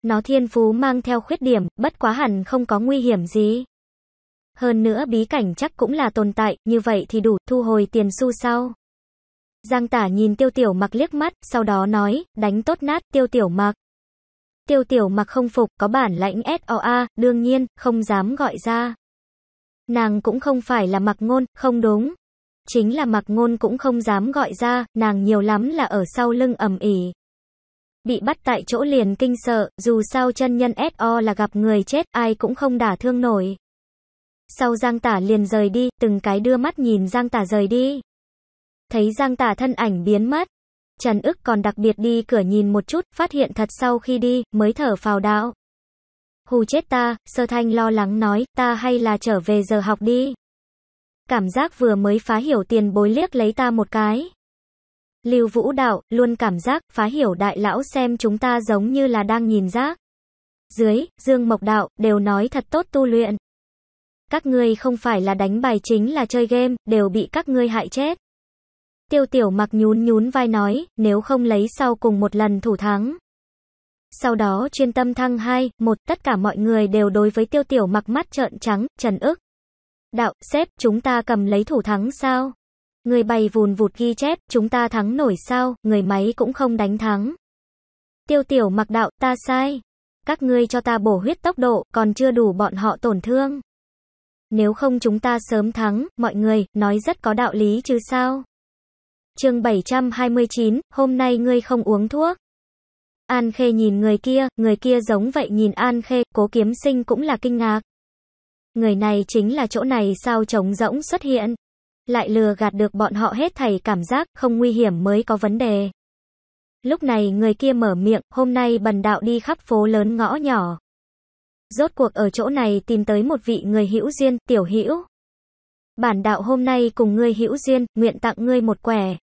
Nó thiên phú mang theo khuyết điểm, bất quá hẳn không có nguy hiểm gì. Hơn nữa bí cảnh chắc cũng là tồn tại, như vậy thì đủ, thu hồi tiền xu sau. Giang tả nhìn tiêu tiểu mặc liếc mắt, sau đó nói, đánh tốt nát, tiêu tiểu mặc. Tiêu tiểu mặc không phục, có bản lãnh s o a đương nhiên, không dám gọi ra. Nàng cũng không phải là mặc ngôn, không đúng. Chính là mặc ngôn cũng không dám gọi ra, nàng nhiều lắm là ở sau lưng ẩm ỉ. Bị bắt tại chỗ liền kinh sợ, dù sao chân nhân s o là gặp người chết, ai cũng không đả thương nổi. Sau Giang Tả liền rời đi, từng cái đưa mắt nhìn Giang Tả rời đi. Thấy Giang Tả thân ảnh biến mất. Trần ức còn đặc biệt đi cửa nhìn một chút, phát hiện thật sau khi đi, mới thở phào đạo. Hù chết ta, sơ thanh lo lắng nói, ta hay là trở về giờ học đi. Cảm giác vừa mới phá hiểu tiền bối liếc lấy ta một cái. Lưu Vũ Đạo luôn cảm giác phá hiểu đại lão xem chúng ta giống như là đang nhìn giác Dưới, Dương Mộc Đạo đều nói thật tốt tu luyện các ngươi không phải là đánh bài chính là chơi game, đều bị các ngươi hại chết. Tiêu tiểu mặc nhún nhún vai nói, nếu không lấy sau cùng một lần thủ thắng. Sau đó chuyên tâm thăng 2, 1 tất cả mọi người đều đối với tiêu tiểu mặc mắt trợn trắng, trần ức. Đạo, xếp, chúng ta cầm lấy thủ thắng sao? Người bày vùn vụt ghi chép, chúng ta thắng nổi sao, người máy cũng không đánh thắng. Tiêu tiểu mặc đạo, ta sai. Các ngươi cho ta bổ huyết tốc độ, còn chưa đủ bọn họ tổn thương. Nếu không chúng ta sớm thắng, mọi người, nói rất có đạo lý chứ sao? chương 729, hôm nay ngươi không uống thuốc. An Khê nhìn người kia, người kia giống vậy nhìn An Khê, cố kiếm sinh cũng là kinh ngạc. Người này chính là chỗ này sao trống rỗng xuất hiện. Lại lừa gạt được bọn họ hết thầy cảm giác không nguy hiểm mới có vấn đề. Lúc này người kia mở miệng, hôm nay bần đạo đi khắp phố lớn ngõ nhỏ. Rốt cuộc ở chỗ này tìm tới một vị người hữu duyên, tiểu hữu. Bản đạo hôm nay cùng ngươi hữu duyên, nguyện tặng ngươi một quẻ.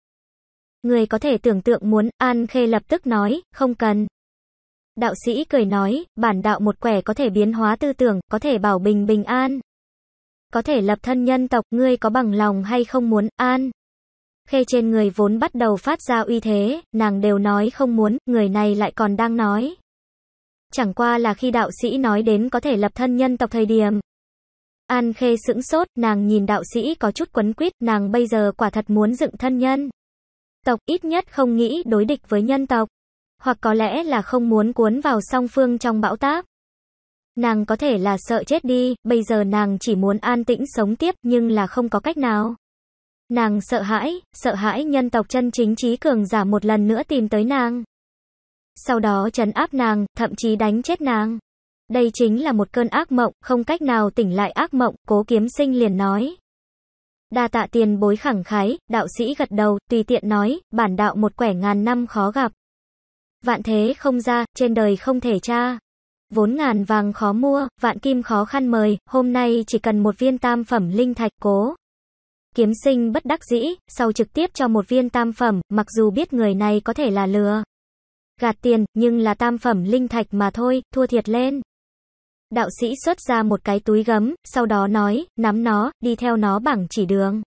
ngươi có thể tưởng tượng muốn, An Khê lập tức nói, không cần. Đạo sĩ cười nói, bản đạo một quẻ có thể biến hóa tư tưởng, có thể bảo bình bình an. Có thể lập thân nhân tộc, ngươi có bằng lòng hay không muốn, an. Khê trên người vốn bắt đầu phát ra uy thế, nàng đều nói không muốn, người này lại còn đang nói chẳng qua là khi đạo sĩ nói đến có thể lập thân nhân tộc thời điểm. An Khê sững sốt, nàng nhìn đạo sĩ có chút quấn quýt, nàng bây giờ quả thật muốn dựng thân nhân. Tộc ít nhất không nghĩ đối địch với nhân tộc, hoặc có lẽ là không muốn cuốn vào song phương trong bão táp. Nàng có thể là sợ chết đi, bây giờ nàng chỉ muốn an tĩnh sống tiếp nhưng là không có cách nào. Nàng sợ hãi, sợ hãi nhân tộc chân chính trí cường giả một lần nữa tìm tới nàng. Sau đó trấn áp nàng, thậm chí đánh chết nàng. Đây chính là một cơn ác mộng, không cách nào tỉnh lại ác mộng, cố kiếm sinh liền nói. Đa tạ tiền bối khẳng khái, đạo sĩ gật đầu, tùy tiện nói, bản đạo một quẻ ngàn năm khó gặp. Vạn thế không ra, trên đời không thể tra. Vốn ngàn vàng khó mua, vạn kim khó khăn mời, hôm nay chỉ cần một viên tam phẩm linh thạch cố. Kiếm sinh bất đắc dĩ, sau trực tiếp cho một viên tam phẩm, mặc dù biết người này có thể là lừa gạt tiền, nhưng là tam phẩm linh thạch mà thôi, thua thiệt lên. Đạo sĩ xuất ra một cái túi gấm, sau đó nói, nắm nó, đi theo nó bằng chỉ đường.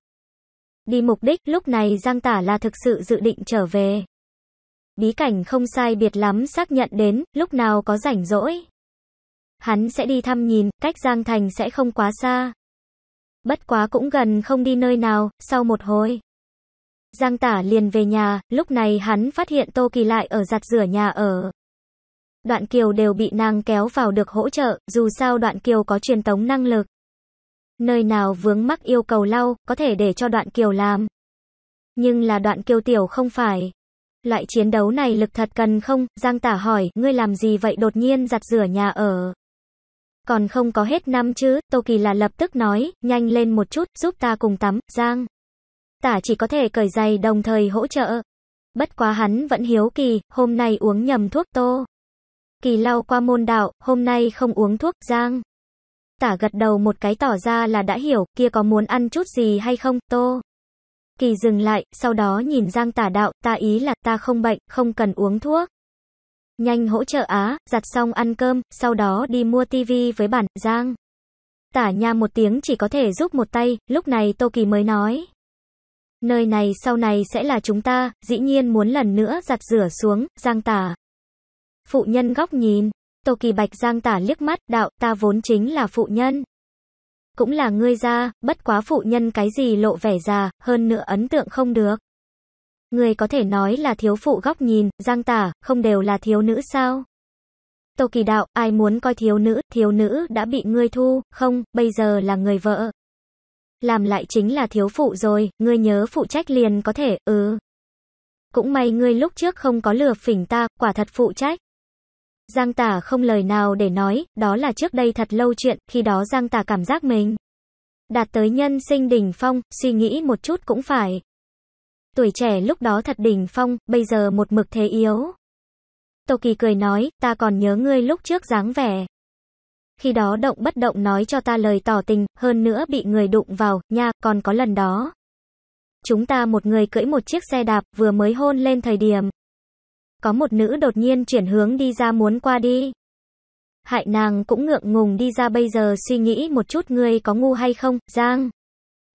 Đi mục đích, lúc này Giang Tả là thực sự dự định trở về. Bí cảnh không sai biệt lắm xác nhận đến, lúc nào có rảnh rỗi. Hắn sẽ đi thăm nhìn, cách Giang Thành sẽ không quá xa. Bất quá cũng gần không đi nơi nào, sau một hồi. Giang Tả liền về nhà, lúc này hắn phát hiện Tô Kỳ lại ở giặt rửa nhà ở. Đoạn Kiều đều bị nàng kéo vào được hỗ trợ, dù sao Đoạn Kiều có truyền tống năng lực. Nơi nào vướng mắc yêu cầu lau, có thể để cho Đoạn Kiều làm. Nhưng là Đoạn Kiều tiểu không phải. Loại chiến đấu này lực thật cần không? Giang Tả hỏi, ngươi làm gì vậy đột nhiên giặt rửa nhà ở? Còn không có hết năm chứ, Tô Kỳ là lập tức nói, nhanh lên một chút, giúp ta cùng tắm, Giang tả chỉ có thể cởi giày đồng thời hỗ trợ. Bất quá hắn vẫn hiếu kỳ, hôm nay uống nhầm thuốc tô. Kỳ lao qua môn đạo, hôm nay không uống thuốc giang. Tả gật đầu một cái tỏ ra là đã hiểu, kia có muốn ăn chút gì hay không, tô. Kỳ dừng lại, sau đó nhìn giang tả đạo, ta ý là ta không bệnh, không cần uống thuốc. Nhanh hỗ trợ á, giặt xong ăn cơm, sau đó đi mua tivi với bản, giang. Tả nha một tiếng chỉ có thể giúp một tay, lúc này Tô Kỳ mới nói. Nơi này sau này sẽ là chúng ta, dĩ nhiên muốn lần nữa giặt rửa xuống, Giang Tả. Phụ nhân góc nhìn, Tô Kỳ Bạch Giang Tả liếc mắt, đạo, ta vốn chính là phụ nhân. Cũng là ngươi ra, bất quá phụ nhân cái gì lộ vẻ già, hơn nữa ấn tượng không được. Người có thể nói là thiếu phụ góc nhìn, Giang Tả, không đều là thiếu nữ sao? Tô Kỳ đạo, ai muốn coi thiếu nữ, thiếu nữ đã bị ngươi thu, không, bây giờ là người vợ, làm lại chính là thiếu phụ rồi, ngươi nhớ phụ trách liền có thể, ừ. Cũng may ngươi lúc trước không có lừa phỉnh ta, quả thật phụ trách. Giang tả không lời nào để nói, đó là trước đây thật lâu chuyện, khi đó Giang tả cảm giác mình. Đạt tới nhân sinh đỉnh phong, suy nghĩ một chút cũng phải. Tuổi trẻ lúc đó thật đỉnh phong, bây giờ một mực thế yếu. Tô Kỳ cười nói, ta còn nhớ ngươi lúc trước dáng vẻ khi đó động bất động nói cho ta lời tỏ tình, hơn nữa bị người đụng vào, nha, còn có lần đó. Chúng ta một người cưỡi một chiếc xe đạp, vừa mới hôn lên thời điểm. Có một nữ đột nhiên chuyển hướng đi ra muốn qua đi. Hại nàng cũng ngượng ngùng đi ra bây giờ suy nghĩ một chút ngươi có ngu hay không, Giang.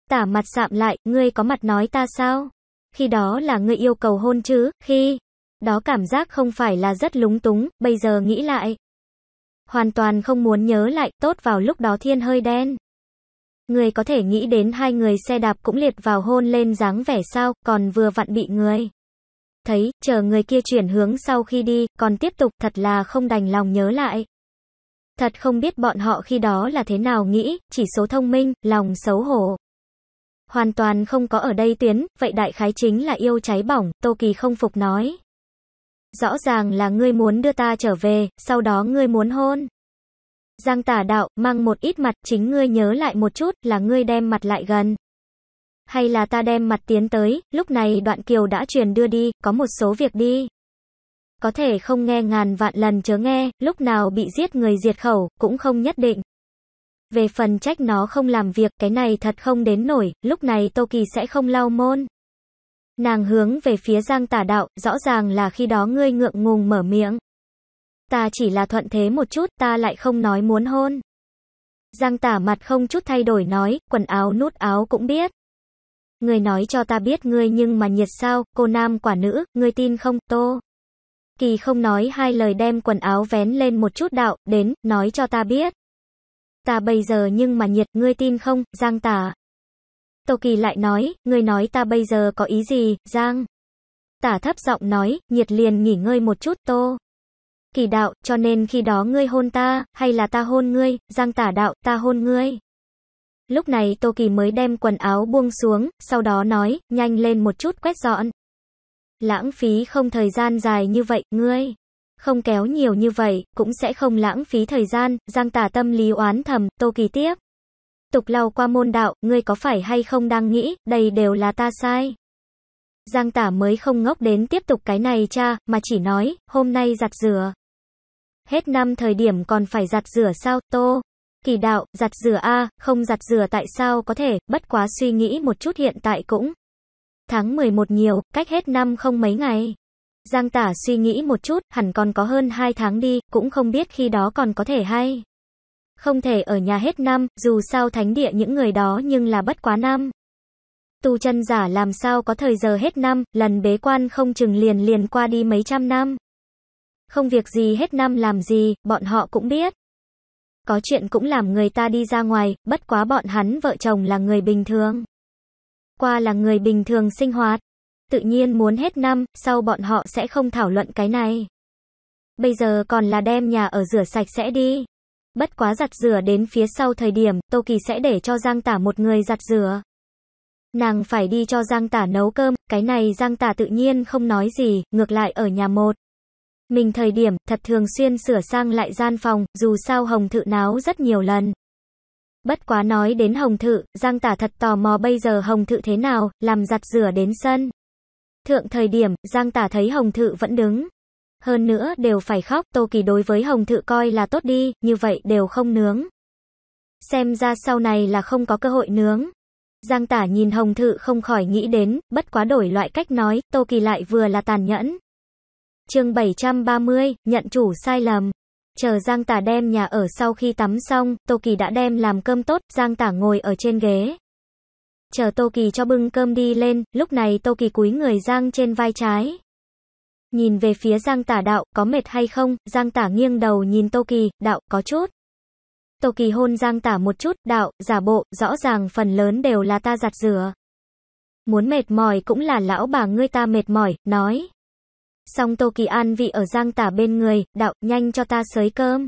Tả mặt sạm lại, ngươi có mặt nói ta sao? Khi đó là ngươi yêu cầu hôn chứ, khi... Đó cảm giác không phải là rất lúng túng, bây giờ nghĩ lại, hoàn toàn không muốn nhớ lại, tốt vào lúc đó thiên hơi đen. Người có thể nghĩ đến hai người xe đạp cũng liệt vào hôn lên dáng vẻ sao, còn vừa vặn bị người. Thấy, chờ người kia chuyển hướng sau khi đi, còn tiếp tục thật là không đành lòng nhớ lại. Thật không biết bọn họ khi đó là thế nào nghĩ, chỉ số thông minh, lòng xấu hổ. Hoàn toàn không có ở đây tuyến, vậy đại khái chính là yêu cháy bỏng, Tô Kỳ không phục nói rõ ràng là ngươi muốn đưa ta trở về, sau đó ngươi muốn hôn. Giang tả đạo, mang một ít mặt, chính ngươi nhớ lại một chút, là ngươi đem mặt lại gần. Hay là ta đem mặt tiến tới, lúc này đoạn kiều đã truyền đưa đi, có một số việc đi. Có thể không nghe ngàn vạn lần chớ nghe, lúc nào bị giết người diệt khẩu, cũng không nhất định. Về phần trách nó không làm việc, cái này thật không đến nổi, lúc này Tô Kỳ sẽ không lau môn. Nàng hướng về phía Giang Tả đạo, rõ ràng là khi đó ngươi ngượng ngùng mở miệng. Ta chỉ là thuận thế một chút, ta lại không nói muốn hôn. Giang Tả mặt không chút thay đổi nói, quần áo nút áo cũng biết. Ngươi nói cho ta biết ngươi nhưng mà nhiệt sao, cô nam quả nữ, ngươi tin không, tô. Kỳ không nói hai lời đem quần áo vén lên một chút đạo, đến, nói cho ta biết. Ta bây giờ nhưng mà nhiệt, ngươi tin không, Giang Tả. Toki lại nói, ngươi nói ta bây giờ có ý gì, Giang? Tả thấp giọng nói, nhiệt liền nghỉ ngơi một chút tô. Kỳ đạo, cho nên khi đó ngươi hôn ta, hay là ta hôn ngươi, Giang tả đạo, ta hôn ngươi. Lúc này Tô Kỳ mới đem quần áo buông xuống, sau đó nói, nhanh lên một chút quét dọn. Lãng phí không thời gian dài như vậy, ngươi. Không kéo nhiều như vậy, cũng sẽ không lãng phí thời gian, Giang tả tâm lý oán thầm, Tô Kỳ tiếp tục lao qua môn đạo, ngươi có phải hay không đang nghĩ, đây đều là ta sai. Giang tả mới không ngốc đến tiếp tục cái này cha, mà chỉ nói, hôm nay giặt rửa. Hết năm thời điểm còn phải giặt rửa sao, tô. Kỳ đạo, giặt rửa a không giặt rửa tại sao có thể, bất quá suy nghĩ một chút hiện tại cũng. Tháng 11 nhiều, cách hết năm không mấy ngày. Giang tả suy nghĩ một chút, hẳn còn có hơn 2 tháng đi, cũng không biết khi đó còn có thể hay. Không thể ở nhà hết năm, dù sao thánh địa những người đó nhưng là bất quá năm. Tu chân giả làm sao có thời giờ hết năm, lần bế quan không chừng liền liền qua đi mấy trăm năm. Không việc gì hết năm làm gì, bọn họ cũng biết. Có chuyện cũng làm người ta đi ra ngoài, bất quá bọn hắn vợ chồng là người bình thường. Qua là người bình thường sinh hoạt. Tự nhiên muốn hết năm, sau bọn họ sẽ không thảo luận cái này. Bây giờ còn là đem nhà ở rửa sạch sẽ đi. Bất quá giặt rửa đến phía sau thời điểm, Tô Kỳ sẽ để cho Giang Tả một người giặt rửa. Nàng phải đi cho Giang Tả nấu cơm, cái này Giang Tả tự nhiên không nói gì, ngược lại ở nhà một. Mình thời điểm, thật thường xuyên sửa sang lại gian phòng, dù sao Hồng Thự náo rất nhiều lần. Bất quá nói đến Hồng Thự, Giang Tả thật tò mò bây giờ Hồng Thự thế nào, làm giặt rửa đến sân. Thượng thời điểm, Giang Tả thấy Hồng Thự vẫn đứng. Hơn nữa đều phải khóc, Tô Kỳ đối với Hồng Thự coi là tốt đi, như vậy đều không nướng. Xem ra sau này là không có cơ hội nướng. Giang tả nhìn Hồng Thự không khỏi nghĩ đến, bất quá đổi loại cách nói, Tô Kỳ lại vừa là tàn nhẫn. chương 730, nhận chủ sai lầm. Chờ Giang tả đem nhà ở sau khi tắm xong, Tô Kỳ đã đem làm cơm tốt, Giang tả ngồi ở trên ghế. Chờ Tô Kỳ cho bưng cơm đi lên, lúc này Tô Kỳ cúi người Giang trên vai trái. Nhìn về phía Giang Tả đạo, có mệt hay không? Giang Tả nghiêng đầu nhìn Tô Kỳ, đạo, có chút. Tô Kỳ hôn Giang Tả một chút, đạo, giả bộ, rõ ràng phần lớn đều là ta giặt rửa. Muốn mệt mỏi cũng là lão bà ngươi ta mệt mỏi, nói. Xong Tô Kỳ an vị ở Giang Tả bên người, đạo, nhanh cho ta sới cơm.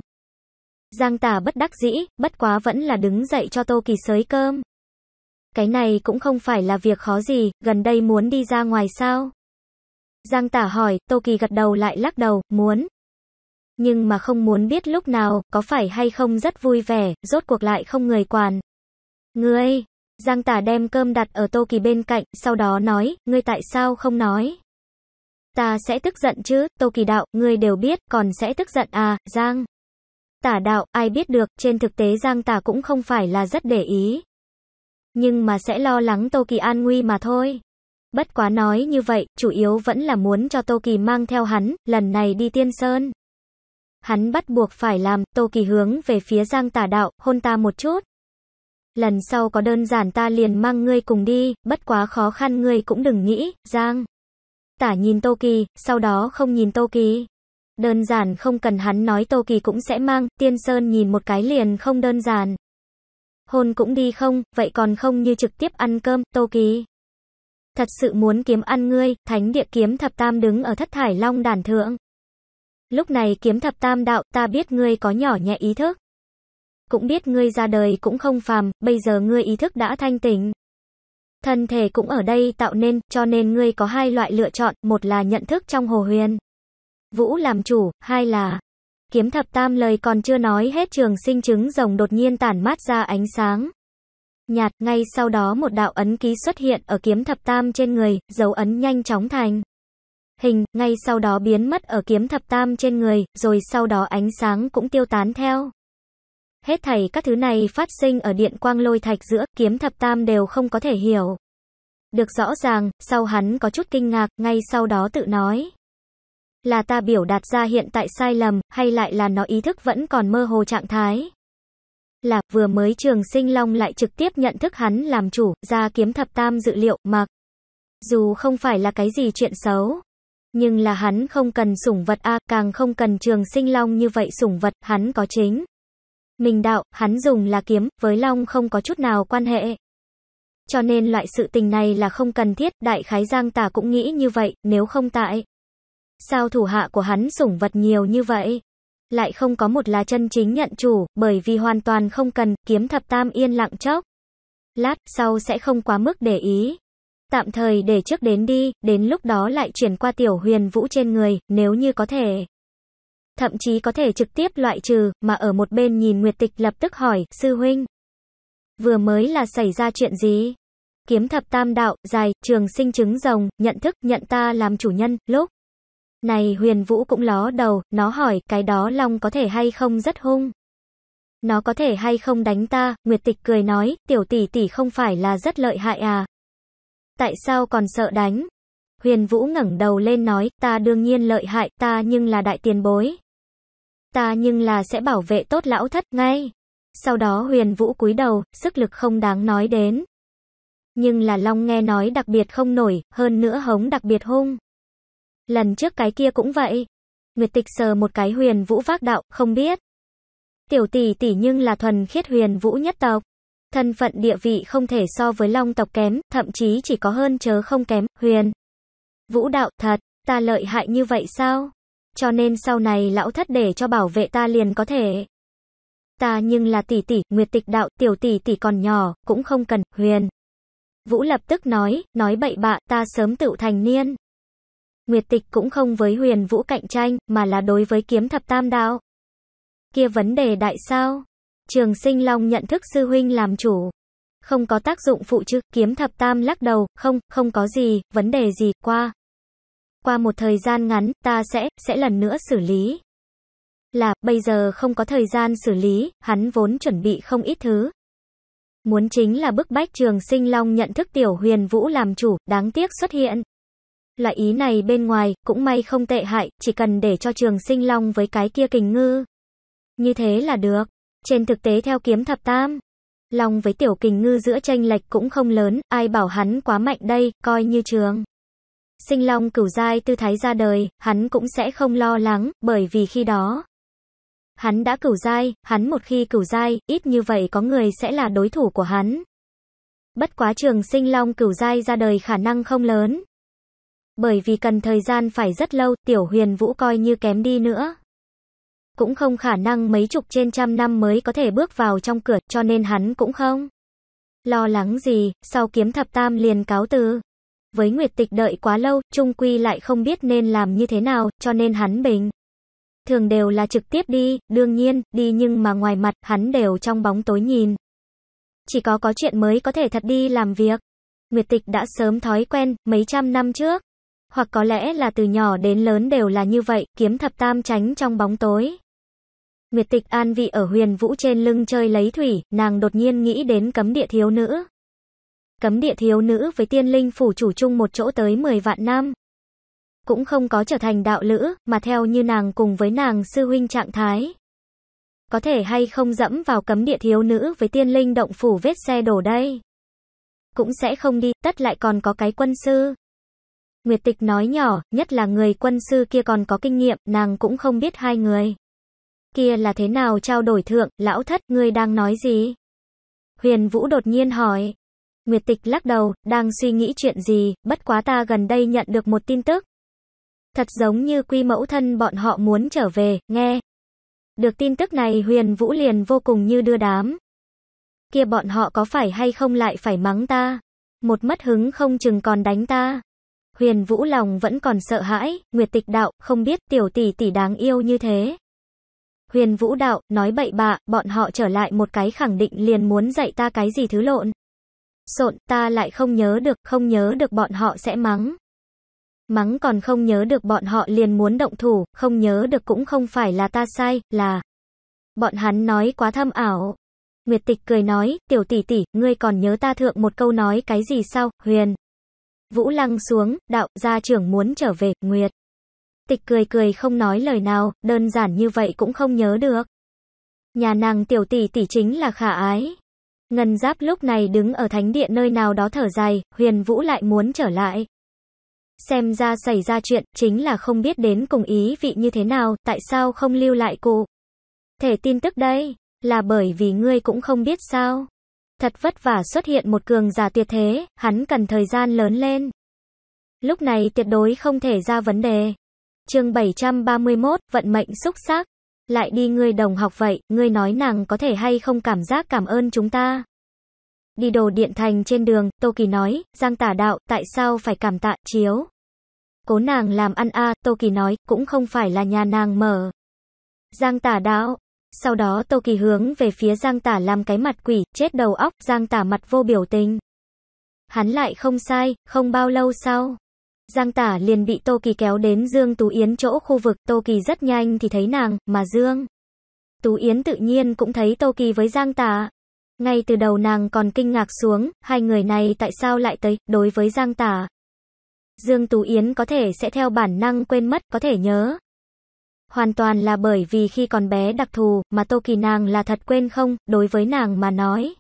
Giang Tả bất đắc dĩ, bất quá vẫn là đứng dậy cho Tô Kỳ sới cơm. Cái này cũng không phải là việc khó gì, gần đây muốn đi ra ngoài sao? Giang tả hỏi, Tô Kỳ gật đầu lại lắc đầu, muốn. Nhưng mà không muốn biết lúc nào, có phải hay không rất vui vẻ, rốt cuộc lại không người quản. Ngươi, Giang tả đem cơm đặt ở Tô Kỳ bên cạnh, sau đó nói, ngươi tại sao không nói? Ta sẽ tức giận chứ, Tô Kỳ đạo, ngươi đều biết, còn sẽ tức giận à, Giang. Tả đạo, ai biết được, trên thực tế Giang tả cũng không phải là rất để ý. Nhưng mà sẽ lo lắng Tô Kỳ an nguy mà thôi. Bất quá nói như vậy, chủ yếu vẫn là muốn cho Tô Kỳ mang theo hắn, lần này đi Tiên Sơn. Hắn bắt buộc phải làm, Tô Kỳ hướng về phía Giang Tả Đạo, hôn ta một chút. Lần sau có đơn giản ta liền mang ngươi cùng đi, bất quá khó khăn ngươi cũng đừng nghĩ, Giang. Tả nhìn Tô Kỳ, sau đó không nhìn Tô Kỳ. Đơn giản không cần hắn nói Tô Kỳ cũng sẽ mang, Tiên Sơn nhìn một cái liền không đơn giản. Hôn cũng đi không, vậy còn không như trực tiếp ăn cơm, Tô Kỳ thật sự muốn kiếm ăn ngươi, thánh địa kiếm thập tam đứng ở thất thải long đàn thượng. Lúc này kiếm thập tam đạo, ta biết ngươi có nhỏ nhẹ ý thức. Cũng biết ngươi ra đời cũng không phàm, bây giờ ngươi ý thức đã thanh tỉnh. Thân thể cũng ở đây tạo nên, cho nên ngươi có hai loại lựa chọn, một là nhận thức trong hồ huyền. Vũ làm chủ, hai là... Kiếm thập tam lời còn chưa nói hết trường sinh chứng rồng đột nhiên tản mát ra ánh sáng nhạt, ngay sau đó một đạo ấn ký xuất hiện ở kiếm thập tam trên người, dấu ấn nhanh chóng thành hình, ngay sau đó biến mất ở kiếm thập tam trên người, rồi sau đó ánh sáng cũng tiêu tán theo. Hết thảy các thứ này phát sinh ở điện quang lôi thạch giữa, kiếm thập tam đều không có thể hiểu. Được rõ ràng, sau hắn có chút kinh ngạc, ngay sau đó tự nói. Là ta biểu đạt ra hiện tại sai lầm, hay lại là nó ý thức vẫn còn mơ hồ trạng thái? là vừa mới trường sinh long lại trực tiếp nhận thức hắn làm chủ, ra kiếm thập tam dự liệu, mặc dù không phải là cái gì chuyện xấu. Nhưng là hắn không cần sủng vật a càng không cần trường sinh long như vậy sủng vật, hắn có chính. Mình đạo, hắn dùng là kiếm, với long không có chút nào quan hệ. Cho nên loại sự tình này là không cần thiết, đại khái giang tả cũng nghĩ như vậy, nếu không tại. Sao thủ hạ của hắn sủng vật nhiều như vậy? lại không có một lá chân chính nhận chủ, bởi vì hoàn toàn không cần, kiếm thập tam yên lặng chốc. Lát sau sẽ không quá mức để ý. Tạm thời để trước đến đi, đến lúc đó lại chuyển qua tiểu huyền vũ trên người, nếu như có thể. Thậm chí có thể trực tiếp loại trừ, mà ở một bên nhìn Nguyệt Tịch lập tức hỏi, sư huynh. Vừa mới là xảy ra chuyện gì? Kiếm thập tam đạo, dài, trường sinh chứng rồng, nhận thức, nhận ta làm chủ nhân, lúc. Này huyền vũ cũng ló đầu, nó hỏi, cái đó long có thể hay không rất hung. Nó có thể hay không đánh ta, Nguyệt Tịch cười nói, tiểu tỷ tỷ không phải là rất lợi hại à. Tại sao còn sợ đánh? Huyền Vũ ngẩng đầu lên nói, ta đương nhiên lợi hại, ta nhưng là đại tiền bối. Ta nhưng là sẽ bảo vệ tốt lão thất ngay. Sau đó huyền vũ cúi đầu, sức lực không đáng nói đến. Nhưng là Long nghe nói đặc biệt không nổi, hơn nữa hống đặc biệt hung. Lần trước cái kia cũng vậy. Nguyệt tịch sờ một cái huyền vũ vác đạo, không biết. Tiểu tỷ tỷ nhưng là thuần khiết huyền vũ nhất tộc. Thân phận địa vị không thể so với long tộc kém, thậm chí chỉ có hơn chớ không kém, huyền. Vũ đạo, thật, ta lợi hại như vậy sao? Cho nên sau này lão thất để cho bảo vệ ta liền có thể. Ta nhưng là tỷ tỷ, nguyệt tịch đạo, tiểu tỷ tỷ còn nhỏ, cũng không cần, huyền. Vũ lập tức nói, nói bậy bạ, ta sớm tự thành niên. Nguyệt Tịch cũng không với huyền vũ cạnh tranh, mà là đối với kiếm thập tam đạo. Kia vấn đề đại sao? Trường sinh long nhận thức sư huynh làm chủ. Không có tác dụng phụ chứ, kiếm thập tam lắc đầu, không, không có gì, vấn đề gì, qua. Qua một thời gian ngắn, ta sẽ, sẽ lần nữa xử lý. Là, bây giờ không có thời gian xử lý, hắn vốn chuẩn bị không ít thứ. Muốn chính là bức bách trường sinh long nhận thức tiểu huyền vũ làm chủ, đáng tiếc xuất hiện. Loại ý này bên ngoài, cũng may không tệ hại, chỉ cần để cho trường sinh long với cái kia kình ngư. Như thế là được. Trên thực tế theo kiếm thập tam, long với tiểu kình ngư giữa tranh lệch cũng không lớn, ai bảo hắn quá mạnh đây, coi như trường. Sinh long cửu giai tư thái ra đời, hắn cũng sẽ không lo lắng, bởi vì khi đó. Hắn đã cửu giai, hắn một khi cửu giai, ít như vậy có người sẽ là đối thủ của hắn. Bất quá trường sinh long cửu giai ra đời khả năng không lớn bởi vì cần thời gian phải rất lâu, tiểu huyền vũ coi như kém đi nữa. Cũng không khả năng mấy chục trên trăm năm mới có thể bước vào trong cửa, cho nên hắn cũng không. Lo lắng gì, sau kiếm thập tam liền cáo từ. Với Nguyệt Tịch đợi quá lâu, Trung Quy lại không biết nên làm như thế nào, cho nên hắn bình. Thường đều là trực tiếp đi, đương nhiên, đi nhưng mà ngoài mặt, hắn đều trong bóng tối nhìn. Chỉ có có chuyện mới có thể thật đi làm việc. Nguyệt Tịch đã sớm thói quen, mấy trăm năm trước hoặc có lẽ là từ nhỏ đến lớn đều là như vậy, kiếm thập tam tránh trong bóng tối. Nguyệt tịch an vị ở huyền vũ trên lưng chơi lấy thủy, nàng đột nhiên nghĩ đến cấm địa thiếu nữ. Cấm địa thiếu nữ với tiên linh phủ chủ chung một chỗ tới 10 vạn năm. Cũng không có trở thành đạo lữ, mà theo như nàng cùng với nàng sư huynh trạng thái. Có thể hay không dẫm vào cấm địa thiếu nữ với tiên linh động phủ vết xe đổ đây. Cũng sẽ không đi, tất lại còn có cái quân sư. Nguyệt Tịch nói nhỏ, nhất là người quân sư kia còn có kinh nghiệm, nàng cũng không biết hai người. Kia là thế nào trao đổi thượng, lão thất, ngươi đang nói gì? Huyền Vũ đột nhiên hỏi. Nguyệt Tịch lắc đầu, đang suy nghĩ chuyện gì, bất quá ta gần đây nhận được một tin tức. Thật giống như quy mẫu thân bọn họ muốn trở về, nghe. Được tin tức này Huyền Vũ liền vô cùng như đưa đám. Kia bọn họ có phải hay không lại phải mắng ta? Một mất hứng không chừng còn đánh ta. Huyền Vũ lòng vẫn còn sợ hãi, Nguyệt Tịch đạo, không biết tiểu tỷ tỷ đáng yêu như thế. Huyền Vũ đạo, nói bậy bạ, bọn họ trở lại một cái khẳng định liền muốn dạy ta cái gì thứ lộn. Sộn, ta lại không nhớ được, không nhớ được bọn họ sẽ mắng. Mắng còn không nhớ được bọn họ liền muốn động thủ, không nhớ được cũng không phải là ta sai, là... Bọn hắn nói quá thâm ảo. Nguyệt Tịch cười nói, tiểu tỷ tỷ, ngươi còn nhớ ta thượng một câu nói cái gì sao, Huyền. Vũ lăng xuống, đạo, gia trưởng muốn trở về, Nguyệt. Tịch cười cười không nói lời nào, đơn giản như vậy cũng không nhớ được. Nhà nàng tiểu tỷ tỷ chính là khả ái. Ngân giáp lúc này đứng ở thánh điện nơi nào đó thở dài, huyền vũ lại muốn trở lại. Xem ra xảy ra chuyện, chính là không biết đến cùng ý vị như thế nào, tại sao không lưu lại cụ. Thể tin tức đây, là bởi vì ngươi cũng không biết sao. Thật vất vả xuất hiện một cường giả tuyệt thế, hắn cần thời gian lớn lên. Lúc này tuyệt đối không thể ra vấn đề. chương 731, vận mệnh xúc sắc Lại đi người đồng học vậy, người nói nàng có thể hay không cảm giác cảm ơn chúng ta. Đi đồ điện thành trên đường, Tô Kỳ nói, Giang tả đạo, tại sao phải cảm tạ, chiếu. Cố nàng làm ăn a Tô Kỳ nói, cũng không phải là nhà nàng mở. Giang tả đạo, sau đó Tô Kỳ hướng về phía Giang Tả làm cái mặt quỷ, chết đầu óc, Giang Tả mặt vô biểu tình. Hắn lại không sai, không bao lâu sau. Giang Tả liền bị Tô Kỳ kéo đến Dương Tú Yến chỗ khu vực, Tô Kỳ rất nhanh thì thấy nàng, mà Dương. Tú Yến tự nhiên cũng thấy Tô Kỳ với Giang Tả. Ngay từ đầu nàng còn kinh ngạc xuống, hai người này tại sao lại tới, đối với Giang Tả. Dương Tú Yến có thể sẽ theo bản năng quên mất, có thể nhớ, hoàn toàn là bởi vì khi còn bé đặc thù mà Tô Kỳ nàng là thật quên không, đối với nàng mà nói.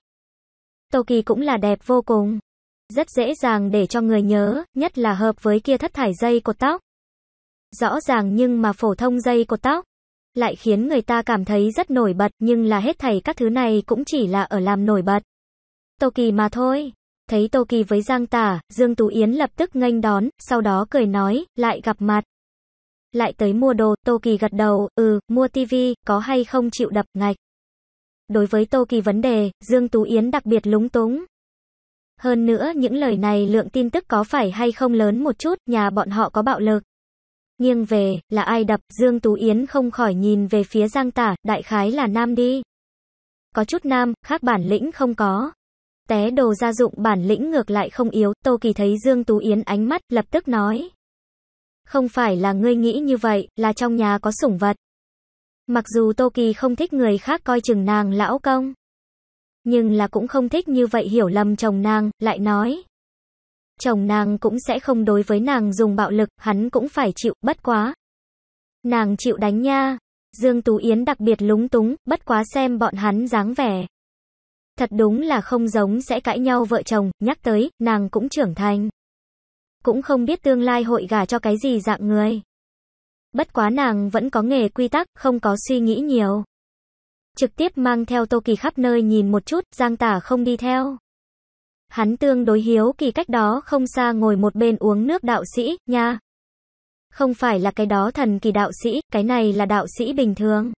Tô Kỳ cũng là đẹp vô cùng. Rất dễ dàng để cho người nhớ, nhất là hợp với kia thất thải dây cột tóc. Rõ ràng nhưng mà phổ thông dây cột tóc lại khiến người ta cảm thấy rất nổi bật, nhưng là hết thảy các thứ này cũng chỉ là ở làm nổi bật. Tô Kỳ mà thôi. Thấy Tô Kỳ với Giang Tả, Dương Tú Yến lập tức nghênh đón, sau đó cười nói, lại gặp mặt. Lại tới mua đồ, Tô Kỳ gật đầu, ừ, mua tivi, có hay không chịu đập, ngạch. Đối với Tô Kỳ vấn đề, Dương Tú Yến đặc biệt lúng túng. Hơn nữa những lời này lượng tin tức có phải hay không lớn một chút, nhà bọn họ có bạo lực. Nghiêng về, là ai đập, Dương Tú Yến không khỏi nhìn về phía Giang Tả, đại khái là nam đi. Có chút nam, khác bản lĩnh không có. Té đồ gia dụng bản lĩnh ngược lại không yếu, Tô Kỳ thấy Dương Tú Yến ánh mắt, lập tức nói. Không phải là ngươi nghĩ như vậy, là trong nhà có sủng vật. Mặc dù Tô Kỳ không thích người khác coi chừng nàng lão công. Nhưng là cũng không thích như vậy hiểu lầm chồng nàng, lại nói. Chồng nàng cũng sẽ không đối với nàng dùng bạo lực, hắn cũng phải chịu, bất quá. Nàng chịu đánh nha. Dương Tú Yến đặc biệt lúng túng, bất quá xem bọn hắn dáng vẻ. Thật đúng là không giống sẽ cãi nhau vợ chồng, nhắc tới, nàng cũng trưởng thành cũng không biết tương lai hội gả cho cái gì dạng người. Bất quá nàng vẫn có nghề quy tắc, không có suy nghĩ nhiều. Trực tiếp mang theo Tô Kỳ khắp nơi nhìn một chút, Giang Tả không đi theo. Hắn tương đối hiếu kỳ cách đó không xa ngồi một bên uống nước đạo sĩ, nha. Không phải là cái đó thần kỳ đạo sĩ, cái này là đạo sĩ bình thường.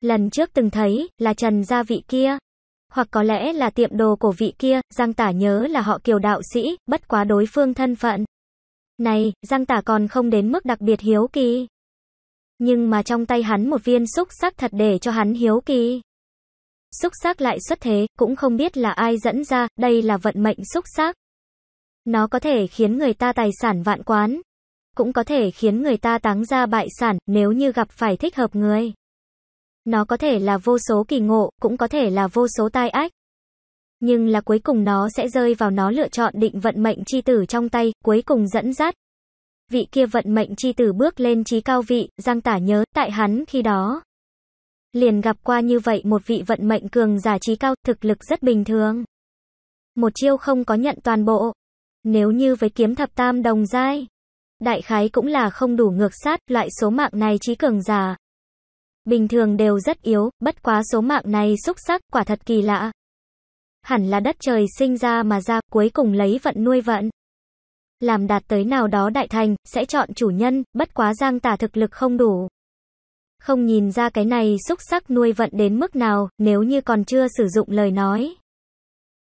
Lần trước từng thấy, là Trần gia vị kia. Hoặc có lẽ là tiệm đồ của vị kia, Giang Tả nhớ là họ kiều đạo sĩ, bất quá đối phương thân phận. Này, Giang Tả còn không đến mức đặc biệt hiếu kỳ. Nhưng mà trong tay hắn một viên xúc sắc thật để cho hắn hiếu kỳ. Xúc sắc lại xuất thế, cũng không biết là ai dẫn ra, đây là vận mệnh xúc sắc. Nó có thể khiến người ta tài sản vạn quán, cũng có thể khiến người ta táng ra bại sản nếu như gặp phải thích hợp người. Nó có thể là vô số kỳ ngộ, cũng có thể là vô số tai ách. Nhưng là cuối cùng nó sẽ rơi vào nó lựa chọn định vận mệnh chi tử trong tay, cuối cùng dẫn dắt. Vị kia vận mệnh chi tử bước lên trí cao vị, Giang Tả nhớ, tại hắn khi đó. Liền gặp qua như vậy một vị vận mệnh cường giả trí cao, thực lực rất bình thường. Một chiêu không có nhận toàn bộ. Nếu như với kiếm thập tam đồng giai, đại khái cũng là không đủ ngược sát, loại số mạng này trí cường giả, bình thường đều rất yếu, bất quá số mạng này xúc sắc, quả thật kỳ lạ. Hẳn là đất trời sinh ra mà ra, cuối cùng lấy vận nuôi vận. Làm đạt tới nào đó đại thành, sẽ chọn chủ nhân, bất quá giang tả thực lực không đủ. Không nhìn ra cái này xúc sắc nuôi vận đến mức nào, nếu như còn chưa sử dụng lời nói.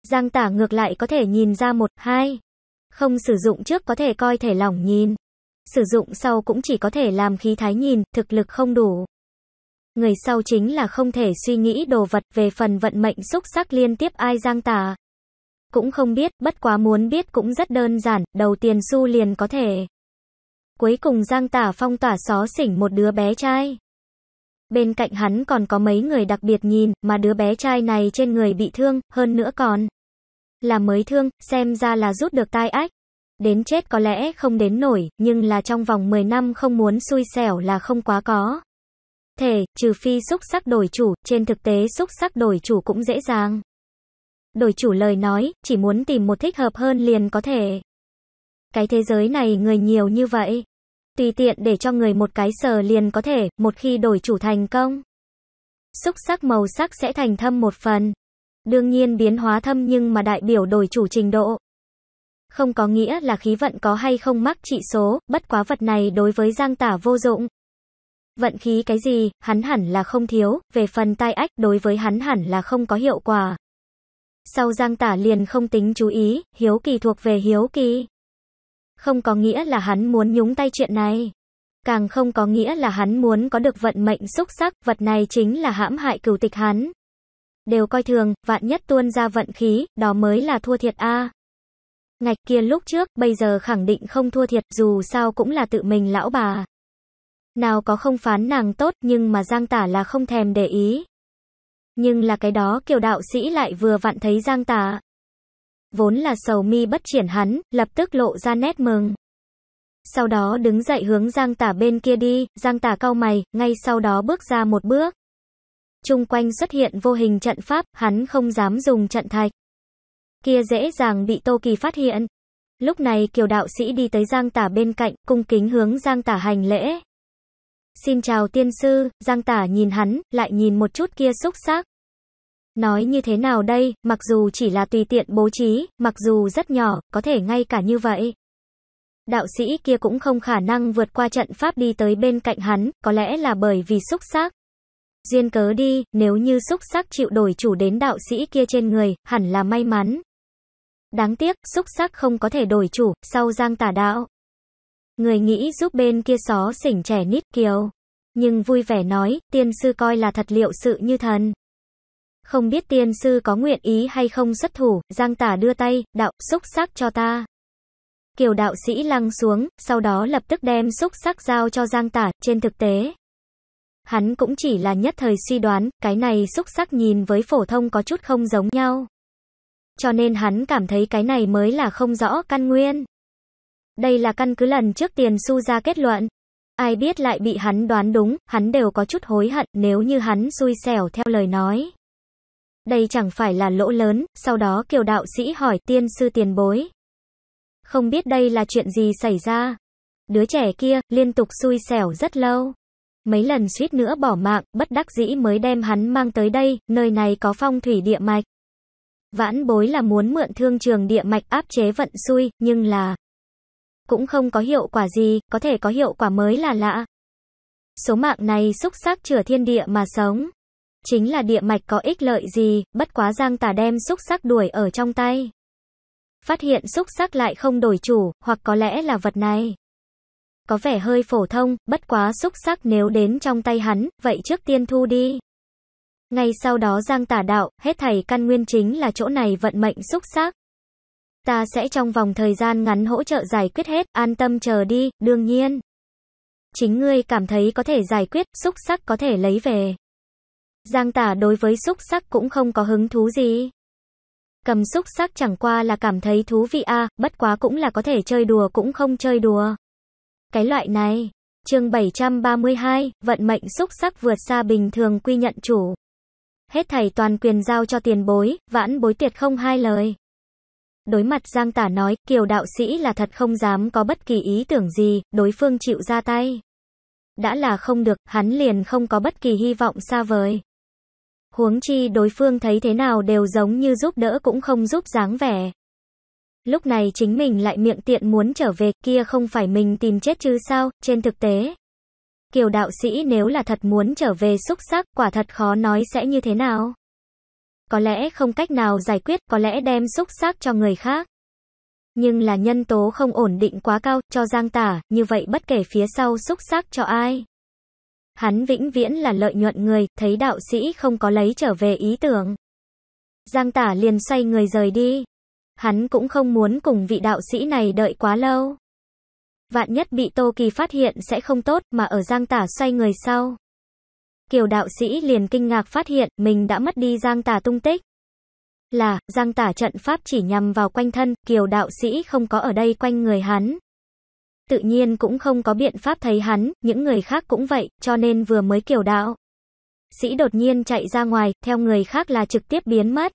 Giang tả ngược lại có thể nhìn ra một, hai. Không sử dụng trước có thể coi thể lỏng nhìn. Sử dụng sau cũng chỉ có thể làm khí thái nhìn, thực lực không đủ. Người sau chính là không thể suy nghĩ đồ vật về phần vận mệnh xúc sắc liên tiếp ai giang tà. Cũng không biết, bất quá muốn biết cũng rất đơn giản, đầu tiền su liền có thể. Cuối cùng giang tả phong tỏa xó xỉnh một đứa bé trai. Bên cạnh hắn còn có mấy người đặc biệt nhìn, mà đứa bé trai này trên người bị thương, hơn nữa còn là mới thương, xem ra là rút được tai ách. Đến chết có lẽ không đến nổi, nhưng là trong vòng 10 năm không muốn xui xẻo là không quá có thể, trừ phi xúc sắc đổi chủ, trên thực tế xúc sắc đổi chủ cũng dễ dàng. Đổi chủ lời nói, chỉ muốn tìm một thích hợp hơn liền có thể. Cái thế giới này người nhiều như vậy. Tùy tiện để cho người một cái sờ liền có thể, một khi đổi chủ thành công. Xúc sắc màu sắc sẽ thành thâm một phần. Đương nhiên biến hóa thâm nhưng mà đại biểu đổi chủ trình độ. Không có nghĩa là khí vận có hay không mắc trị số, bất quá vật này đối với Giang Tả vô dụng. Vận khí cái gì, hắn hẳn là không thiếu, về phần tai ách đối với hắn hẳn là không có hiệu quả. Sau Giang Tả liền không tính chú ý, hiếu kỳ thuộc về hiếu kỳ. Không có nghĩa là hắn muốn nhúng tay chuyện này. Càng không có nghĩa là hắn muốn có được vận mệnh xúc sắc, vật này chính là hãm hại cửu tịch hắn. Đều coi thường, vạn nhất tuôn ra vận khí, đó mới là thua thiệt a. À. Ngạch kia lúc trước, bây giờ khẳng định không thua thiệt, dù sao cũng là tự mình lão bà. Nào có không phán nàng tốt nhưng mà Giang Tả là không thèm để ý. Nhưng là cái đó kiều đạo sĩ lại vừa vặn thấy Giang Tả. Vốn là sầu mi bất triển hắn, lập tức lộ ra nét mừng. Sau đó đứng dậy hướng Giang Tả bên kia đi, Giang Tả cau mày, ngay sau đó bước ra một bước. Trung quanh xuất hiện vô hình trận pháp, hắn không dám dùng trận thạch. Kia dễ dàng bị Tô Kỳ phát hiện. Lúc này kiều đạo sĩ đi tới Giang Tả bên cạnh, cung kính hướng Giang Tả hành lễ. Xin chào tiên sư, Giang Tả nhìn hắn, lại nhìn một chút kia xúc sắc Nói như thế nào đây, mặc dù chỉ là tùy tiện bố trí, mặc dù rất nhỏ, có thể ngay cả như vậy. Đạo sĩ kia cũng không khả năng vượt qua trận pháp đi tới bên cạnh hắn, có lẽ là bởi vì xúc sắc Duyên cớ đi, nếu như xúc sắc chịu đổi chủ đến đạo sĩ kia trên người, hẳn là may mắn. Đáng tiếc, xúc sắc không có thể đổi chủ, sau giang tả đạo. Người nghĩ giúp bên kia xó xỉnh trẻ nít kiều. Nhưng vui vẻ nói, tiên sư coi là thật liệu sự như thần. Không biết tiên sư có nguyện ý hay không xuất thủ, giang tả đưa tay, đạo, xúc sắc cho ta. Kiều đạo sĩ lăng xuống, sau đó lập tức đem xúc sắc giao cho giang tả, trên thực tế. Hắn cũng chỉ là nhất thời suy đoán, cái này xúc sắc nhìn với phổ thông có chút không giống nhau. Cho nên hắn cảm thấy cái này mới là không rõ căn nguyên. Đây là căn cứ lần trước tiền su ra kết luận. Ai biết lại bị hắn đoán đúng, hắn đều có chút hối hận nếu như hắn xui xẻo theo lời nói. Đây chẳng phải là lỗ lớn, sau đó kiều đạo sĩ hỏi tiên sư tiền bối. Không biết đây là chuyện gì xảy ra. Đứa trẻ kia, liên tục xui xẻo rất lâu. Mấy lần suýt nữa bỏ mạng, bất đắc dĩ mới đem hắn mang tới đây, nơi này có phong thủy địa mạch. Vãn bối là muốn mượn thương trường địa mạch áp chế vận xui, nhưng là cũng không có hiệu quả gì, có thể có hiệu quả mới là lạ. Số mạng này xúc sắc chữa thiên địa mà sống. Chính là địa mạch có ích lợi gì, bất quá giang tà đem xúc sắc đuổi ở trong tay. Phát hiện xúc sắc lại không đổi chủ, hoặc có lẽ là vật này. Có vẻ hơi phổ thông, bất quá xúc sắc nếu đến trong tay hắn, vậy trước tiên thu đi. Ngay sau đó Giang Tả đạo, hết thầy căn nguyên chính là chỗ này vận mệnh xúc sắc ta sẽ trong vòng thời gian ngắn hỗ trợ giải quyết hết, an tâm chờ đi, đương nhiên. Chính ngươi cảm thấy có thể giải quyết, xúc sắc có thể lấy về. Giang tả đối với xúc sắc cũng không có hứng thú gì. Cầm xúc sắc chẳng qua là cảm thấy thú vị a, à, bất quá cũng là có thể chơi đùa cũng không chơi đùa. Cái loại này, chương 732, vận mệnh xúc sắc vượt xa bình thường quy nhận chủ. Hết thầy toàn quyền giao cho tiền bối, vãn bối tuyệt không hai lời. Đối mặt Giang Tả nói, kiều đạo sĩ là thật không dám có bất kỳ ý tưởng gì, đối phương chịu ra tay. Đã là không được, hắn liền không có bất kỳ hy vọng xa vời. Huống chi đối phương thấy thế nào đều giống như giúp đỡ cũng không giúp dáng vẻ. Lúc này chính mình lại miệng tiện muốn trở về, kia không phải mình tìm chết chứ sao, trên thực tế. Kiều đạo sĩ nếu là thật muốn trở về xúc sắc, quả thật khó nói sẽ như thế nào có lẽ không cách nào giải quyết, có lẽ đem xúc xác cho người khác. Nhưng là nhân tố không ổn định quá cao, cho Giang Tả, như vậy bất kể phía sau xúc xác cho ai. Hắn vĩnh viễn là lợi nhuận người, thấy đạo sĩ không có lấy trở về ý tưởng. Giang Tả liền xoay người rời đi. Hắn cũng không muốn cùng vị đạo sĩ này đợi quá lâu. Vạn nhất bị Tô Kỳ phát hiện sẽ không tốt mà ở Giang Tả xoay người sau. Kiều đạo sĩ liền kinh ngạc phát hiện mình đã mất đi Giang Tả tung tích. Là, Giang Tả trận pháp chỉ nhằm vào quanh thân, Kiều đạo sĩ không có ở đây quanh người hắn. Tự nhiên cũng không có biện pháp thấy hắn, những người khác cũng vậy, cho nên vừa mới Kiều đạo. Sĩ đột nhiên chạy ra ngoài, theo người khác là trực tiếp biến mất.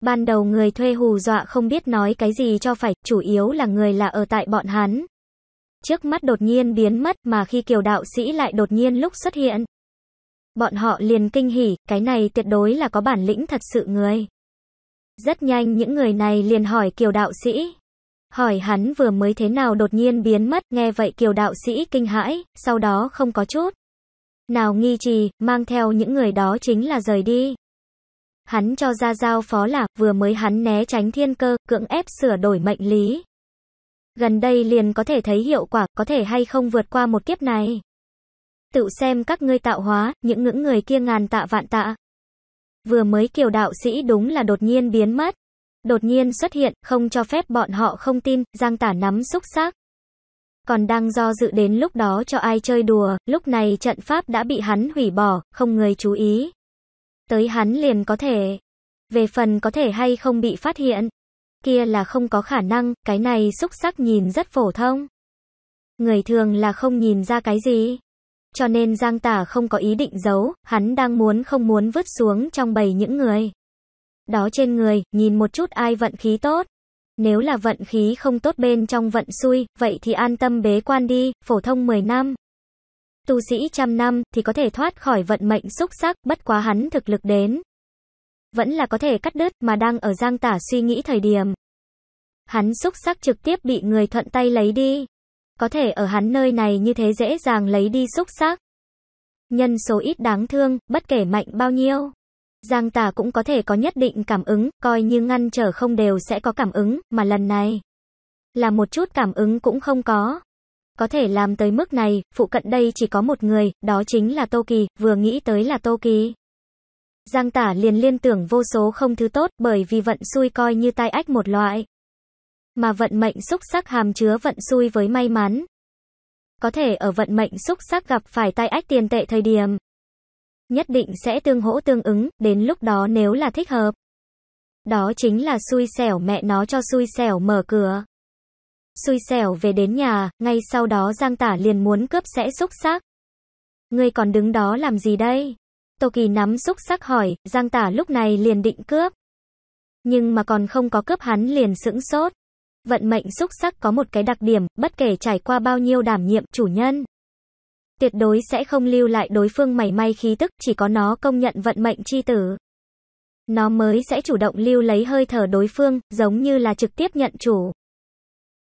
Ban đầu người thuê hù dọa không biết nói cái gì cho phải, chủ yếu là người là ở tại bọn hắn. Trước mắt đột nhiên biến mất mà khi kiều đạo sĩ lại đột nhiên lúc xuất hiện, Bọn họ liền kinh hỉ, cái này tuyệt đối là có bản lĩnh thật sự người. Rất nhanh những người này liền hỏi kiều đạo sĩ. Hỏi hắn vừa mới thế nào đột nhiên biến mất, nghe vậy kiều đạo sĩ kinh hãi, sau đó không có chút. Nào nghi trì, mang theo những người đó chính là rời đi. Hắn cho ra giao phó là, vừa mới hắn né tránh thiên cơ, cưỡng ép sửa đổi mệnh lý. Gần đây liền có thể thấy hiệu quả, có thể hay không vượt qua một kiếp này. Tự xem các ngươi tạo hóa, những ngưỡng người kia ngàn tạ vạn tạ. Vừa mới kiều đạo sĩ đúng là đột nhiên biến mất. Đột nhiên xuất hiện, không cho phép bọn họ không tin, giang tả nắm xúc xác. Còn đang do dự đến lúc đó cho ai chơi đùa, lúc này trận pháp đã bị hắn hủy bỏ, không người chú ý. Tới hắn liền có thể. Về phần có thể hay không bị phát hiện. Kia là không có khả năng, cái này xúc sắc nhìn rất phổ thông. Người thường là không nhìn ra cái gì. Cho nên Giang Tả không có ý định giấu, hắn đang muốn không muốn vứt xuống trong bầy những người. Đó trên người, nhìn một chút ai vận khí tốt. Nếu là vận khí không tốt bên trong vận xui, vậy thì an tâm bế quan đi, phổ thông 10 năm. Tu sĩ trăm năm thì có thể thoát khỏi vận mệnh xúc sắc, bất quá hắn thực lực đến. Vẫn là có thể cắt đứt mà đang ở Giang Tả suy nghĩ thời điểm. Hắn xúc sắc trực tiếp bị người thuận tay lấy đi có thể ở hắn nơi này như thế dễ dàng lấy đi xúc xác. Nhân số ít đáng thương, bất kể mạnh bao nhiêu. Giang tả cũng có thể có nhất định cảm ứng, coi như ngăn trở không đều sẽ có cảm ứng, mà lần này là một chút cảm ứng cũng không có. Có thể làm tới mức này, phụ cận đây chỉ có một người, đó chính là Tô Kỳ, vừa nghĩ tới là Tô Kỳ. Giang tả liền liên tưởng vô số không thứ tốt, bởi vì vận xui coi như tai ách một loại mà vận mệnh xúc sắc hàm chứa vận xui với may mắn. Có thể ở vận mệnh xúc sắc gặp phải tai ách tiền tệ thời điểm, nhất định sẽ tương hỗ tương ứng, đến lúc đó nếu là thích hợp. Đó chính là xui xẻo mẹ nó cho xui xẻo mở cửa. Xui xẻo về đến nhà, ngay sau đó Giang Tả liền muốn cướp sẽ xúc sắc. Ngươi còn đứng đó làm gì đây? Tô Kỳ nắm xúc sắc hỏi, Giang Tả lúc này liền định cướp. Nhưng mà còn không có cướp hắn liền sững sốt. Vận mệnh xúc sắc có một cái đặc điểm, bất kể trải qua bao nhiêu đảm nhiệm chủ nhân, tuyệt đối sẽ không lưu lại đối phương mảy may khí tức, chỉ có nó công nhận vận mệnh chi tử. Nó mới sẽ chủ động lưu lấy hơi thở đối phương, giống như là trực tiếp nhận chủ.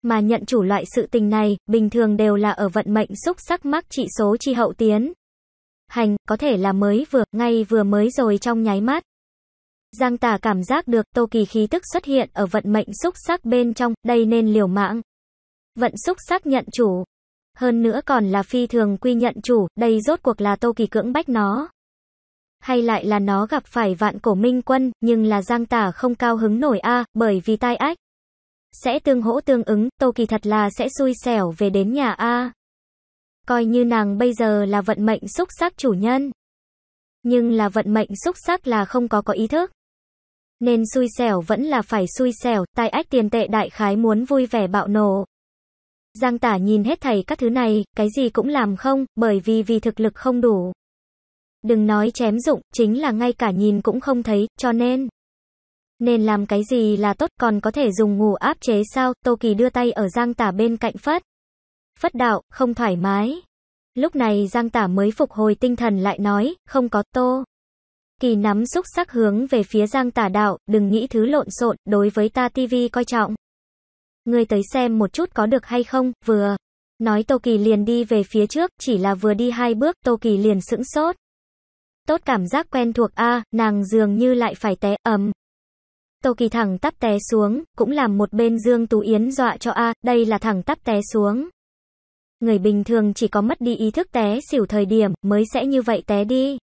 Mà nhận chủ loại sự tình này, bình thường đều là ở vận mệnh xúc sắc mắc trị số chi hậu tiến. Hành, có thể là mới vừa, ngay vừa mới rồi trong nháy mắt. Giang tả cảm giác được tô kỳ khí tức xuất hiện ở vận mệnh xúc sắc bên trong, đây nên liều mạng. Vận xúc sắc nhận chủ. Hơn nữa còn là phi thường quy nhận chủ, đây rốt cuộc là tô kỳ cưỡng bách nó. Hay lại là nó gặp phải vạn cổ minh quân, nhưng là giang tả không cao hứng nổi a bởi vì tai ách. Sẽ tương hỗ tương ứng, tô kỳ thật là sẽ xui xẻo về đến nhà a Coi như nàng bây giờ là vận mệnh xúc sắc chủ nhân. Nhưng là vận mệnh xúc sắc là không có có ý thức. Nên xui xẻo vẫn là phải xui xẻo, tai ách tiền tệ đại khái muốn vui vẻ bạo nổ. Giang tả nhìn hết thầy các thứ này, cái gì cũng làm không, bởi vì vì thực lực không đủ. Đừng nói chém dụng, chính là ngay cả nhìn cũng không thấy, cho nên. Nên làm cái gì là tốt, còn có thể dùng ngủ áp chế sao, Tô Kỳ đưa tay ở Giang tả bên cạnh phất. Phất đạo, không thoải mái. Lúc này Giang tả mới phục hồi tinh thần lại nói, không có Tô. Kỳ nắm xúc sắc hướng về phía Giang Tả Đạo, đừng nghĩ thứ lộn xộn, đối với ta TV coi trọng. Ngươi tới xem một chút có được hay không, vừa. Nói Tô Kỳ liền đi về phía trước, chỉ là vừa đi hai bước, Tô Kỳ liền sững sốt. Tốt cảm giác quen thuộc a, nàng dường như lại phải té ầm. Tô Kỳ thẳng tắp té xuống, cũng làm một bên Dương Tú Yến dọa cho a, đây là thẳng tắp té xuống. Người bình thường chỉ có mất đi ý thức té xỉu thời điểm mới sẽ như vậy té đi.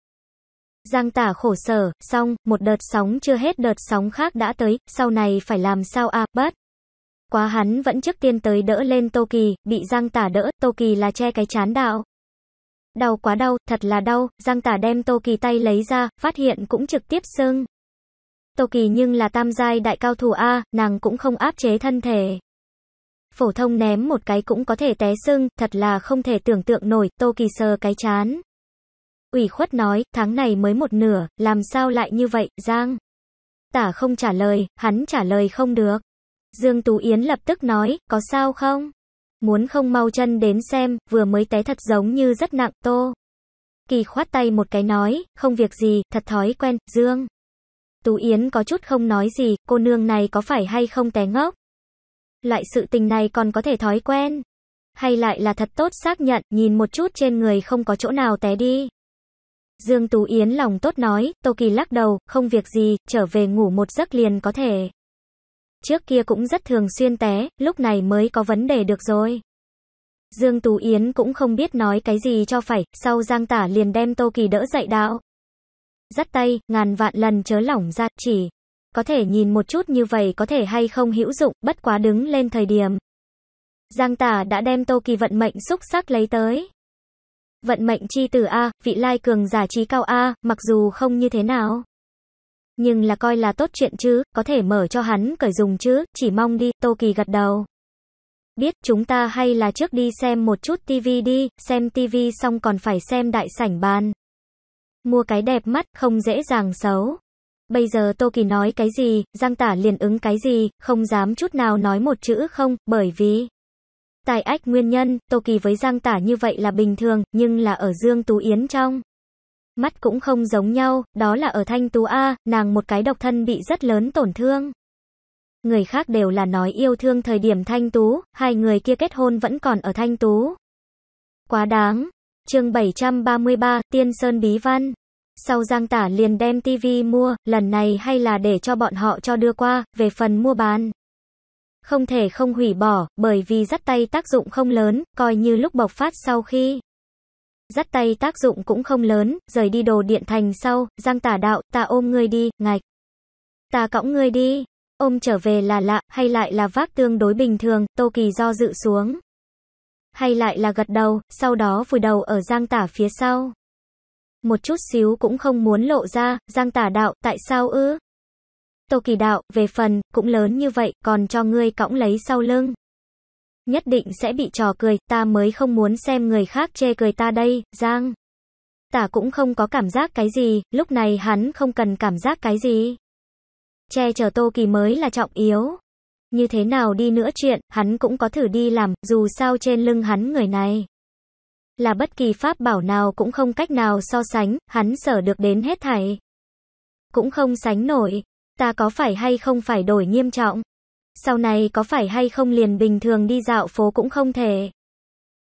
Giang tả khổ sở, xong, một đợt sóng chưa hết đợt sóng khác đã tới, sau này phải làm sao à, bắt. Quá hắn vẫn trước tiên tới đỡ lên Tô Kỳ, bị Giang tả đỡ, Tô Kỳ là che cái chán đạo. Đau quá đau, thật là đau, Giang tả đem Tô Kỳ tay lấy ra, phát hiện cũng trực tiếp sưng. Tô Kỳ nhưng là tam giai đại cao thủ A, nàng cũng không áp chế thân thể. Phổ thông ném một cái cũng có thể té sưng, thật là không thể tưởng tượng nổi, Tô Kỳ sờ cái chán ủy khuất nói, tháng này mới một nửa, làm sao lại như vậy, Giang? Tả không trả lời, hắn trả lời không được. Dương Tú Yến lập tức nói, có sao không? Muốn không mau chân đến xem, vừa mới té thật giống như rất nặng, tô. Kỳ khoát tay một cái nói, không việc gì, thật thói quen, Dương. Tú Yến có chút không nói gì, cô nương này có phải hay không té ngốc? Loại sự tình này còn có thể thói quen. Hay lại là thật tốt xác nhận, nhìn một chút trên người không có chỗ nào té đi. Dương Tú Yến lòng tốt nói, Tô Kỳ lắc đầu, không việc gì, trở về ngủ một giấc liền có thể. Trước kia cũng rất thường xuyên té, lúc này mới có vấn đề được rồi. Dương Tú Yến cũng không biết nói cái gì cho phải, sau Giang Tả liền đem Tô Kỳ đỡ dậy đạo. Dắt tay, ngàn vạn lần chớ lỏng ra, chỉ có thể nhìn một chút như vậy có thể hay không hữu dụng, bất quá đứng lên thời điểm. Giang Tả đã đem Tô Kỳ vận mệnh xúc sắc lấy tới vận mệnh chi tử A, vị lai cường giả trí cao A, mặc dù không như thế nào. Nhưng là coi là tốt chuyện chứ, có thể mở cho hắn cởi dùng chứ, chỉ mong đi, Tô Kỳ gật đầu. Biết, chúng ta hay là trước đi xem một chút tivi đi, xem tivi xong còn phải xem đại sảnh bàn. Mua cái đẹp mắt, không dễ dàng xấu. Bây giờ Tô Kỳ nói cái gì, Giang Tả liền ứng cái gì, không dám chút nào nói một chữ không, bởi vì... Tài ách nguyên nhân, Tô Kỳ với Giang Tả như vậy là bình thường, nhưng là ở Dương Tú Yến trong. Mắt cũng không giống nhau, đó là ở Thanh Tú A, nàng một cái độc thân bị rất lớn tổn thương. Người khác đều là nói yêu thương thời điểm Thanh Tú, hai người kia kết hôn vẫn còn ở Thanh Tú. Quá đáng. chương 733, Tiên Sơn Bí Văn. Sau Giang Tả liền đem tivi mua, lần này hay là để cho bọn họ cho đưa qua, về phần mua bán không thể không hủy bỏ, bởi vì dắt tay tác dụng không lớn, coi như lúc bộc phát sau khi dắt tay tác dụng cũng không lớn, rời đi đồ điện thành sau, Giang Tả đạo, ta ôm ngươi đi, ngạch. Ta cõng ngươi đi. Ôm trở về là lạ, hay lại là vác tương đối bình thường, Tô Kỳ do dự xuống. Hay lại là gật đầu, sau đó vùi đầu ở Giang Tả phía sau. Một chút xíu cũng không muốn lộ ra, Giang Tả đạo, tại sao ư? Tô Kỳ Đạo, về phần, cũng lớn như vậy, còn cho ngươi cõng lấy sau lưng. Nhất định sẽ bị trò cười, ta mới không muốn xem người khác chê cười ta đây, Giang. Tả cũng không có cảm giác cái gì, lúc này hắn không cần cảm giác cái gì. Che chở Tô Kỳ mới là trọng yếu. Như thế nào đi nữa chuyện, hắn cũng có thử đi làm, dù sao trên lưng hắn người này. Là bất kỳ pháp bảo nào cũng không cách nào so sánh, hắn sở được đến hết thảy. Cũng không sánh nổi, Ta có phải hay không phải đổi nghiêm trọng? Sau này có phải hay không liền bình thường đi dạo phố cũng không thể.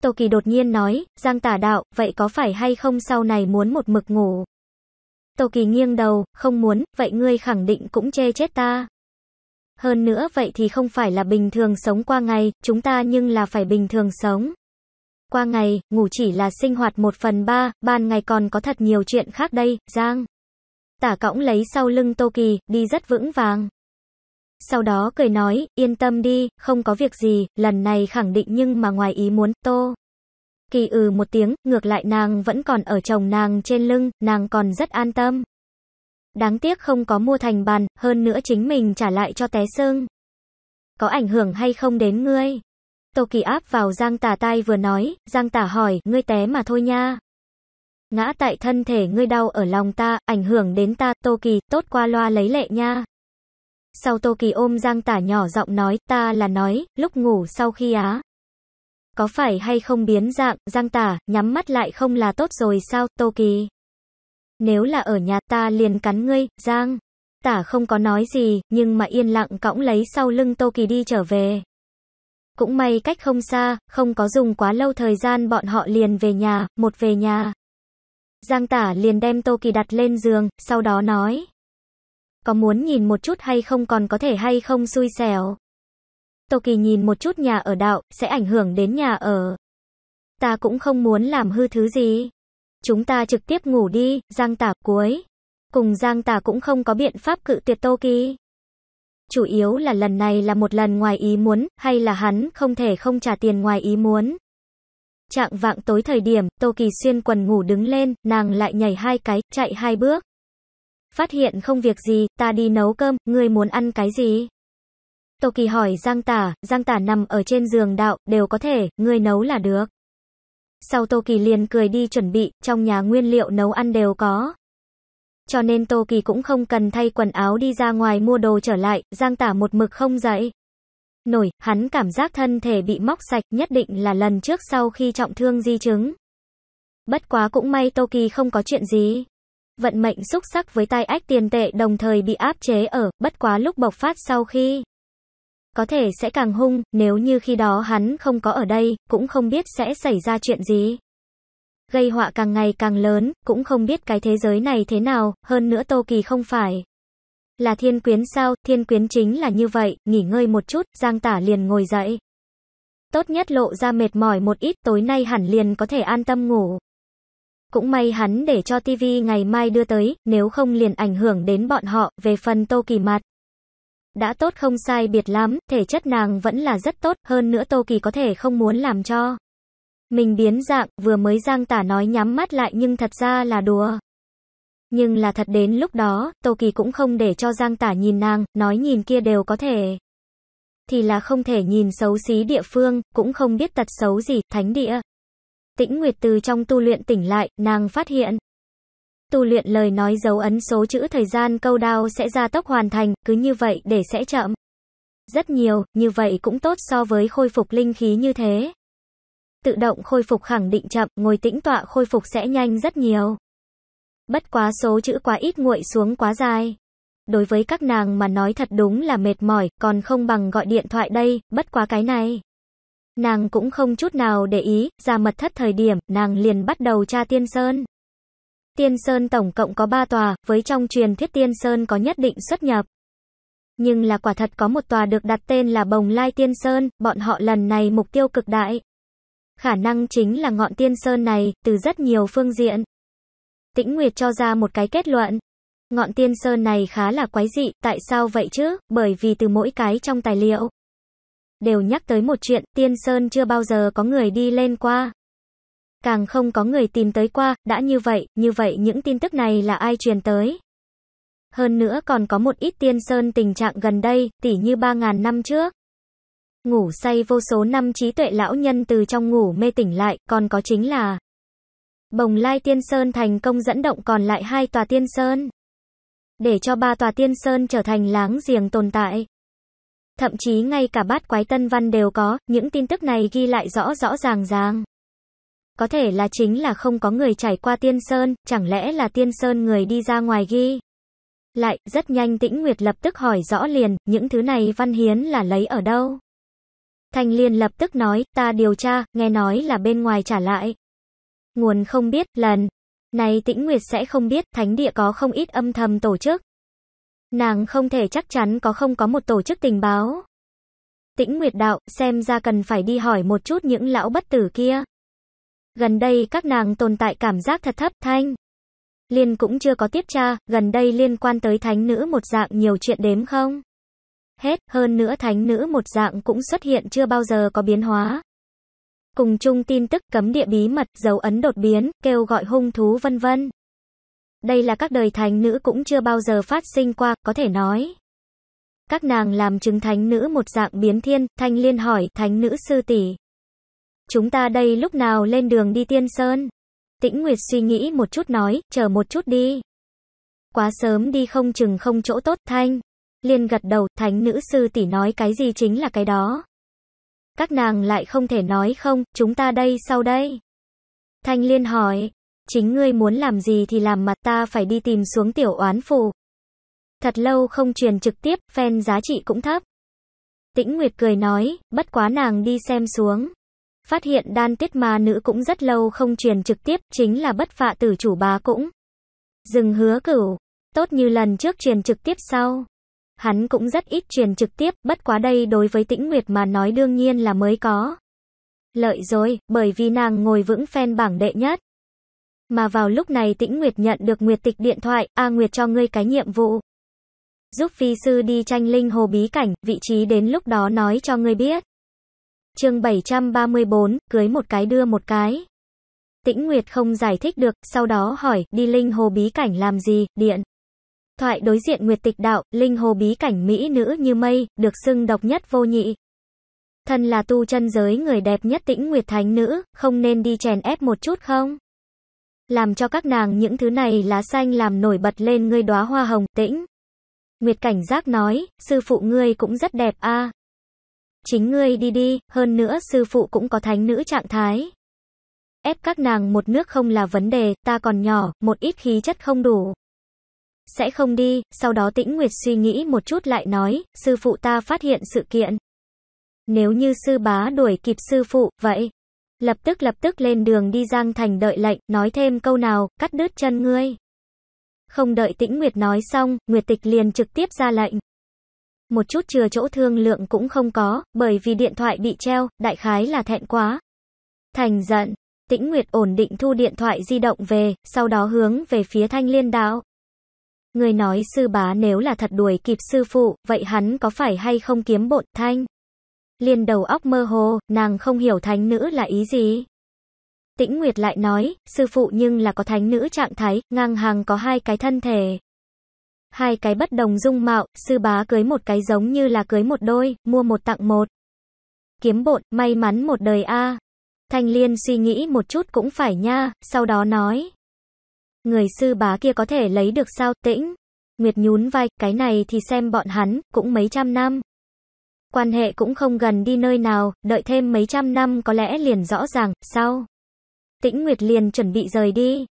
Tô Kỳ đột nhiên nói, Giang tả đạo, vậy có phải hay không sau này muốn một mực ngủ? Tô Kỳ nghiêng đầu, không muốn, vậy ngươi khẳng định cũng chê chết ta. Hơn nữa vậy thì không phải là bình thường sống qua ngày, chúng ta nhưng là phải bình thường sống. Qua ngày, ngủ chỉ là sinh hoạt một phần ba, ban ngày còn có thật nhiều chuyện khác đây, Giang tả cõng lấy sau lưng Tô Kỳ, đi rất vững vàng. Sau đó cười nói, yên tâm đi, không có việc gì, lần này khẳng định nhưng mà ngoài ý muốn, Tô. Kỳ ừ một tiếng, ngược lại nàng vẫn còn ở chồng nàng trên lưng, nàng còn rất an tâm. Đáng tiếc không có mua thành bàn, hơn nữa chính mình trả lại cho té sưng. Có ảnh hưởng hay không đến ngươi? Tô Kỳ áp vào Giang Tả tai vừa nói, Giang Tả hỏi, ngươi té mà thôi nha ngã tại thân thể ngươi đau ở lòng ta, ảnh hưởng đến ta, Tô Kỳ, tốt qua loa lấy lệ nha. Sau Tô Kỳ ôm Giang Tả nhỏ giọng nói, ta là nói, lúc ngủ sau khi á. Có phải hay không biến dạng, Giang Tả, nhắm mắt lại không là tốt rồi sao, Tô Kỳ. Nếu là ở nhà ta liền cắn ngươi, Giang. Tả không có nói gì, nhưng mà yên lặng cõng lấy sau lưng Tô Kỳ đi trở về. Cũng may cách không xa, không có dùng quá lâu thời gian bọn họ liền về nhà, một về nhà. Giang tả liền đem Tô Kỳ đặt lên giường, sau đó nói. Có muốn nhìn một chút hay không còn có thể hay không xui xẻo. Tô Kỳ nhìn một chút nhà ở đạo, sẽ ảnh hưởng đến nhà ở. Ta cũng không muốn làm hư thứ gì. Chúng ta trực tiếp ngủ đi, Giang tả cuối. Cùng Giang tả cũng không có biện pháp cự tuyệt Tô Kỳ. Chủ yếu là lần này là một lần ngoài ý muốn, hay là hắn không thể không trả tiền ngoài ý muốn. Trạng vạng tối thời điểm, Tô Kỳ xuyên quần ngủ đứng lên, nàng lại nhảy hai cái, chạy hai bước. Phát hiện không việc gì, ta đi nấu cơm, ngươi muốn ăn cái gì? Tô Kỳ hỏi Giang Tả, Giang Tả nằm ở trên giường đạo, đều có thể, ngươi nấu là được. Sau Tô Kỳ liền cười đi chuẩn bị, trong nhà nguyên liệu nấu ăn đều có. Cho nên Tô Kỳ cũng không cần thay quần áo đi ra ngoài mua đồ trở lại, Giang Tả một mực không dậy nổi, hắn cảm giác thân thể bị móc sạch nhất định là lần trước sau khi trọng thương di chứng. Bất quá cũng may Toki không có chuyện gì. Vận mệnh xúc sắc với tai ách tiền tệ đồng thời bị áp chế ở, bất quá lúc bộc phát sau khi. Có thể sẽ càng hung, nếu như khi đó hắn không có ở đây, cũng không biết sẽ xảy ra chuyện gì. Gây họa càng ngày càng lớn, cũng không biết cái thế giới này thế nào, hơn nữa Tô Kỳ không phải là thiên quyến sao, thiên quyến chính là như vậy, nghỉ ngơi một chút, Giang Tả liền ngồi dậy. Tốt nhất lộ ra mệt mỏi một ít, tối nay hẳn liền có thể an tâm ngủ. Cũng may hắn để cho TV ngày mai đưa tới, nếu không liền ảnh hưởng đến bọn họ, về phần tô kỳ mặt. Đã tốt không sai biệt lắm, thể chất nàng vẫn là rất tốt, hơn nữa tô kỳ có thể không muốn làm cho. Mình biến dạng, vừa mới Giang Tả nói nhắm mắt lại nhưng thật ra là đùa. Nhưng là thật đến lúc đó, Tô Kỳ cũng không để cho Giang Tả nhìn nàng, nói nhìn kia đều có thể. Thì là không thể nhìn xấu xí địa phương, cũng không biết tật xấu gì, thánh địa. Tĩnh Nguyệt từ trong tu luyện tỉnh lại, nàng phát hiện. Tu luyện lời nói dấu ấn số chữ thời gian câu đao sẽ ra tốc hoàn thành, cứ như vậy để sẽ chậm. Rất nhiều, như vậy cũng tốt so với khôi phục linh khí như thế. Tự động khôi phục khẳng định chậm, ngồi tĩnh tọa khôi phục sẽ nhanh rất nhiều. Bất quá số chữ quá ít nguội xuống quá dài. Đối với các nàng mà nói thật đúng là mệt mỏi, còn không bằng gọi điện thoại đây, bất quá cái này. Nàng cũng không chút nào để ý, ra mật thất thời điểm, nàng liền bắt đầu tra tiên sơn. Tiên sơn tổng cộng có 3 tòa, với trong truyền thuyết tiên sơn có nhất định xuất nhập. Nhưng là quả thật có một tòa được đặt tên là Bồng Lai Tiên Sơn, bọn họ lần này mục tiêu cực đại. Khả năng chính là ngọn tiên sơn này, từ rất nhiều phương diện. Tĩnh Nguyệt cho ra một cái kết luận. Ngọn tiên sơn này khá là quái dị, tại sao vậy chứ? Bởi vì từ mỗi cái trong tài liệu đều nhắc tới một chuyện, tiên sơn chưa bao giờ có người đi lên qua. Càng không có người tìm tới qua, đã như vậy, như vậy những tin tức này là ai truyền tới? Hơn nữa còn có một ít tiên sơn tình trạng gần đây, tỉ như 3.000 năm trước. Ngủ say vô số năm trí tuệ lão nhân từ trong ngủ mê tỉnh lại, còn có chính là Bồng Lai Tiên Sơn thành công dẫn động còn lại hai tòa tiên sơn. Để cho ba tòa tiên sơn trở thành láng giềng tồn tại. Thậm chí ngay cả bát quái tân văn đều có, những tin tức này ghi lại rõ rõ ràng ràng. Có thể là chính là không có người trải qua tiên sơn, chẳng lẽ là tiên sơn người đi ra ngoài ghi. Lại, rất nhanh tĩnh Nguyệt lập tức hỏi rõ liền, những thứ này văn hiến là lấy ở đâu? Thanh Liên lập tức nói, ta điều tra, nghe nói là bên ngoài trả lại nguồn không biết, lần này Tĩnh Nguyệt sẽ không biết, thánh địa có không ít âm thầm tổ chức. Nàng không thể chắc chắn có không có một tổ chức tình báo. Tĩnh Nguyệt đạo, xem ra cần phải đi hỏi một chút những lão bất tử kia. Gần đây các nàng tồn tại cảm giác thật thấp thanh. Liên cũng chưa có tiếp tra, gần đây liên quan tới thánh nữ một dạng nhiều chuyện đếm không? Hết, hơn nữa thánh nữ một dạng cũng xuất hiện chưa bao giờ có biến hóa cùng chung tin tức cấm địa bí mật, dấu ấn đột biến, kêu gọi hung thú vân vân. Đây là các đời thánh nữ cũng chưa bao giờ phát sinh qua, có thể nói. Các nàng làm chứng thánh nữ một dạng biến thiên, thanh liên hỏi, thánh nữ sư tỷ Chúng ta đây lúc nào lên đường đi tiên sơn? Tĩnh Nguyệt suy nghĩ một chút nói, chờ một chút đi. Quá sớm đi không chừng không chỗ tốt thanh. Liên gật đầu, thánh nữ sư tỷ nói cái gì chính là cái đó. Các nàng lại không thể nói không, chúng ta đây sau đây. Thanh Liên hỏi, chính ngươi muốn làm gì thì làm mà ta phải đi tìm xuống tiểu oán phù. Thật lâu không truyền trực tiếp, phen giá trị cũng thấp. Tĩnh Nguyệt cười nói, bất quá nàng đi xem xuống. Phát hiện đan tiết ma nữ cũng rất lâu không truyền trực tiếp, chính là bất phạ tử chủ bá cũng. Dừng hứa cửu, tốt như lần trước truyền trực tiếp sau hắn cũng rất ít truyền trực tiếp, bất quá đây đối với Tĩnh Nguyệt mà nói đương nhiên là mới có. Lợi rồi, bởi vì nàng ngồi vững phen bảng đệ nhất. Mà vào lúc này Tĩnh Nguyệt nhận được Nguyệt Tịch điện thoại, A Nguyệt cho ngươi cái nhiệm vụ. Giúp phi sư đi tranh linh hồ bí cảnh, vị trí đến lúc đó nói cho ngươi biết. chương 734, cưới một cái đưa một cái. Tĩnh Nguyệt không giải thích được, sau đó hỏi, đi linh hồ bí cảnh làm gì, điện. Thoại đối diện nguyệt tịch đạo, linh hồ bí cảnh mỹ nữ như mây, được xưng độc nhất vô nhị. Thân là tu chân giới người đẹp nhất tĩnh nguyệt thánh nữ, không nên đi chèn ép một chút không? Làm cho các nàng những thứ này lá xanh làm nổi bật lên ngươi đóa hoa hồng, tĩnh. Nguyệt cảnh giác nói, sư phụ ngươi cũng rất đẹp a. Chính ngươi đi đi, hơn nữa sư phụ cũng có thánh nữ trạng thái. Ép các nàng một nước không là vấn đề, ta còn nhỏ, một ít khí chất không đủ sẽ không đi, sau đó tĩnh Nguyệt suy nghĩ một chút lại nói, sư phụ ta phát hiện sự kiện. Nếu như sư bá đuổi kịp sư phụ, vậy, lập tức lập tức lên đường đi Giang Thành đợi lệnh, nói thêm câu nào, cắt đứt chân ngươi. Không đợi tĩnh Nguyệt nói xong, Nguyệt Tịch liền trực tiếp ra lệnh. Một chút chừa chỗ thương lượng cũng không có, bởi vì điện thoại bị treo, đại khái là thẹn quá. Thành giận, tĩnh Nguyệt ổn định thu điện thoại di động về, sau đó hướng về phía thanh liên đạo. Người nói sư bá nếu là thật đuổi kịp sư phụ, vậy hắn có phải hay không kiếm bộn thanh? Liền đầu óc mơ hồ, nàng không hiểu thánh nữ là ý gì. Tĩnh Nguyệt lại nói, sư phụ nhưng là có thánh nữ trạng thái, ngang hàng có hai cái thân thể. Hai cái bất đồng dung mạo, sư bá cưới một cái giống như là cưới một đôi, mua một tặng một. Kiếm bộn, may mắn một đời a Thanh Liên suy nghĩ một chút cũng phải nha, sau đó nói. Người sư bá kia có thể lấy được sao, tĩnh. Nguyệt nhún vai, cái này thì xem bọn hắn, cũng mấy trăm năm. Quan hệ cũng không gần đi nơi nào, đợi thêm mấy trăm năm có lẽ liền rõ ràng, sao? Tĩnh Nguyệt liền chuẩn bị rời đi.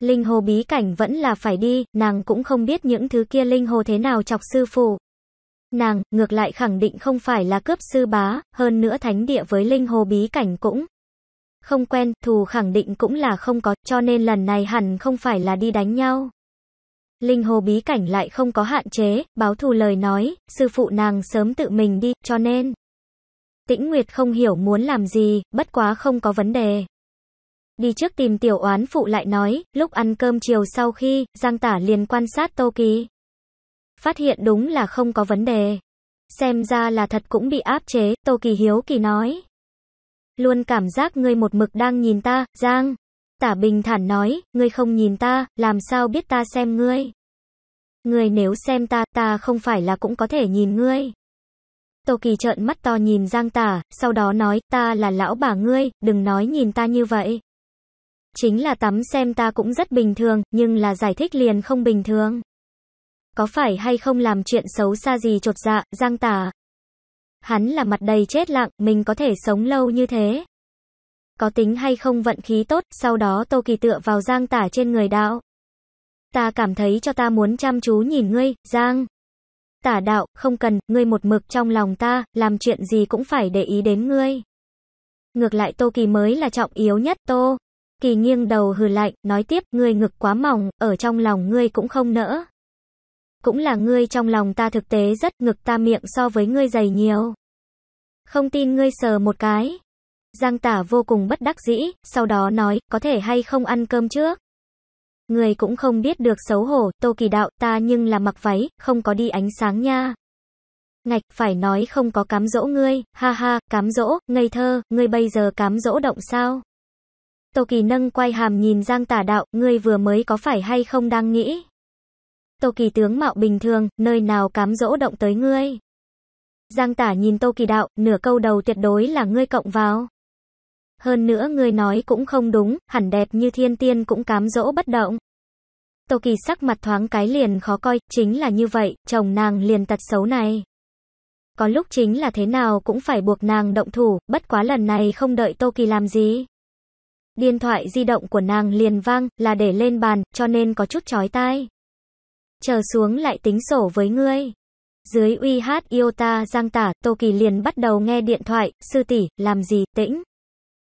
Linh hồ bí cảnh vẫn là phải đi, nàng cũng không biết những thứ kia linh hồ thế nào chọc sư phụ. Nàng, ngược lại khẳng định không phải là cướp sư bá, hơn nữa thánh địa với linh hồ bí cảnh cũng không quen, thù khẳng định cũng là không có, cho nên lần này hẳn không phải là đi đánh nhau. Linh hồ bí cảnh lại không có hạn chế, báo thù lời nói, sư phụ nàng sớm tự mình đi, cho nên. Tĩnh Nguyệt không hiểu muốn làm gì, bất quá không có vấn đề. Đi trước tìm tiểu oán phụ lại nói, lúc ăn cơm chiều sau khi, Giang Tả liền quan sát Tô Kỳ. Phát hiện đúng là không có vấn đề. Xem ra là thật cũng bị áp chế, Tô Kỳ hiếu kỳ nói. Luôn cảm giác ngươi một mực đang nhìn ta, Giang. Tả bình thản nói, ngươi không nhìn ta, làm sao biết ta xem ngươi. Ngươi nếu xem ta, ta không phải là cũng có thể nhìn ngươi. Tô Kỳ trợn mắt to nhìn Giang Tả, sau đó nói, ta là lão bà ngươi, đừng nói nhìn ta như vậy. Chính là tắm xem ta cũng rất bình thường, nhưng là giải thích liền không bình thường. Có phải hay không làm chuyện xấu xa gì trột dạ, Giang Tả? Hắn là mặt đầy chết lặng, mình có thể sống lâu như thế. Có tính hay không vận khí tốt, sau đó Tô Kỳ tựa vào Giang tả trên người đạo. Ta cảm thấy cho ta muốn chăm chú nhìn ngươi, Giang. Tả đạo, không cần, ngươi một mực trong lòng ta, làm chuyện gì cũng phải để ý đến ngươi. Ngược lại Tô Kỳ mới là trọng yếu nhất Tô. Kỳ nghiêng đầu hừ lạnh, nói tiếp, ngươi ngực quá mỏng, ở trong lòng ngươi cũng không nỡ cũng là ngươi trong lòng ta thực tế rất ngực ta miệng so với ngươi dày nhiều. Không tin ngươi sờ một cái. Giang tả vô cùng bất đắc dĩ, sau đó nói, có thể hay không ăn cơm trước. Người cũng không biết được xấu hổ, tô kỳ đạo ta nhưng là mặc váy, không có đi ánh sáng nha. Ngạch, phải nói không có cám dỗ ngươi, ha ha, cám dỗ, ngây thơ, ngươi bây giờ cám dỗ động sao? Tô kỳ nâng quay hàm nhìn giang tả đạo, ngươi vừa mới có phải hay không đang nghĩ? Tô Kỳ tướng mạo bình thường, nơi nào cám dỗ động tới ngươi. Giang tả nhìn Tô Kỳ đạo, nửa câu đầu tuyệt đối là ngươi cộng vào. Hơn nữa ngươi nói cũng không đúng, hẳn đẹp như thiên tiên cũng cám dỗ bất động. Tô Kỳ sắc mặt thoáng cái liền khó coi, chính là như vậy, chồng nàng liền tật xấu này. Có lúc chính là thế nào cũng phải buộc nàng động thủ, bất quá lần này không đợi Tô Kỳ làm gì. Điện thoại di động của nàng liền vang, là để lên bàn, cho nên có chút chói tai chờ xuống lại tính sổ với ngươi. Dưới uy hát Iota Giang Tả, Tô Kỳ liền bắt đầu nghe điện thoại, sư tỷ, làm gì, tĩnh.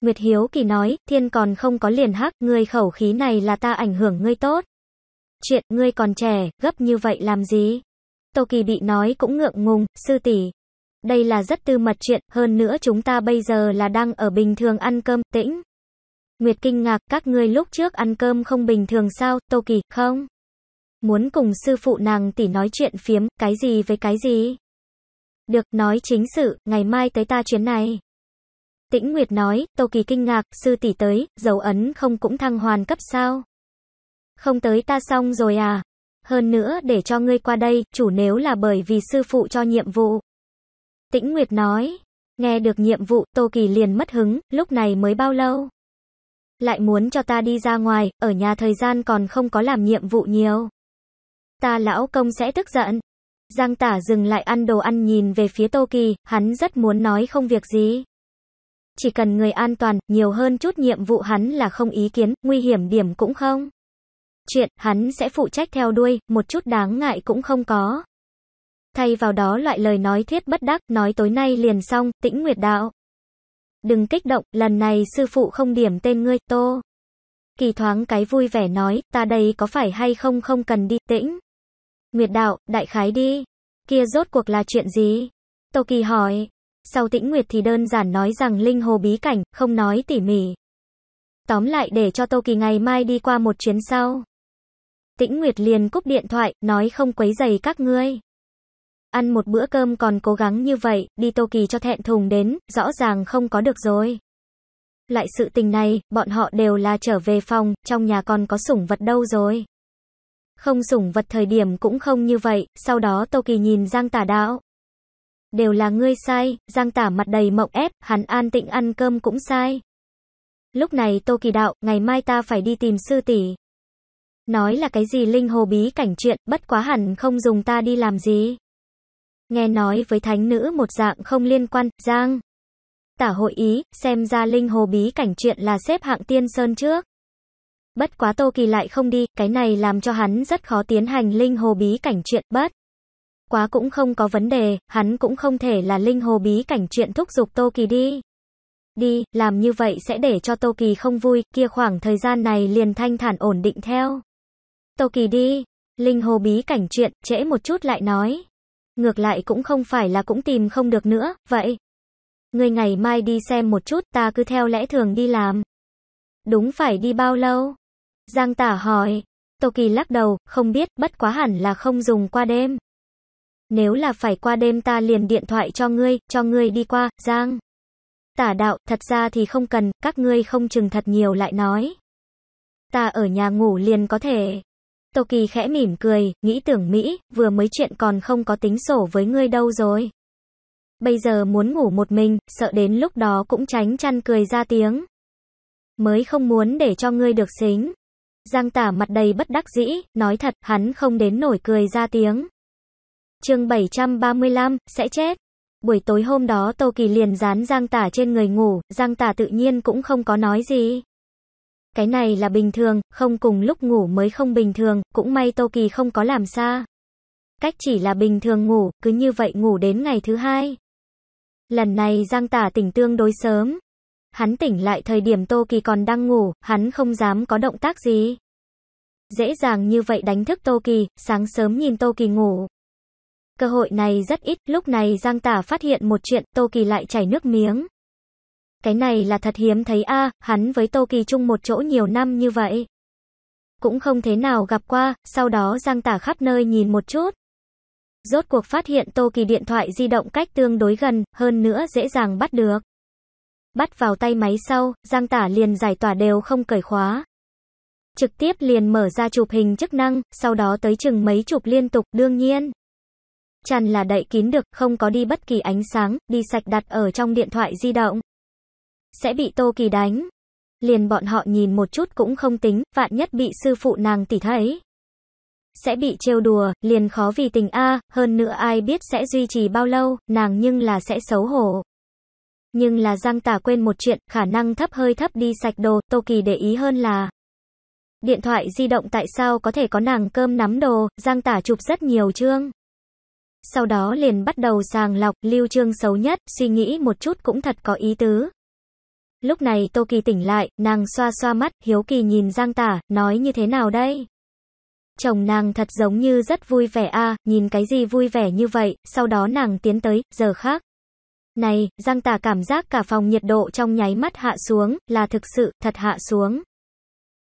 Nguyệt Hiếu Kỳ nói, thiên còn không có liền hắc, ngươi khẩu khí này là ta ảnh hưởng ngươi tốt. Chuyện, ngươi còn trẻ, gấp như vậy làm gì? Tô Kỳ bị nói cũng ngượng ngùng, sư tỷ. Đây là rất tư mật chuyện, hơn nữa chúng ta bây giờ là đang ở bình thường ăn cơm, tĩnh. Nguyệt kinh ngạc, các ngươi lúc trước ăn cơm không bình thường sao, Tô Kỳ, không? muốn cùng sư phụ nàng tỷ nói chuyện phiếm, cái gì với cái gì. Được, nói chính sự, ngày mai tới ta chuyến này. Tĩnh Nguyệt nói, Tô Kỳ kinh ngạc, sư tỷ tới, dấu ấn không cũng thăng hoàn cấp sao? Không tới ta xong rồi à? Hơn nữa, để cho ngươi qua đây, chủ nếu là bởi vì sư phụ cho nhiệm vụ. Tĩnh Nguyệt nói, nghe được nhiệm vụ, Tô Kỳ liền mất hứng, lúc này mới bao lâu? Lại muốn cho ta đi ra ngoài, ở nhà thời gian còn không có làm nhiệm vụ nhiều ta lão công sẽ tức giận. Giang tả dừng lại ăn đồ ăn nhìn về phía Tô Kỳ, hắn rất muốn nói không việc gì. Chỉ cần người an toàn, nhiều hơn chút nhiệm vụ hắn là không ý kiến, nguy hiểm điểm cũng không. Chuyện, hắn sẽ phụ trách theo đuôi, một chút đáng ngại cũng không có. Thay vào đó loại lời nói thiết bất đắc, nói tối nay liền xong, tĩnh nguyệt đạo. Đừng kích động, lần này sư phụ không điểm tên ngươi, Tô. Kỳ thoáng cái vui vẻ nói, ta đây có phải hay không không cần đi tĩnh. Nguyệt đạo, đại khái đi. Kia rốt cuộc là chuyện gì? Tô Kỳ hỏi. Sau tĩnh Nguyệt thì đơn giản nói rằng linh hồ bí cảnh, không nói tỉ mỉ. Tóm lại để cho Tô Kỳ ngày mai đi qua một chuyến sau. Tĩnh Nguyệt liền cúp điện thoại, nói không quấy giày các ngươi. Ăn một bữa cơm còn cố gắng như vậy, đi Tô Kỳ cho thẹn thùng đến, rõ ràng không có được rồi. Lại sự tình này, bọn họ đều là trở về phòng, trong nhà còn có sủng vật đâu rồi. Không sủng vật thời điểm cũng không như vậy, sau đó Tô Kỳ nhìn Giang Tả đạo. Đều là ngươi sai, Giang Tả mặt đầy mộng ép, hắn an tịnh ăn cơm cũng sai. Lúc này Tô Kỳ đạo, ngày mai ta phải đi tìm sư tỷ. Nói là cái gì linh hồ bí cảnh chuyện, bất quá hẳn không dùng ta đi làm gì. Nghe nói với thánh nữ một dạng không liên quan, Giang. Tả hội ý, xem ra linh hồ bí cảnh chuyện là xếp hạng tiên sơn trước. Bất quá Tô Kỳ lại không đi, cái này làm cho hắn rất khó tiến hành linh hồ bí cảnh chuyện, bất. Quá cũng không có vấn đề, hắn cũng không thể là linh hồ bí cảnh chuyện thúc giục Tô Kỳ đi. Đi, làm như vậy sẽ để cho Tô Kỳ không vui, kia khoảng thời gian này liền thanh thản ổn định theo. Tô Kỳ đi, linh hồ bí cảnh chuyện, trễ một chút lại nói. Ngược lại cũng không phải là cũng tìm không được nữa, vậy. Người ngày mai đi xem một chút, ta cứ theo lẽ thường đi làm. Đúng phải đi bao lâu? Giang tả hỏi. Tô Kỳ lắc đầu, không biết, bất quá hẳn là không dùng qua đêm. Nếu là phải qua đêm ta liền điện thoại cho ngươi, cho ngươi đi qua, Giang. Tả đạo, thật ra thì không cần, các ngươi không chừng thật nhiều lại nói. Ta ở nhà ngủ liền có thể. Tô Kỳ khẽ mỉm cười, nghĩ tưởng Mỹ, vừa mới chuyện còn không có tính sổ với ngươi đâu rồi. Bây giờ muốn ngủ một mình, sợ đến lúc đó cũng tránh chăn cười ra tiếng. Mới không muốn để cho ngươi được xính. Giang tả mặt đầy bất đắc dĩ, nói thật, hắn không đến nổi cười ra tiếng. chương 735, sẽ chết. Buổi tối hôm đó Tô Kỳ liền dán Giang tả trên người ngủ, Giang tả tự nhiên cũng không có nói gì. Cái này là bình thường, không cùng lúc ngủ mới không bình thường, cũng may Tô Kỳ không có làm xa. Cách chỉ là bình thường ngủ, cứ như vậy ngủ đến ngày thứ hai. Lần này Giang tả tỉnh tương đối sớm, Hắn tỉnh lại thời điểm Tô Kỳ còn đang ngủ, hắn không dám có động tác gì. Dễ dàng như vậy đánh thức Tô Kỳ, sáng sớm nhìn Tô Kỳ ngủ. Cơ hội này rất ít, lúc này Giang Tả phát hiện một chuyện, Tô Kỳ lại chảy nước miếng. Cái này là thật hiếm thấy a, hắn với Tô Kỳ chung một chỗ nhiều năm như vậy. Cũng không thế nào gặp qua, sau đó Giang Tả khắp nơi nhìn một chút. Rốt cuộc phát hiện Tô Kỳ điện thoại di động cách tương đối gần, hơn nữa dễ dàng bắt được. Bắt vào tay máy sau, Giang Tả liền giải tỏa đều không cởi khóa. Trực tiếp liền mở ra chụp hình chức năng, sau đó tới chừng mấy chụp liên tục, đương nhiên. Chăn là đậy kín được, không có đi bất kỳ ánh sáng, đi sạch đặt ở trong điện thoại di động. Sẽ bị Tô Kỳ đánh. Liền bọn họ nhìn một chút cũng không tính, vạn nhất bị sư phụ nàng tỉ thấy. Sẽ bị trêu đùa, liền khó vì tình A, hơn nữa ai biết sẽ duy trì bao lâu, nàng nhưng là sẽ xấu hổ. Nhưng là Giang Tả quên một chuyện, khả năng thấp hơi thấp đi sạch đồ, Tô Kỳ để ý hơn là Điện thoại di động tại sao có thể có nàng cơm nắm đồ, Giang Tả chụp rất nhiều chương. Sau đó liền bắt đầu sàng lọc, lưu chương xấu nhất, suy nghĩ một chút cũng thật có ý tứ. Lúc này Tô Kỳ tỉnh lại, nàng xoa xoa mắt, hiếu kỳ nhìn Giang Tả, nói như thế nào đây? Chồng nàng thật giống như rất vui vẻ a nhìn cái gì vui vẻ như vậy, sau đó nàng tiến tới, giờ khác. Này, Giang Tả cảm giác cả phòng nhiệt độ trong nháy mắt hạ xuống, là thực sự, thật hạ xuống.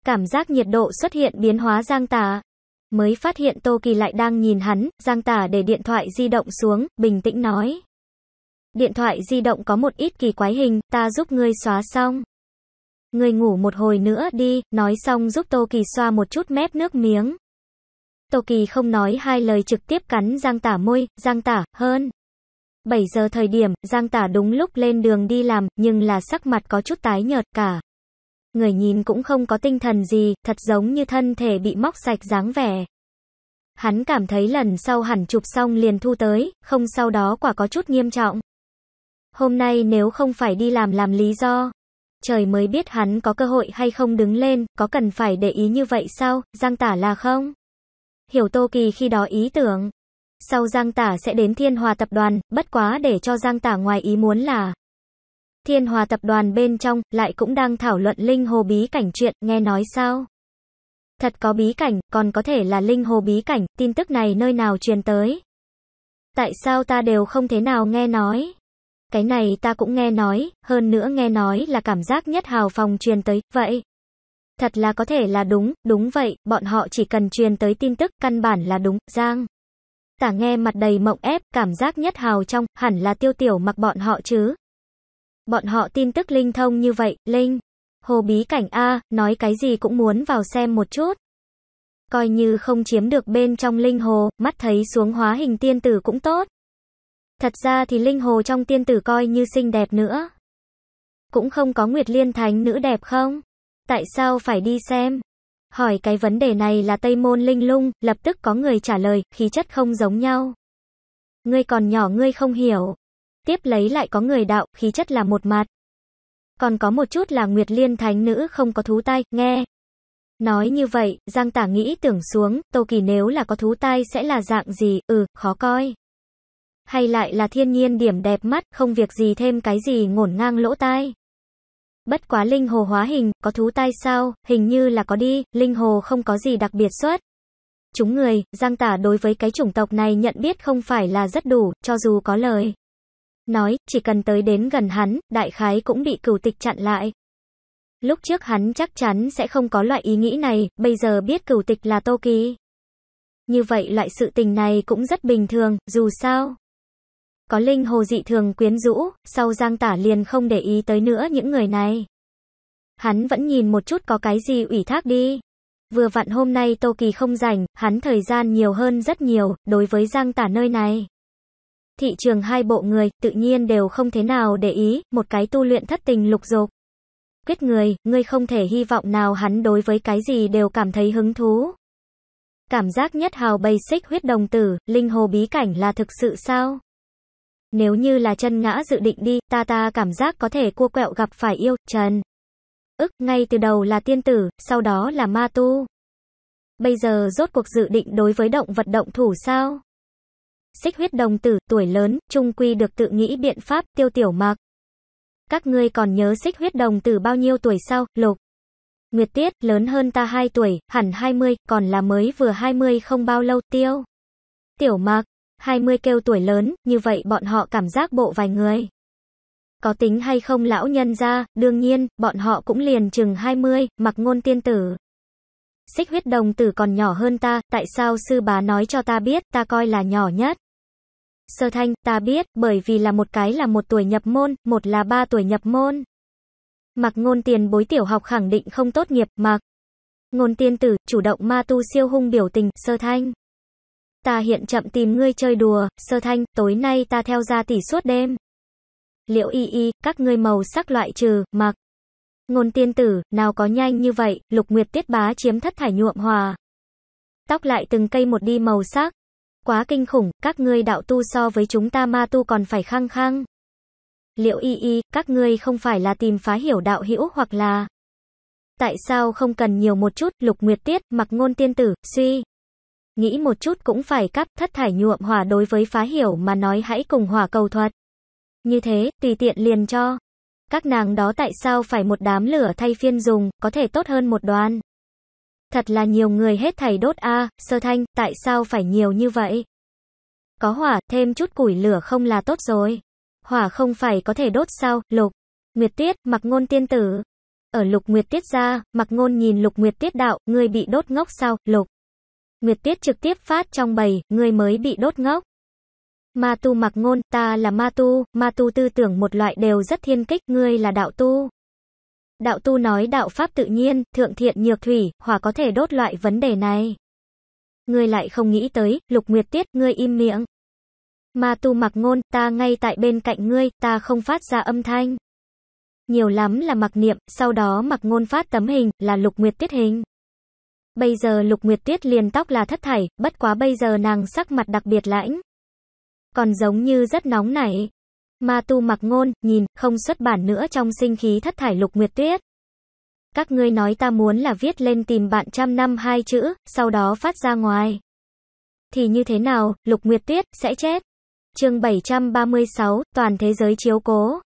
Cảm giác nhiệt độ xuất hiện biến hóa Giang Tả. Mới phát hiện Tô Kỳ lại đang nhìn hắn, Giang Tả để điện thoại di động xuống, bình tĩnh nói. Điện thoại di động có một ít kỳ quái hình, ta giúp ngươi xóa xong. Ngươi ngủ một hồi nữa đi, nói xong giúp Tô Kỳ xoa một chút mép nước miếng. Tô Kỳ không nói hai lời trực tiếp cắn Giang Tả môi, Giang Tả, hơn. 7 giờ thời điểm, Giang Tả đúng lúc lên đường đi làm, nhưng là sắc mặt có chút tái nhợt cả. Người nhìn cũng không có tinh thần gì, thật giống như thân thể bị móc sạch dáng vẻ. Hắn cảm thấy lần sau hẳn chụp xong liền thu tới, không sau đó quả có chút nghiêm trọng. Hôm nay nếu không phải đi làm làm lý do, trời mới biết hắn có cơ hội hay không đứng lên, có cần phải để ý như vậy sao, Giang Tả là không? Hiểu Tô Kỳ khi đó ý tưởng. Sau Giang Tả sẽ đến Thiên Hòa Tập đoàn, bất quá để cho Giang Tả ngoài ý muốn là Thiên Hòa Tập đoàn bên trong lại cũng đang thảo luận linh hồ bí cảnh chuyện, nghe nói sao? Thật có bí cảnh, còn có thể là linh hồ bí cảnh, tin tức này nơi nào truyền tới? Tại sao ta đều không thế nào nghe nói? Cái này ta cũng nghe nói, hơn nữa nghe nói là cảm giác nhất hào phòng truyền tới, vậy. Thật là có thể là đúng, đúng vậy, bọn họ chỉ cần truyền tới tin tức, căn bản là đúng, Giang. Tả nghe mặt đầy mộng ép, cảm giác nhất hào trong, hẳn là tiêu tiểu mặc bọn họ chứ. Bọn họ tin tức linh thông như vậy, Linh. Hồ bí cảnh A, nói cái gì cũng muốn vào xem một chút. Coi như không chiếm được bên trong linh hồ, mắt thấy xuống hóa hình tiên tử cũng tốt. Thật ra thì linh hồ trong tiên tử coi như xinh đẹp nữa. Cũng không có Nguyệt Liên Thánh nữ đẹp không? Tại sao phải đi xem? Hỏi cái vấn đề này là Tây Môn Linh Lung, lập tức có người trả lời, khí chất không giống nhau. Ngươi còn nhỏ ngươi không hiểu. Tiếp lấy lại có người đạo, khí chất là một mặt. Còn có một chút là Nguyệt Liên Thánh Nữ không có thú tai, nghe. Nói như vậy, Giang Tả nghĩ tưởng xuống, Tô Kỳ nếu là có thú tai sẽ là dạng gì, ừ, khó coi. Hay lại là thiên nhiên điểm đẹp mắt, không việc gì thêm cái gì ngổn ngang lỗ tai. Bất quá linh hồ hóa hình, có thú tai sao, hình như là có đi, linh hồ không có gì đặc biệt xuất. Chúng người, Giang Tả đối với cái chủng tộc này nhận biết không phải là rất đủ, cho dù có lời. Nói, chỉ cần tới đến gần hắn, đại khái cũng bị cửu tịch chặn lại. Lúc trước hắn chắc chắn sẽ không có loại ý nghĩ này, bây giờ biết cửu tịch là Tô ký Như vậy loại sự tình này cũng rất bình thường, dù sao có linh hồ dị thường quyến rũ, sau Giang Tả liền không để ý tới nữa những người này. Hắn vẫn nhìn một chút có cái gì ủy thác đi. Vừa vặn hôm nay Tô Kỳ không rảnh, hắn thời gian nhiều hơn rất nhiều, đối với Giang Tả nơi này. Thị trường hai bộ người, tự nhiên đều không thế nào để ý, một cái tu luyện thất tình lục dục. Quyết người, ngươi không thể hy vọng nào hắn đối với cái gì đều cảm thấy hứng thú. Cảm giác nhất hào xích huyết đồng tử, linh hồ bí cảnh là thực sự sao? Nếu như là chân ngã dự định đi, ta ta cảm giác có thể cua quẹo gặp phải yêu, trần. Ức, ngay từ đầu là tiên tử, sau đó là ma tu. Bây giờ rốt cuộc dự định đối với động vật động thủ sao? Xích huyết đồng tử, tuổi lớn, trung quy được tự nghĩ biện pháp, tiêu tiểu mặc. Các ngươi còn nhớ xích huyết đồng tử bao nhiêu tuổi sao, lục? Nguyệt Tiết, lớn hơn ta 2 tuổi, hẳn 20, còn là mới vừa 20 không bao lâu, tiêu. Tiểu Mạc, 20 kêu tuổi lớn, như vậy bọn họ cảm giác bộ vài người. Có tính hay không lão nhân ra, đương nhiên, bọn họ cũng liền chừng 20, mặc ngôn tiên tử. Xích huyết đồng tử còn nhỏ hơn ta, tại sao sư bá nói cho ta biết, ta coi là nhỏ nhất. Sơ thanh, ta biết, bởi vì là một cái là một tuổi nhập môn, một là ba tuổi nhập môn. Mặc ngôn tiền bối tiểu học khẳng định không tốt nghiệp, mặc. Ngôn tiên tử, chủ động ma tu siêu hung biểu tình, sơ thanh. Ta hiện chậm tìm ngươi chơi đùa, sơ thanh, tối nay ta theo ra tỷ suốt đêm. liệu y y, các ngươi màu sắc loại trừ, mặc. Ngôn tiên tử, nào có nhanh như vậy, lục nguyệt tiết bá chiếm thất thải nhuộm hòa. Tóc lại từng cây một đi màu sắc. Quá kinh khủng, các ngươi đạo tu so với chúng ta ma tu còn phải khăng khăng. liệu y y, các ngươi không phải là tìm phá hiểu đạo hữu hoặc là... Tại sao không cần nhiều một chút, lục nguyệt tiết, mặc ngôn tiên tử, suy nghĩ một chút cũng phải cắp thất thải nhuộm hỏa đối với phá hiểu mà nói hãy cùng hỏa cầu thuật. Như thế, tùy tiện liền cho. Các nàng đó tại sao phải một đám lửa thay phiên dùng, có thể tốt hơn một đoàn. Thật là nhiều người hết thầy đốt a, sơ thanh, tại sao phải nhiều như vậy? Có hỏa, thêm chút củi lửa không là tốt rồi. Hỏa không phải có thể đốt sao, lục. Nguyệt tiết, mặc ngôn tiên tử. Ở lục nguyệt tiết ra, mặc ngôn nhìn lục nguyệt tiết đạo, người bị đốt ngốc sao, lục. Nguyệt Tiết trực tiếp phát trong bầy, ngươi mới bị đốt ngốc. Ma tu mặc ngôn, ta là ma tu, ma tu tư tưởng một loại đều rất thiên kích, ngươi là đạo tu. Đạo tu nói đạo pháp tự nhiên, thượng thiện nhược thủy, hỏa có thể đốt loại vấn đề này. Ngươi lại không nghĩ tới, lục nguyệt tiết, ngươi im miệng. Ma tu mặc ngôn, ta ngay tại bên cạnh ngươi, ta không phát ra âm thanh. Nhiều lắm là mặc niệm, sau đó mặc ngôn phát tấm hình, là lục nguyệt tiết hình. Bây giờ Lục Nguyệt Tuyết liền tóc là thất thải, bất quá bây giờ nàng sắc mặt đặc biệt lãnh. Còn giống như rất nóng nảy. Ma tu mặc ngôn, nhìn, không xuất bản nữa trong sinh khí thất thải Lục Nguyệt Tuyết. Các ngươi nói ta muốn là viết lên tìm bạn trăm năm hai chữ, sau đó phát ra ngoài. Thì như thế nào, Lục Nguyệt Tuyết, sẽ chết. chương 736, toàn thế giới chiếu cố.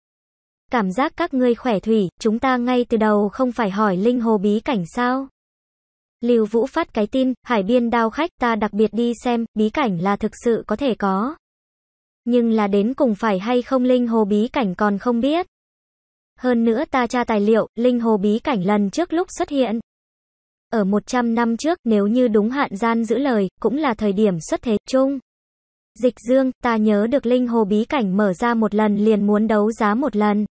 Cảm giác các ngươi khỏe thủy, chúng ta ngay từ đầu không phải hỏi linh hồ bí cảnh sao. Lưu Vũ phát cái tin, hải biên đao khách ta đặc biệt đi xem, bí cảnh là thực sự có thể có. Nhưng là đến cùng phải hay không linh hồ bí cảnh còn không biết. Hơn nữa ta tra tài liệu, linh hồ bí cảnh lần trước lúc xuất hiện. Ở 100 năm trước, nếu như đúng hạn gian giữ lời, cũng là thời điểm xuất thế chung. Dịch dương, ta nhớ được linh hồ bí cảnh mở ra một lần liền muốn đấu giá một lần.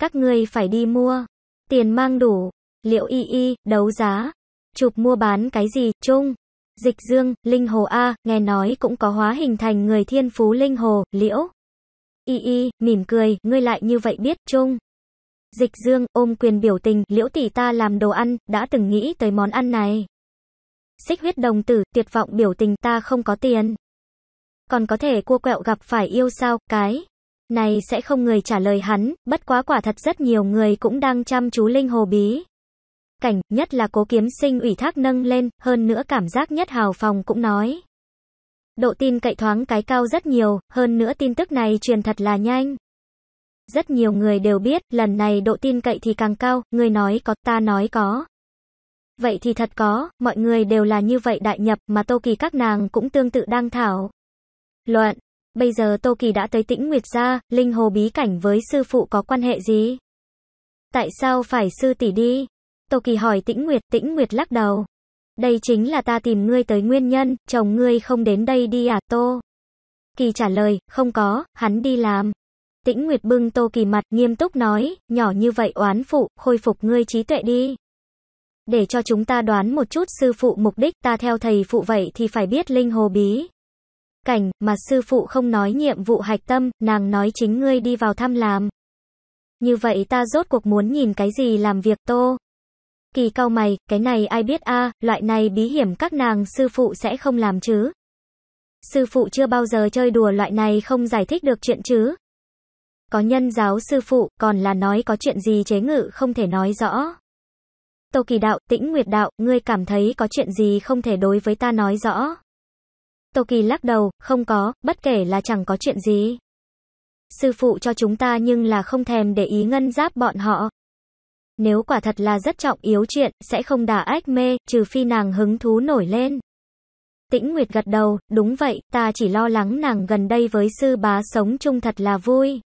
Các ngươi phải đi mua. Tiền mang đủ. Liệu y y, đấu giá. Chụp mua bán cái gì, chung. Dịch dương, linh hồ A, nghe nói cũng có hóa hình thành người thiên phú linh hồ, liễu. Y y, mỉm cười, ngươi lại như vậy biết, chung. Dịch dương, ôm quyền biểu tình, liễu tỷ ta làm đồ ăn, đã từng nghĩ tới món ăn này. Xích huyết đồng tử, tuyệt vọng biểu tình ta không có tiền. Còn có thể cua quẹo gặp phải yêu sao, cái. Này sẽ không người trả lời hắn, bất quá quả thật rất nhiều người cũng đang chăm chú linh hồ bí cảnh, nhất là cố kiếm sinh ủy thác nâng lên, hơn nữa cảm giác nhất hào phòng cũng nói. Độ tin cậy thoáng cái cao rất nhiều, hơn nữa tin tức này truyền thật là nhanh. Rất nhiều người đều biết, lần này độ tin cậy thì càng cao, người nói có, ta nói có. Vậy thì thật có, mọi người đều là như vậy đại nhập mà Tô Kỳ các nàng cũng tương tự đang thảo. Luận, bây giờ Tô Kỳ đã tới tĩnh Nguyệt gia, linh hồ bí cảnh với sư phụ có quan hệ gì? Tại sao phải sư tỷ đi? Tô Kỳ hỏi Tĩnh Nguyệt, Tĩnh Nguyệt lắc đầu. Đây chính là ta tìm ngươi tới nguyên nhân, chồng ngươi không đến đây đi à, Tô. Kỳ trả lời, không có, hắn đi làm. Tĩnh Nguyệt bưng Tô Kỳ mặt, nghiêm túc nói, nhỏ như vậy oán phụ, khôi phục ngươi trí tuệ đi. Để cho chúng ta đoán một chút sư phụ mục đích, ta theo thầy phụ vậy thì phải biết linh hồ bí. Cảnh, mà sư phụ không nói nhiệm vụ hạch tâm, nàng nói chính ngươi đi vào thăm làm. Như vậy ta rốt cuộc muốn nhìn cái gì làm việc Tô. Kỳ cau mày, cái này ai biết a, loại này bí hiểm các nàng sư phụ sẽ không làm chứ. Sư phụ chưa bao giờ chơi đùa loại này không giải thích được chuyện chứ. Có nhân giáo sư phụ, còn là nói có chuyện gì chế ngự không thể nói rõ. Tô Kỳ Đạo, Tĩnh Nguyệt Đạo, ngươi cảm thấy có chuyện gì không thể đối với ta nói rõ. Tô Kỳ lắc đầu, không có, bất kể là chẳng có chuyện gì. Sư phụ cho chúng ta nhưng là không thèm để ý ngân giáp bọn họ, nếu quả thật là rất trọng yếu chuyện, sẽ không đả ách mê, trừ phi nàng hứng thú nổi lên. Tĩnh Nguyệt gật đầu, đúng vậy, ta chỉ lo lắng nàng gần đây với sư bá sống chung thật là vui.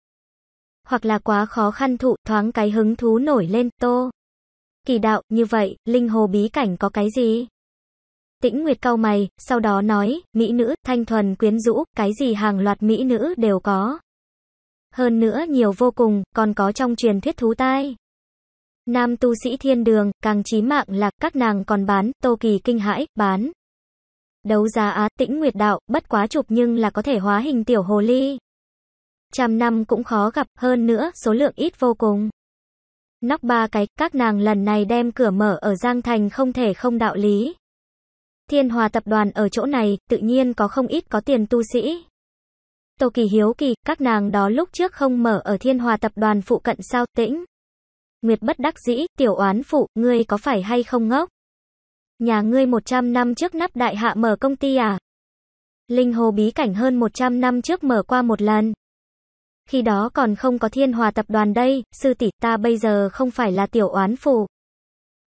Hoặc là quá khó khăn thụ, thoáng cái hứng thú nổi lên, tô. Kỳ đạo, như vậy, linh hồ bí cảnh có cái gì? Tĩnh Nguyệt cau mày, sau đó nói, mỹ nữ, thanh thuần quyến rũ, cái gì hàng loạt mỹ nữ đều có. Hơn nữa nhiều vô cùng, còn có trong truyền thuyết thú tai. Nam tu sĩ thiên đường, càng chí mạng là các nàng còn bán, Tô Kỳ kinh hãi, bán. Đấu giá á tĩnh nguyệt đạo, bất quá chụp nhưng là có thể hóa hình tiểu hồ ly. Trăm năm cũng khó gặp, hơn nữa, số lượng ít vô cùng. Nóc ba cái, các nàng lần này đem cửa mở ở Giang Thành không thể không đạo lý. Thiên Hòa tập đoàn ở chỗ này, tự nhiên có không ít có tiền tu sĩ. Tô Kỳ hiếu kỳ, các nàng đó lúc trước không mở ở Thiên Hòa tập đoàn phụ cận sao tĩnh. Nguyệt bất đắc dĩ, tiểu oán phụ, ngươi có phải hay không ngốc? Nhà ngươi 100 năm trước nắp đại hạ mở công ty à? Linh hồ bí cảnh hơn 100 năm trước mở qua một lần. Khi đó còn không có thiên hòa tập đoàn đây, sư tỷ ta bây giờ không phải là tiểu oán phụ.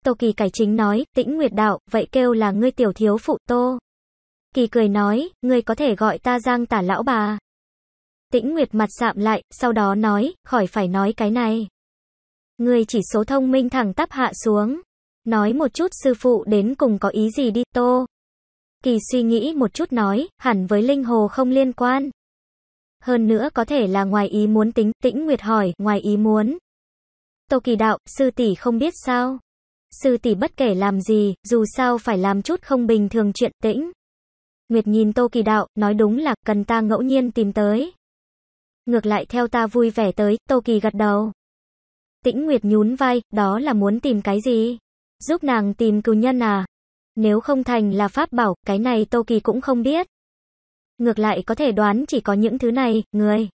Tô Kỳ cải chính nói, tĩnh nguyệt đạo, vậy kêu là ngươi tiểu thiếu phụ tô. Kỳ cười nói, ngươi có thể gọi ta giang tả lão bà. Tĩnh nguyệt mặt sạm lại, sau đó nói, khỏi phải nói cái này. Người chỉ số thông minh thẳng tắp hạ xuống. Nói một chút sư phụ đến cùng có ý gì đi tô. Kỳ suy nghĩ một chút nói, hẳn với linh hồ không liên quan. Hơn nữa có thể là ngoài ý muốn tính, tĩnh nguyệt hỏi, ngoài ý muốn. Tô kỳ đạo, sư tỷ không biết sao. Sư tỷ bất kể làm gì, dù sao phải làm chút không bình thường chuyện tĩnh. Nguyệt nhìn tô kỳ đạo, nói đúng là, cần ta ngẫu nhiên tìm tới. Ngược lại theo ta vui vẻ tới, tô kỳ gật đầu. Tĩnh Nguyệt nhún vai, đó là muốn tìm cái gì? Giúp nàng tìm cứu nhân à? Nếu không thành là pháp bảo, cái này Tô Kỳ cũng không biết. Ngược lại có thể đoán chỉ có những thứ này, người.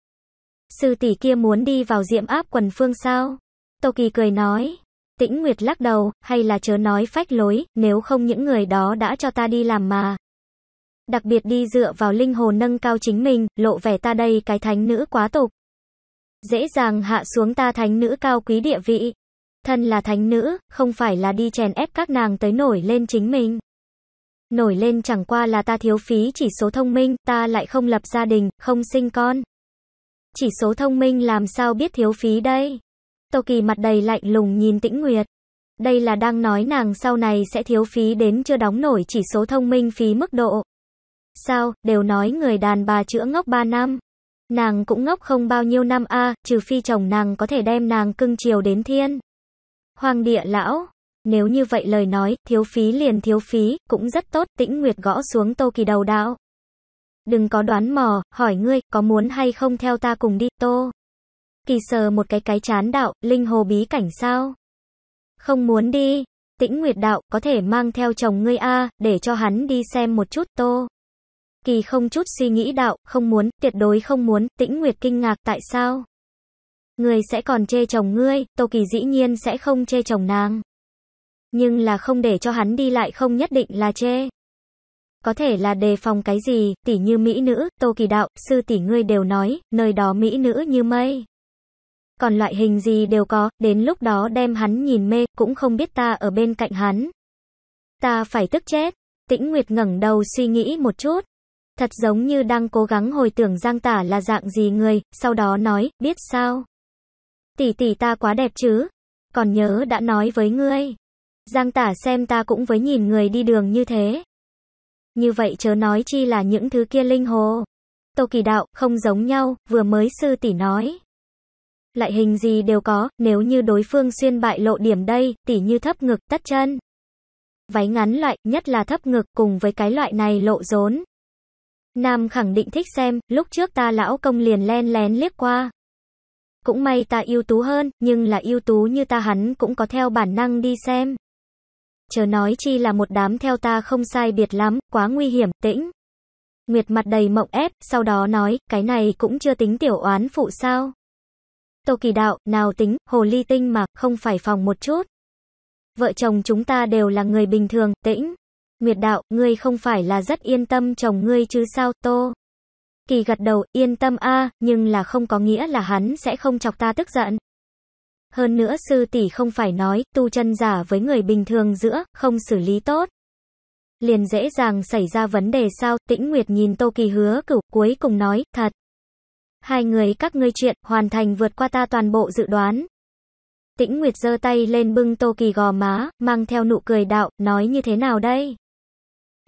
Sư tỷ kia muốn đi vào diệm áp quần phương sao? Tô Kỳ cười nói. Tĩnh Nguyệt lắc đầu, hay là chớ nói phách lối, nếu không những người đó đã cho ta đi làm mà. Đặc biệt đi dựa vào linh hồn nâng cao chính mình, lộ vẻ ta đây cái thánh nữ quá tục dễ dàng hạ xuống ta thánh nữ cao quý địa vị. Thân là thánh nữ, không phải là đi chèn ép các nàng tới nổi lên chính mình. Nổi lên chẳng qua là ta thiếu phí chỉ số thông minh, ta lại không lập gia đình, không sinh con. Chỉ số thông minh làm sao biết thiếu phí đây? Tô Kỳ mặt đầy lạnh lùng nhìn Tĩnh Nguyệt. Đây là đang nói nàng sau này sẽ thiếu phí đến chưa đóng nổi chỉ số thông minh phí mức độ. Sao, đều nói người đàn bà chữa ngốc 3 năm. Nàng cũng ngốc không bao nhiêu năm a, trừ phi chồng nàng có thể đem nàng cưng chiều đến thiên. Hoàng địa lão, nếu như vậy lời nói, thiếu phí liền thiếu phí, cũng rất tốt, tĩnh nguyệt gõ xuống tô kỳ đầu đạo. Đừng có đoán mò, hỏi ngươi, có muốn hay không theo ta cùng đi, tô. Kỳ sờ một cái cái chán đạo, linh hồ bí cảnh sao? Không muốn đi, tĩnh nguyệt đạo, có thể mang theo chồng ngươi a, để cho hắn đi xem một chút tô. Kỳ không chút suy nghĩ đạo, không muốn, tuyệt đối không muốn, tĩnh nguyệt kinh ngạc tại sao? Người sẽ còn chê chồng ngươi, Tô Kỳ dĩ nhiên sẽ không chê chồng nàng. Nhưng là không để cho hắn đi lại không nhất định là chê. Có thể là đề phòng cái gì, tỉ như mỹ nữ, Tô Kỳ đạo, sư tỷ ngươi đều nói, nơi đó mỹ nữ như mây. Còn loại hình gì đều có, đến lúc đó đem hắn nhìn mê, cũng không biết ta ở bên cạnh hắn. Ta phải tức chết. Tĩnh Nguyệt ngẩng đầu suy nghĩ một chút. Thật giống như đang cố gắng hồi tưởng Giang Tả là dạng gì người, sau đó nói, biết sao? Tỷ tỷ ta quá đẹp chứ? Còn nhớ đã nói với ngươi. Giang Tả xem ta cũng với nhìn người đi đường như thế. Như vậy chớ nói chi là những thứ kia linh hồ. Tô kỳ đạo, không giống nhau, vừa mới sư tỷ nói. Lại hình gì đều có, nếu như đối phương xuyên bại lộ điểm đây, tỷ như thấp ngực, tất chân. Váy ngắn loại, nhất là thấp ngực cùng với cái loại này lộ rốn, Nam khẳng định thích xem, lúc trước ta lão công liền len lén liếc qua. Cũng may ta ưu tú hơn, nhưng là ưu tú như ta hắn cũng có theo bản năng đi xem. Chờ nói chi là một đám theo ta không sai biệt lắm, quá nguy hiểm, tĩnh. Nguyệt mặt đầy mộng ép, sau đó nói, cái này cũng chưa tính tiểu oán phụ sao. Tô kỳ đạo, nào tính, hồ ly tinh mà, không phải phòng một chút. Vợ chồng chúng ta đều là người bình thường, tĩnh. Nguyệt đạo, ngươi không phải là rất yên tâm chồng ngươi chứ sao, Tô. Kỳ gật đầu, yên tâm a, nhưng là không có nghĩa là hắn sẽ không chọc ta tức giận. Hơn nữa sư tỷ không phải nói, tu chân giả với người bình thường giữa, không xử lý tốt. Liền dễ dàng xảy ra vấn đề sao, tĩnh Nguyệt nhìn Tô Kỳ hứa cửu, cuối cùng nói, thật. Hai người các ngươi chuyện, hoàn thành vượt qua ta toàn bộ dự đoán. Tĩnh Nguyệt giơ tay lên bưng Tô Kỳ gò má, mang theo nụ cười đạo, nói như thế nào đây?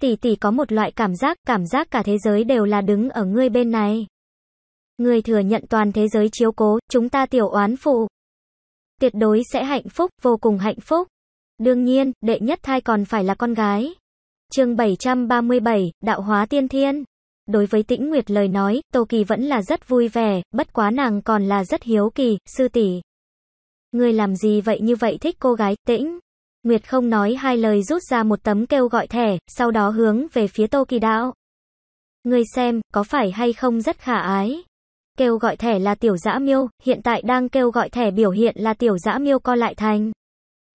Tỷ tỷ có một loại cảm giác, cảm giác cả thế giới đều là đứng ở ngươi bên này. Ngươi thừa nhận toàn thế giới chiếu cố, chúng ta tiểu oán phụ. Tuyệt đối sẽ hạnh phúc, vô cùng hạnh phúc. Đương nhiên, đệ nhất thai còn phải là con gái. chương 737, Đạo hóa tiên thiên. Đối với tĩnh Nguyệt lời nói, Tô Kỳ vẫn là rất vui vẻ, bất quá nàng còn là rất hiếu kỳ, sư tỷ. Ngươi làm gì vậy như vậy thích cô gái, tĩnh? Nguyệt không nói hai lời rút ra một tấm kêu gọi thẻ, sau đó hướng về phía Tô Kỳ Đạo. Người xem, có phải hay không rất khả ái? Kêu gọi thẻ là tiểu dã miêu, hiện tại đang kêu gọi thẻ biểu hiện là tiểu dã miêu co lại thành.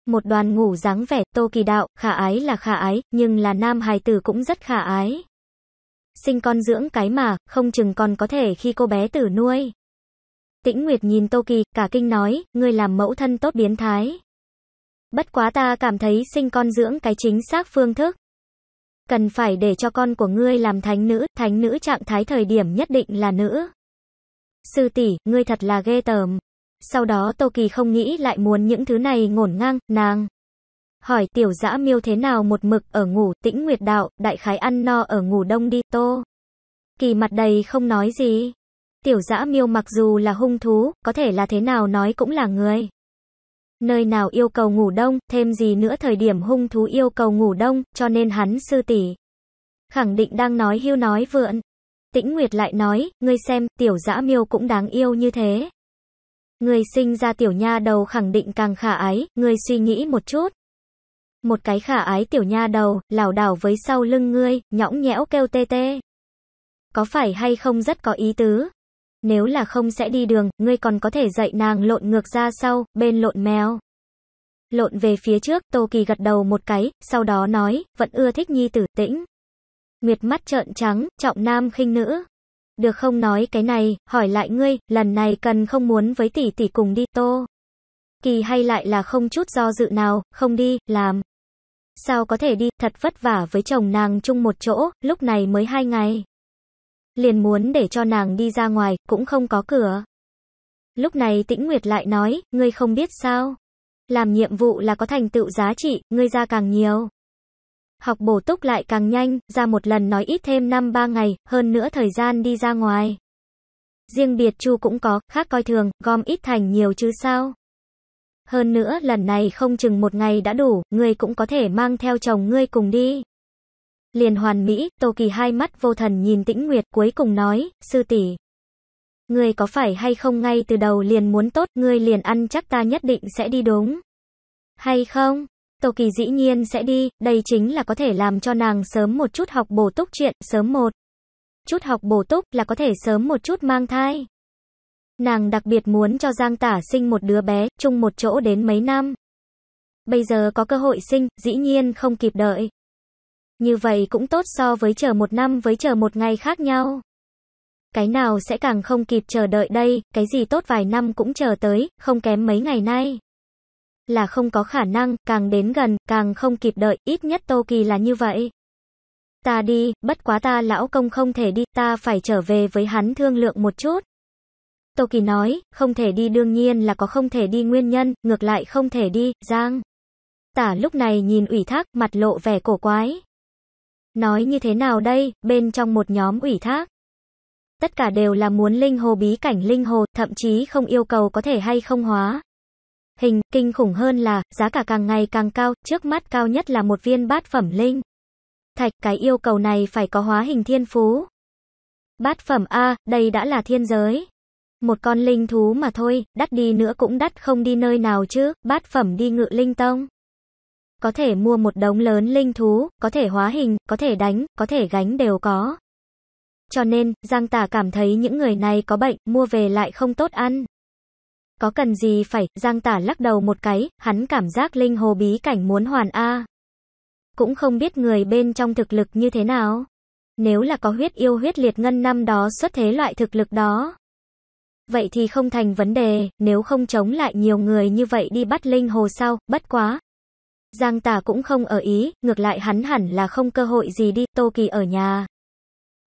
Một đoàn ngủ dáng vẻ, Tô Kỳ Đạo, khả ái là khả ái, nhưng là nam hài tử cũng rất khả ái. Sinh con dưỡng cái mà, không chừng còn có thể khi cô bé tử nuôi. Tĩnh Nguyệt nhìn Tô Kỳ, cả kinh nói, ngươi làm mẫu thân tốt biến thái. Bất quá ta cảm thấy sinh con dưỡng cái chính xác phương thức. Cần phải để cho con của ngươi làm thánh nữ, thánh nữ trạng thái thời điểm nhất định là nữ. Sư tỷ, ngươi thật là ghê tởm. Sau đó Tô Kỳ không nghĩ lại muốn những thứ này ngổn ngang, nàng. Hỏi tiểu dã miêu thế nào một mực ở ngủ, tĩnh nguyệt đạo, đại khái ăn no ở ngủ đông đi, Tô. Kỳ mặt đầy không nói gì. Tiểu dã miêu mặc dù là hung thú, có thể là thế nào nói cũng là người. Nơi nào yêu cầu ngủ đông, thêm gì nữa thời điểm hung thú yêu cầu ngủ đông, cho nên hắn sư tỷ Khẳng định đang nói hưu nói vượn. Tĩnh Nguyệt lại nói, ngươi xem, tiểu dã miêu cũng đáng yêu như thế. Người sinh ra tiểu nha đầu khẳng định càng khả ái, ngươi suy nghĩ một chút. Một cái khả ái tiểu nha đầu, lảo đảo với sau lưng ngươi, nhõng nhẽo kêu tê tê. Có phải hay không rất có ý tứ? nếu là không sẽ đi đường, ngươi còn có thể dạy nàng lộn ngược ra sau, bên lộn mèo. Lộn về phía trước, Tô Kỳ gật đầu một cái, sau đó nói, vẫn ưa thích nhi tử, tĩnh. Nguyệt mắt trợn trắng, trọng nam khinh nữ. Được không nói cái này, hỏi lại ngươi, lần này cần không muốn với tỷ tỷ cùng đi, Tô. Kỳ hay lại là không chút do dự nào, không đi, làm. Sao có thể đi, thật vất vả với chồng nàng chung một chỗ, lúc này mới hai ngày liền muốn để cho nàng đi ra ngoài, cũng không có cửa. Lúc này Tĩnh Nguyệt lại nói, ngươi không biết sao? Làm nhiệm vụ là có thành tựu giá trị, ngươi ra càng nhiều. Học bổ túc lại càng nhanh, ra một lần nói ít thêm năm ba ngày, hơn nữa thời gian đi ra ngoài. Riêng biệt chu cũng có, khác coi thường, gom ít thành nhiều chứ sao? Hơn nữa lần này không chừng một ngày đã đủ, ngươi cũng có thể mang theo chồng ngươi cùng đi liền hoàn mỹ, Tô Kỳ hai mắt vô thần nhìn Tĩnh Nguyệt cuối cùng nói, sư tỷ. Ngươi có phải hay không ngay từ đầu liền muốn tốt, ngươi liền ăn chắc ta nhất định sẽ đi đúng. Hay không? Tô Kỳ dĩ nhiên sẽ đi, đây chính là có thể làm cho nàng sớm một chút học bổ túc chuyện, sớm một chút học bổ túc là có thể sớm một chút mang thai. Nàng đặc biệt muốn cho Giang Tả sinh một đứa bé, chung một chỗ đến mấy năm. Bây giờ có cơ hội sinh, dĩ nhiên không kịp đợi. Như vậy cũng tốt so với chờ một năm với chờ một ngày khác nhau. Cái nào sẽ càng không kịp chờ đợi đây, cái gì tốt vài năm cũng chờ tới, không kém mấy ngày nay. Là không có khả năng, càng đến gần, càng không kịp đợi, ít nhất Tô Kỳ là như vậy. Ta đi, bất quá ta lão công không thể đi, ta phải trở về với hắn thương lượng một chút. Tô Kỳ nói, không thể đi đương nhiên là có không thể đi nguyên nhân, ngược lại không thể đi, Giang. Tả lúc này nhìn ủy thác, mặt lộ vẻ cổ quái. Nói như thế nào đây, bên trong một nhóm ủy thác. Tất cả đều là muốn linh hồ bí cảnh linh hồ, thậm chí không yêu cầu có thể hay không hóa. Hình, kinh khủng hơn là, giá cả càng ngày càng cao, trước mắt cao nhất là một viên bát phẩm linh. Thạch, cái yêu cầu này phải có hóa hình thiên phú. Bát phẩm A, đây đã là thiên giới. Một con linh thú mà thôi, đắt đi nữa cũng đắt không đi nơi nào chứ, bát phẩm đi ngự linh tông. Có thể mua một đống lớn linh thú, có thể hóa hình, có thể đánh, có thể gánh đều có. Cho nên, Giang Tả cảm thấy những người này có bệnh, mua về lại không tốt ăn. Có cần gì phải, Giang Tả lắc đầu một cái, hắn cảm giác linh hồ bí cảnh muốn hoàn A. Cũng không biết người bên trong thực lực như thế nào. Nếu là có huyết yêu huyết liệt ngân năm đó xuất thế loại thực lực đó. Vậy thì không thành vấn đề, nếu không chống lại nhiều người như vậy đi bắt linh hồ sao, bất quá, Giang Tả cũng không ở ý, ngược lại hắn hẳn là không cơ hội gì đi, Tô Kỳ ở nhà.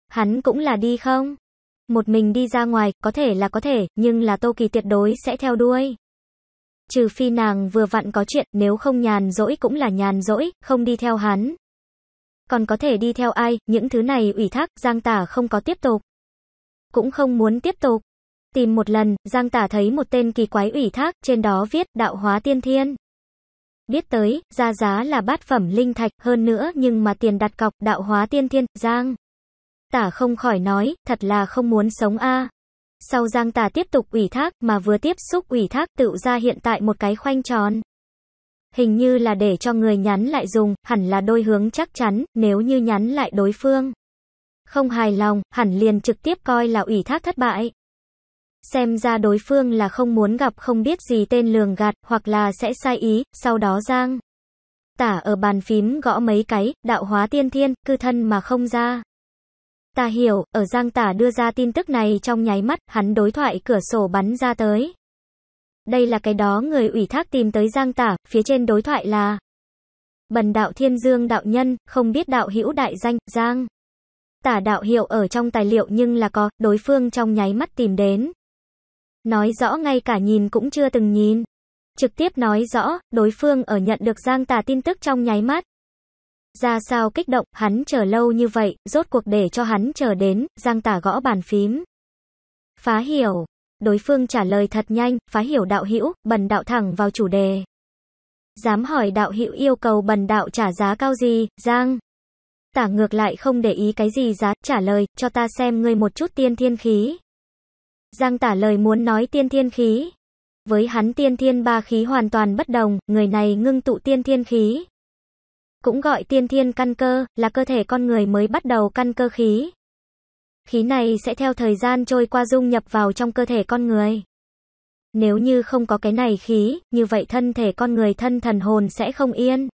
Hắn cũng là đi không? Một mình đi ra ngoài, có thể là có thể, nhưng là Tô Kỳ tuyệt đối sẽ theo đuôi. Trừ phi nàng vừa vặn có chuyện, nếu không nhàn rỗi cũng là nhàn rỗi, không đi theo hắn. Còn có thể đi theo ai, những thứ này ủy thác, Giang Tả không có tiếp tục. Cũng không muốn tiếp tục. Tìm một lần, Giang Tả thấy một tên kỳ quái ủy thác, trên đó viết đạo hóa tiên thiên biết tới, ra giá là bát phẩm linh thạch, hơn nữa nhưng mà tiền đặt cọc, đạo hóa tiên thiên, Giang. Tả không khỏi nói, thật là không muốn sống a. Sau Giang Tả tiếp tục ủy thác, mà vừa tiếp xúc ủy thác tự ra hiện tại một cái khoanh tròn. Hình như là để cho người nhắn lại dùng, hẳn là đôi hướng chắc chắn, nếu như nhắn lại đối phương. Không hài lòng, hẳn liền trực tiếp coi là ủy thác thất bại xem ra đối phương là không muốn gặp không biết gì tên lường gạt, hoặc là sẽ sai ý, sau đó giang. Tả ở bàn phím gõ mấy cái, đạo hóa tiên thiên, cư thân mà không ra. Ta hiểu, ở giang tả đưa ra tin tức này trong nháy mắt, hắn đối thoại cửa sổ bắn ra tới. Đây là cái đó người ủy thác tìm tới giang tả, phía trên đối thoại là Bần đạo thiên dương đạo nhân, không biết đạo hữu đại danh, giang. Tả đạo hiệu ở trong tài liệu nhưng là có, đối phương trong nháy mắt tìm đến. Nói rõ ngay cả nhìn cũng chưa từng nhìn. Trực tiếp nói rõ, đối phương ở nhận được Giang Tà tin tức trong nháy mắt. Ra sao kích động, hắn chờ lâu như vậy, rốt cuộc để cho hắn chờ đến, Giang Tà gõ bàn phím. Phá hiểu. Đối phương trả lời thật nhanh, phá hiểu đạo hữu, bần đạo thẳng vào chủ đề. Dám hỏi đạo hữu yêu cầu bần đạo trả giá cao gì, Giang? Tả ngược lại không để ý cái gì giá, trả lời, cho ta xem ngươi một chút tiên thiên khí. Giang tả lời muốn nói tiên thiên khí. Với hắn tiên thiên ba khí hoàn toàn bất đồng, người này ngưng tụ tiên thiên khí. Cũng gọi tiên thiên căn cơ, là cơ thể con người mới bắt đầu căn cơ khí. Khí này sẽ theo thời gian trôi qua dung nhập vào trong cơ thể con người. Nếu như không có cái này khí, như vậy thân thể con người thân thần hồn sẽ không yên.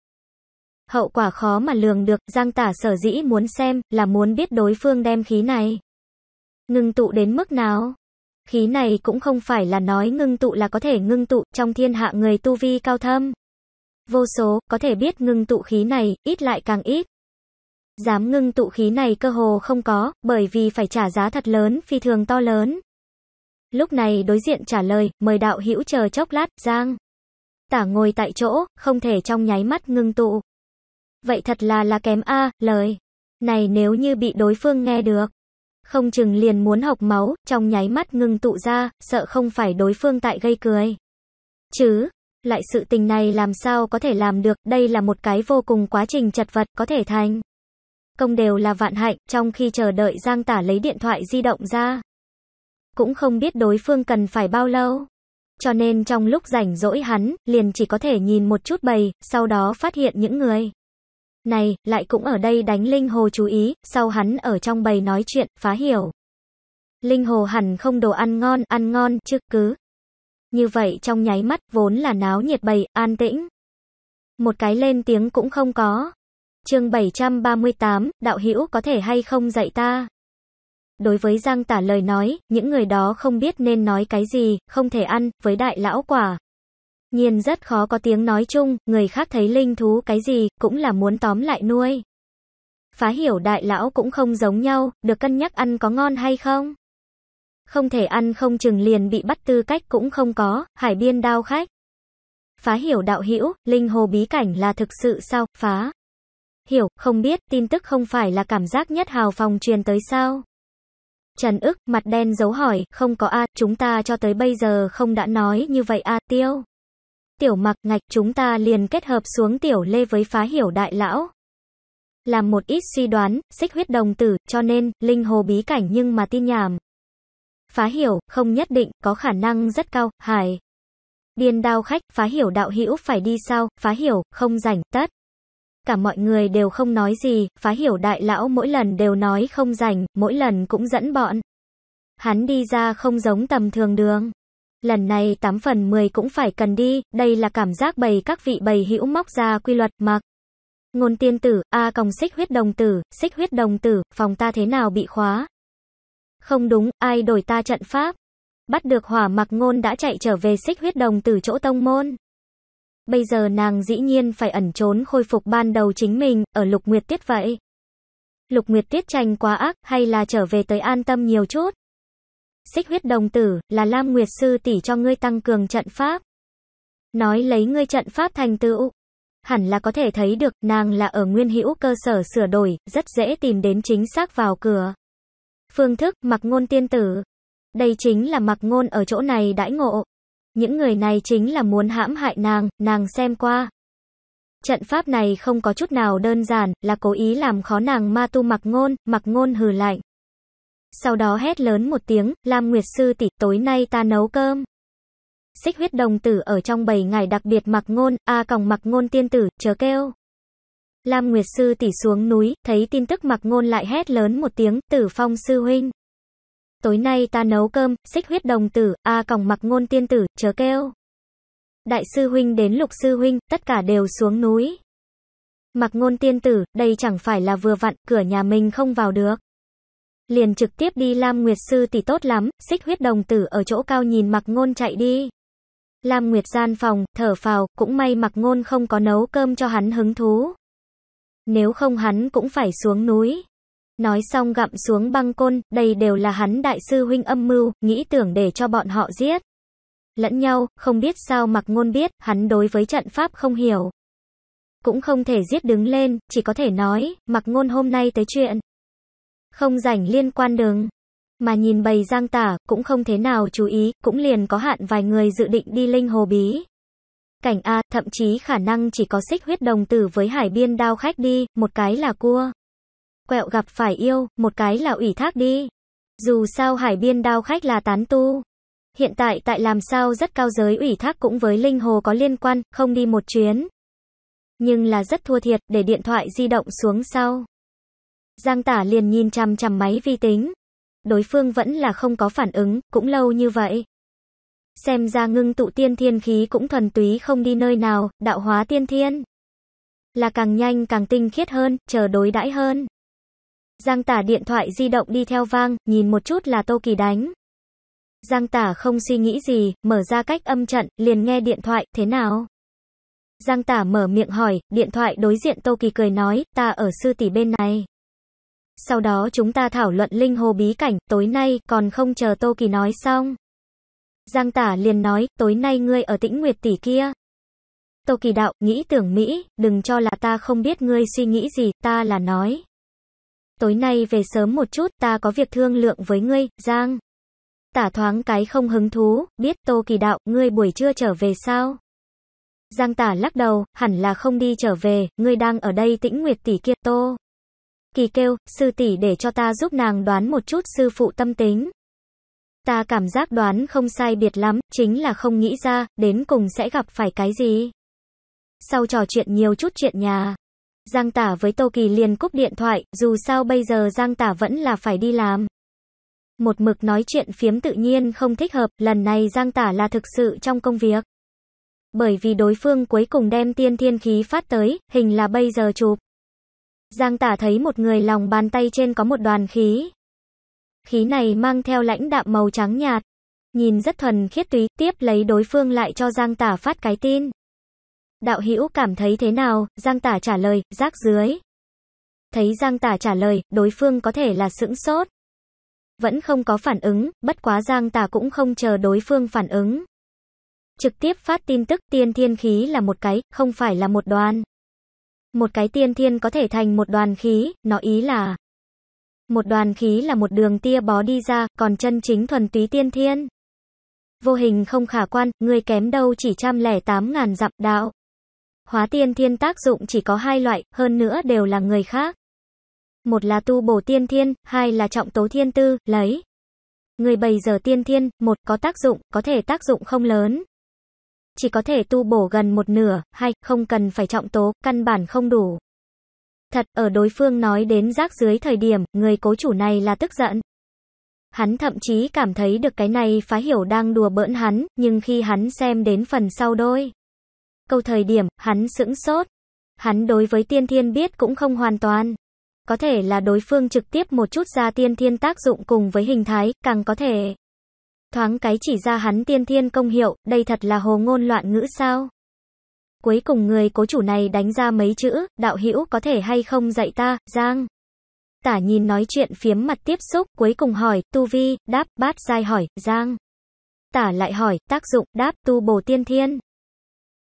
Hậu quả khó mà lường được, Giang tả sở dĩ muốn xem, là muốn biết đối phương đem khí này. Ngừng tụ đến mức nào? Khí này cũng không phải là nói ngưng tụ là có thể ngưng tụ trong thiên hạ người tu vi cao thâm. Vô số, có thể biết ngưng tụ khí này, ít lại càng ít. Dám ngưng tụ khí này cơ hồ không có, bởi vì phải trả giá thật lớn, phi thường to lớn. Lúc này đối diện trả lời, mời đạo hữu chờ chốc lát, Giang. Tả ngồi tại chỗ, không thể trong nháy mắt ngưng tụ. Vậy thật là là kém a, lời. Này nếu như bị đối phương nghe được, không chừng liền muốn học máu, trong nháy mắt ngưng tụ ra, sợ không phải đối phương tại gây cười. Chứ, lại sự tình này làm sao có thể làm được, đây là một cái vô cùng quá trình chật vật, có thể thành. Công đều là vạn hạnh, trong khi chờ đợi Giang Tả lấy điện thoại di động ra. Cũng không biết đối phương cần phải bao lâu. Cho nên trong lúc rảnh rỗi hắn, liền chỉ có thể nhìn một chút bầy, sau đó phát hiện những người này, lại cũng ở đây đánh Linh Hồ chú ý, sau hắn ở trong bầy nói chuyện, phá hiểu. Linh Hồ hẳn không đồ ăn ngon, ăn ngon, chứ cứ. Như vậy trong nháy mắt, vốn là náo nhiệt bầy, an tĩnh. Một cái lên tiếng cũng không có. chương 738, đạo hữu có thể hay không dạy ta? Đối với Giang Tả lời nói, những người đó không biết nên nói cái gì, không thể ăn, với đại lão quả, nhiên rất khó có tiếng nói chung, người khác thấy linh thú cái gì, cũng là muốn tóm lại nuôi. Phá hiểu đại lão cũng không giống nhau, được cân nhắc ăn có ngon hay không. Không thể ăn không chừng liền bị bắt tư cách cũng không có, hải biên đao khách. Phá hiểu đạo hữu linh hồ bí cảnh là thực sự sao, phá. Hiểu, không biết, tin tức không phải là cảm giác nhất hào phòng truyền tới sao. Trần ức, mặt đen dấu hỏi, không có a, chúng ta cho tới bây giờ không đã nói như vậy a, tiêu tiểu mặc ngạch chúng ta liền kết hợp xuống tiểu lê với phá hiểu đại lão. Làm một ít suy đoán, xích huyết đồng tử, cho nên, linh hồ bí cảnh nhưng mà tin nhảm. Phá hiểu, không nhất định, có khả năng rất cao, hài. điền đao khách, phá hiểu đạo hữu phải đi sao, phá hiểu, không rảnh, tất. Cả mọi người đều không nói gì, phá hiểu đại lão mỗi lần đều nói không rảnh, mỗi lần cũng dẫn bọn. Hắn đi ra không giống tầm thường đường lần này 8 phần 10 cũng phải cần đi, đây là cảm giác bày các vị bày hữu móc ra quy luật, mặc. Ngôn tiên tử, a còng xích huyết đồng tử, xích huyết đồng tử, phòng ta thế nào bị khóa. Không đúng, ai đổi ta trận pháp. Bắt được hỏa mặc ngôn đã chạy trở về xích huyết đồng tử chỗ tông môn. Bây giờ nàng dĩ nhiên phải ẩn trốn khôi phục ban đầu chính mình, ở lục nguyệt tiết vậy. Lục nguyệt tiết tranh quá ác, hay là trở về tới an tâm nhiều chút. Xích huyết đồng tử, là Lam Nguyệt Sư tỷ cho ngươi tăng cường trận pháp. Nói lấy ngươi trận pháp thành tựu. Hẳn là có thể thấy được, nàng là ở nguyên hữu cơ sở sửa đổi, rất dễ tìm đến chính xác vào cửa. Phương thức, mặc ngôn tiên tử. Đây chính là mặc ngôn ở chỗ này đãi ngộ. Những người này chính là muốn hãm hại nàng, nàng xem qua. Trận pháp này không có chút nào đơn giản, là cố ý làm khó nàng ma tu mặc ngôn, mặc ngôn hừ lạnh sau đó hét lớn một tiếng, Lam Nguyệt Sư tỷ tối nay ta nấu cơm. Xích huyết đồng tử ở trong bầy ngày đặc biệt mặc ngôn, a còng mặc ngôn tiên tử, chớ kêu. Lam Nguyệt Sư tỷ xuống núi, thấy tin tức mặc ngôn lại hét lớn một tiếng, tử phong sư huynh. Tối nay ta nấu cơm, xích huyết đồng tử, a còng mặc ngôn tiên tử, chớ kêu. Đại sư huynh đến lục sư huynh, tất cả đều xuống núi. Mặc ngôn tiên tử, đây chẳng phải là vừa vặn, cửa nhà mình không vào được. Liền trực tiếp đi Lam Nguyệt sư tỷ tốt lắm, xích huyết đồng tử ở chỗ cao nhìn mặc ngôn chạy đi. Lam Nguyệt gian phòng, thở phào, cũng may mặc ngôn không có nấu cơm cho hắn hứng thú. Nếu không hắn cũng phải xuống núi. Nói xong gặm xuống băng côn, đây đều là hắn đại sư huynh âm mưu, nghĩ tưởng để cho bọn họ giết. Lẫn nhau, không biết sao mặc ngôn biết, hắn đối với trận pháp không hiểu. Cũng không thể giết đứng lên, chỉ có thể nói, mặc ngôn hôm nay tới chuyện không rảnh liên quan đường. Mà nhìn bầy giang tả, cũng không thế nào chú ý, cũng liền có hạn vài người dự định đi linh hồ bí. Cảnh A, thậm chí khả năng chỉ có xích huyết đồng tử với hải biên đao khách đi, một cái là cua. Quẹo gặp phải yêu, một cái là ủy thác đi. Dù sao hải biên đao khách là tán tu. Hiện tại tại làm sao rất cao giới ủy thác cũng với linh hồ có liên quan, không đi một chuyến. Nhưng là rất thua thiệt để điện thoại di động xuống sau. Giang tả liền nhìn chằm chằm máy vi tính. Đối phương vẫn là không có phản ứng, cũng lâu như vậy. Xem ra ngưng tụ tiên thiên khí cũng thuần túy không đi nơi nào, đạo hóa tiên thiên. Là càng nhanh càng tinh khiết hơn, chờ đối đãi hơn. Giang tả điện thoại di động đi theo vang, nhìn một chút là Tô Kỳ đánh. Giang tả không suy nghĩ gì, mở ra cách âm trận, liền nghe điện thoại, thế nào? Giang tả mở miệng hỏi, điện thoại đối diện Tô Kỳ cười nói, ta ở sư tỷ bên này. Sau đó chúng ta thảo luận linh hồ bí cảnh, tối nay, còn không chờ Tô Kỳ nói xong. Giang tả liền nói, tối nay ngươi ở tĩnh nguyệt tỷ kia. Tô Kỳ đạo, nghĩ tưởng Mỹ, đừng cho là ta không biết ngươi suy nghĩ gì, ta là nói. Tối nay về sớm một chút, ta có việc thương lượng với ngươi, Giang. Tả thoáng cái không hứng thú, biết Tô Kỳ đạo, ngươi buổi trưa trở về sao? Giang tả lắc đầu, hẳn là không đi trở về, ngươi đang ở đây tĩnh nguyệt tỷ kia, Tô. Kỳ kêu, sư tỷ để cho ta giúp nàng đoán một chút sư phụ tâm tính. Ta cảm giác đoán không sai biệt lắm, chính là không nghĩ ra, đến cùng sẽ gặp phải cái gì. Sau trò chuyện nhiều chút chuyện nhà, Giang Tả với Tô Kỳ liền cúp điện thoại, dù sao bây giờ Giang Tả vẫn là phải đi làm. Một mực nói chuyện phiếm tự nhiên không thích hợp, lần này Giang Tả là thực sự trong công việc. Bởi vì đối phương cuối cùng đem tiên thiên khí phát tới, hình là bây giờ chụp. Giang tả thấy một người lòng bàn tay trên có một đoàn khí. Khí này mang theo lãnh đạm màu trắng nhạt. Nhìn rất thuần khiết túy, tiếp lấy đối phương lại cho Giang tả phát cái tin. Đạo hữu cảm thấy thế nào, Giang tả trả lời, rác dưới. Thấy Giang tả trả lời, đối phương có thể là sững sốt. Vẫn không có phản ứng, bất quá Giang tả cũng không chờ đối phương phản ứng. Trực tiếp phát tin tức tiên thiên khí là một cái, không phải là một đoàn. Một cái tiên thiên có thể thành một đoàn khí, nó ý là một đoàn khí là một đường tia bó đi ra, còn chân chính thuần túy tiên thiên. Vô hình không khả quan, người kém đâu chỉ trăm lẻ tám ngàn dặm đạo. Hóa tiên thiên tác dụng chỉ có hai loại, hơn nữa đều là người khác. Một là tu bổ tiên thiên, hai là trọng tố thiên tư, lấy. Người bày giờ tiên thiên, một có tác dụng, có thể tác dụng không lớn, chỉ có thể tu bổ gần một nửa, hay không cần phải trọng tố, căn bản không đủ. Thật, ở đối phương nói đến rác dưới thời điểm, người cố chủ này là tức giận. Hắn thậm chí cảm thấy được cái này phá hiểu đang đùa bỡn hắn, nhưng khi hắn xem đến phần sau đôi. Câu thời điểm, hắn sững sốt. Hắn đối với tiên thiên biết cũng không hoàn toàn. Có thể là đối phương trực tiếp một chút ra tiên thiên tác dụng cùng với hình thái, càng có thể Thoáng cái chỉ ra hắn tiên thiên công hiệu, đây thật là hồ ngôn loạn ngữ sao? Cuối cùng người cố chủ này đánh ra mấy chữ, đạo hữu có thể hay không dạy ta, Giang. Tả nhìn nói chuyện phiếm mặt tiếp xúc, cuối cùng hỏi, tu vi, đáp, bát dai hỏi, Giang. Tả lại hỏi, tác dụng, đáp, tu bổ tiên thiên.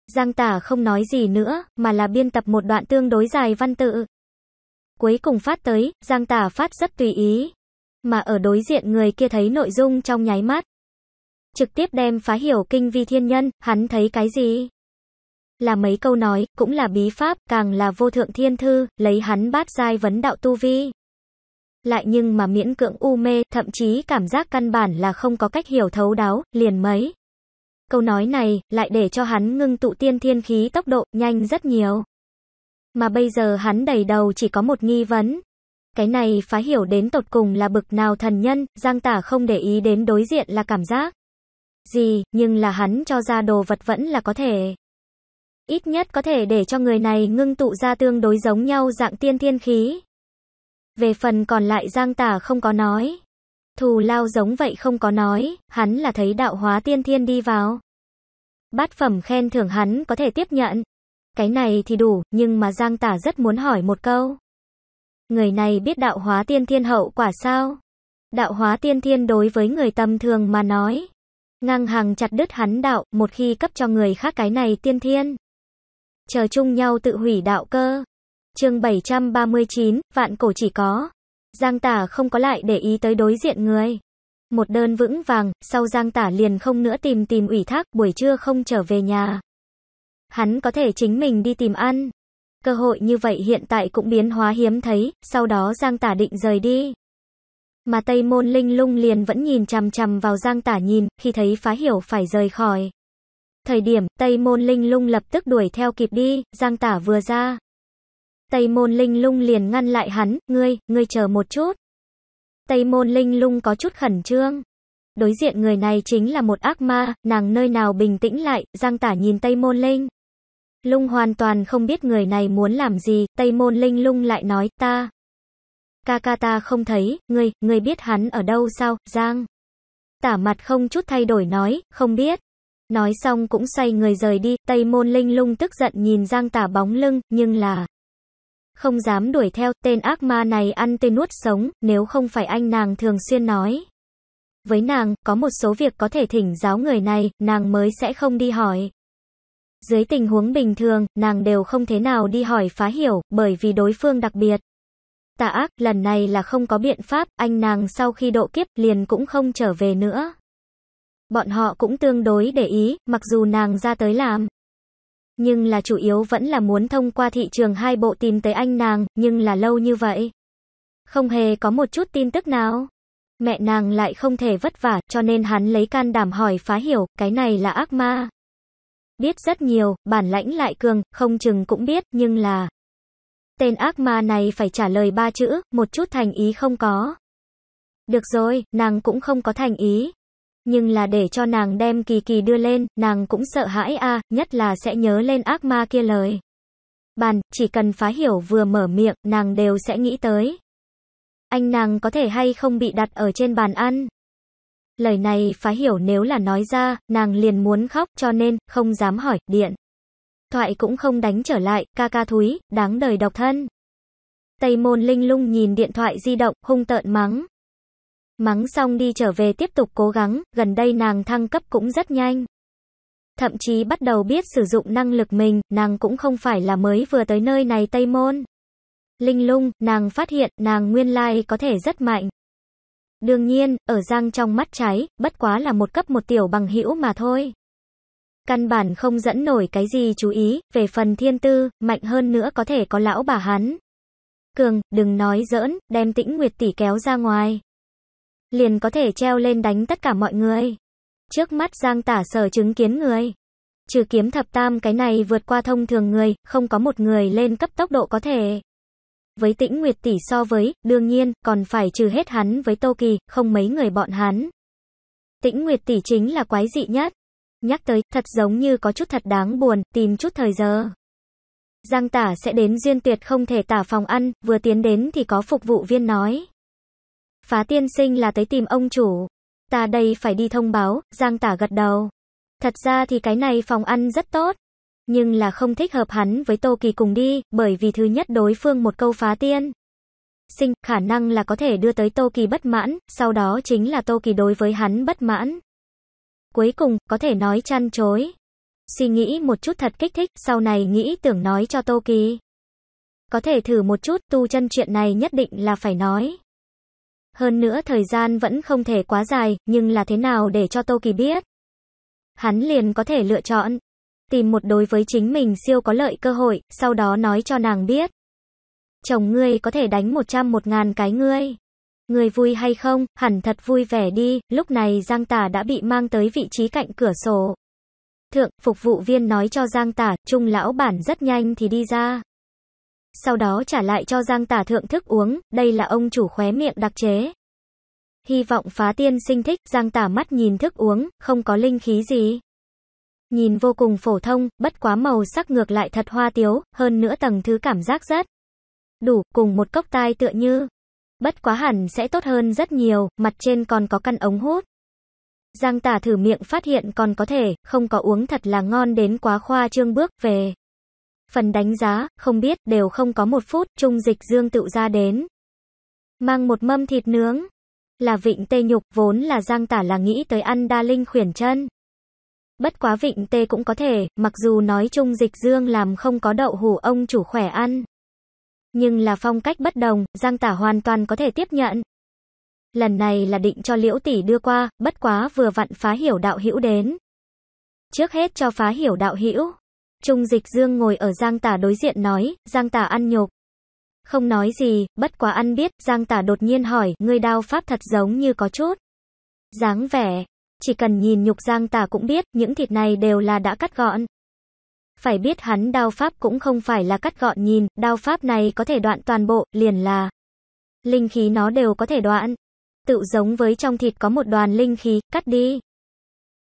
Giang tả không nói gì nữa, mà là biên tập một đoạn tương đối dài văn tự. Cuối cùng phát tới, Giang tả phát rất tùy ý. Mà ở đối diện người kia thấy nội dung trong nháy mắt, Trực tiếp đem phá hiểu kinh vi thiên nhân, hắn thấy cái gì? Là mấy câu nói, cũng là bí pháp, càng là vô thượng thiên thư, lấy hắn bát giai vấn đạo tu vi. Lại nhưng mà miễn cưỡng u mê, thậm chí cảm giác căn bản là không có cách hiểu thấu đáo, liền mấy. Câu nói này, lại để cho hắn ngưng tụ tiên thiên khí tốc độ, nhanh rất nhiều. Mà bây giờ hắn đầy đầu chỉ có một nghi vấn. Cái này phá hiểu đến tột cùng là bực nào thần nhân, Giang tả không để ý đến đối diện là cảm giác gì, nhưng là hắn cho ra đồ vật vẫn là có thể. Ít nhất có thể để cho người này ngưng tụ ra tương đối giống nhau dạng tiên thiên khí. Về phần còn lại Giang Tả không có nói. Thù lao giống vậy không có nói, hắn là thấy đạo hóa tiên thiên đi vào. Bát phẩm khen thưởng hắn có thể tiếp nhận. Cái này thì đủ, nhưng mà Giang Tả rất muốn hỏi một câu. Người này biết đạo hóa tiên thiên hậu quả sao? Đạo hóa tiên thiên đối với người tầm thường mà nói, ngang hàng chặt đứt hắn đạo, một khi cấp cho người khác cái này tiên thiên. Chờ chung nhau tự hủy đạo cơ. chương 739, vạn cổ chỉ có. Giang tả không có lại để ý tới đối diện người. Một đơn vững vàng, sau Giang tả liền không nữa tìm tìm ủy thác, buổi trưa không trở về nhà. Hắn có thể chính mình đi tìm ăn. Cơ hội như vậy hiện tại cũng biến hóa hiếm thấy, sau đó Giang tả định rời đi. Mà Tây Môn Linh Lung liền vẫn nhìn chằm chằm vào Giang Tả nhìn, khi thấy phá hiểu phải rời khỏi. Thời điểm, Tây Môn Linh Lung lập tức đuổi theo kịp đi, Giang Tả vừa ra. Tây Môn Linh Lung liền ngăn lại hắn, ngươi, ngươi chờ một chút. Tây Môn Linh Lung có chút khẩn trương. Đối diện người này chính là một ác ma, nàng nơi nào bình tĩnh lại, Giang Tả nhìn Tây Môn Linh. Lung hoàn toàn không biết người này muốn làm gì, Tây Môn Linh Lung lại nói ta. Kakata không thấy, ngươi, ngươi biết hắn ở đâu sao, Giang. Tả mặt không chút thay đổi nói, không biết. Nói xong cũng xoay người rời đi, Tây Môn Linh lung tức giận nhìn Giang tả bóng lưng, nhưng là không dám đuổi theo, tên ác ma này ăn tê nuốt sống, nếu không phải anh nàng thường xuyên nói. Với nàng, có một số việc có thể thỉnh giáo người này, nàng mới sẽ không đi hỏi. Dưới tình huống bình thường, nàng đều không thế nào đi hỏi phá hiểu, bởi vì đối phương đặc biệt tà ác, lần này là không có biện pháp, anh nàng sau khi độ kiếp liền cũng không trở về nữa. Bọn họ cũng tương đối để ý, mặc dù nàng ra tới làm. Nhưng là chủ yếu vẫn là muốn thông qua thị trường hai bộ tìm tới anh nàng, nhưng là lâu như vậy. Không hề có một chút tin tức nào. Mẹ nàng lại không thể vất vả, cho nên hắn lấy can đảm hỏi phá hiểu, cái này là ác ma. Biết rất nhiều, bản lãnh lại cường, không chừng cũng biết, nhưng là tên ác ma này phải trả lời ba chữ, một chút thành ý không có. Được rồi, nàng cũng không có thành ý. Nhưng là để cho nàng đem kỳ kỳ đưa lên, nàng cũng sợ hãi a, nhất là sẽ nhớ lên ác ma kia lời. Bàn, chỉ cần phá hiểu vừa mở miệng, nàng đều sẽ nghĩ tới. Anh nàng có thể hay không bị đặt ở trên bàn ăn. Lời này phá hiểu nếu là nói ra, nàng liền muốn khóc cho nên, không dám hỏi, điện thoại cũng không đánh trở lại, ca ca thúi, đáng đời độc thân. Tây môn linh lung nhìn điện thoại di động, hung tợn mắng. Mắng xong đi trở về tiếp tục cố gắng, gần đây nàng thăng cấp cũng rất nhanh. Thậm chí bắt đầu biết sử dụng năng lực mình, nàng cũng không phải là mới vừa tới nơi này Tây môn. Linh lung, nàng phát hiện, nàng nguyên lai có thể rất mạnh. Đương nhiên, ở Giang trong mắt trái, bất quá là một cấp một tiểu bằng hữu mà thôi căn bản không dẫn nổi cái gì chú ý, về phần thiên tư, mạnh hơn nữa có thể có lão bà hắn. Cường, đừng nói giỡn, đem tĩnh nguyệt tỷ kéo ra ngoài. Liền có thể treo lên đánh tất cả mọi người. Trước mắt giang tả sở chứng kiến người. Trừ kiếm thập tam cái này vượt qua thông thường người, không có một người lên cấp tốc độ có thể. Với tĩnh nguyệt tỷ so với, đương nhiên, còn phải trừ hết hắn với tô kỳ, không mấy người bọn hắn. Tĩnh nguyệt tỷ chính là quái dị nhất. Nhắc tới, thật giống như có chút thật đáng buồn, tìm chút thời giờ. Giang tả sẽ đến duyên tuyệt không thể tả phòng ăn, vừa tiến đến thì có phục vụ viên nói. Phá tiên sinh là tới tìm ông chủ. Ta đây phải đi thông báo, Giang tả gật đầu. Thật ra thì cái này phòng ăn rất tốt. Nhưng là không thích hợp hắn với Tô Kỳ cùng đi, bởi vì thứ nhất đối phương một câu phá tiên. Sinh, khả năng là có thể đưa tới Tô Kỳ bất mãn, sau đó chính là Tô Kỳ đối với hắn bất mãn. Cuối cùng, có thể nói chăn chối. Suy nghĩ một chút thật kích thích, sau này nghĩ tưởng nói cho Tô Kỳ. Có thể thử một chút, tu chân chuyện này nhất định là phải nói. Hơn nữa thời gian vẫn không thể quá dài, nhưng là thế nào để cho Tô Kỳ biết? Hắn liền có thể lựa chọn, tìm một đối với chính mình siêu có lợi cơ hội, sau đó nói cho nàng biết. Chồng ngươi có thể đánh 100 một ngàn cái ngươi. Người vui hay không, hẳn thật vui vẻ đi, lúc này Giang Tả đã bị mang tới vị trí cạnh cửa sổ. Thượng, phục vụ viên nói cho Giang Tả, trung lão bản rất nhanh thì đi ra. Sau đó trả lại cho Giang Tả thượng thức uống, đây là ông chủ khóe miệng đặc chế. Hy vọng phá tiên sinh thích, Giang Tả mắt nhìn thức uống, không có linh khí gì. Nhìn vô cùng phổ thông, bất quá màu sắc ngược lại thật hoa tiếu, hơn nữa tầng thứ cảm giác rất đủ, cùng một cốc tai tựa như Bất quá hẳn sẽ tốt hơn rất nhiều, mặt trên còn có căn ống hút. Giang tả thử miệng phát hiện còn có thể, không có uống thật là ngon đến quá khoa trương bước về. Phần đánh giá, không biết, đều không có một phút, trung dịch dương tự ra đến. Mang một mâm thịt nướng. Là vịnh tê nhục, vốn là giang tả là nghĩ tới ăn đa linh khuyển chân. Bất quá vịnh tê cũng có thể, mặc dù nói trung dịch dương làm không có đậu hủ ông chủ khỏe ăn. Nhưng là phong cách bất đồng, Giang Tả hoàn toàn có thể tiếp nhận. Lần này là định cho Liễu Tỷ đưa qua, bất quá vừa vặn phá hiểu đạo hữu đến. Trước hết cho phá hiểu đạo hữu. Trung Dịch Dương ngồi ở Giang Tả đối diện nói, Giang Tả ăn nhục. Không nói gì, bất quá ăn biết, Giang Tả đột nhiên hỏi, ngươi đao pháp thật giống như có chút. dáng vẻ, chỉ cần nhìn nhục Giang Tả cũng biết, những thịt này đều là đã cắt gọn phải biết hắn đao pháp cũng không phải là cắt gọn nhìn, đao pháp này có thể đoạn toàn bộ, liền là linh khí nó đều có thể đoạn. Tự giống với trong thịt có một đoàn linh khí, cắt đi.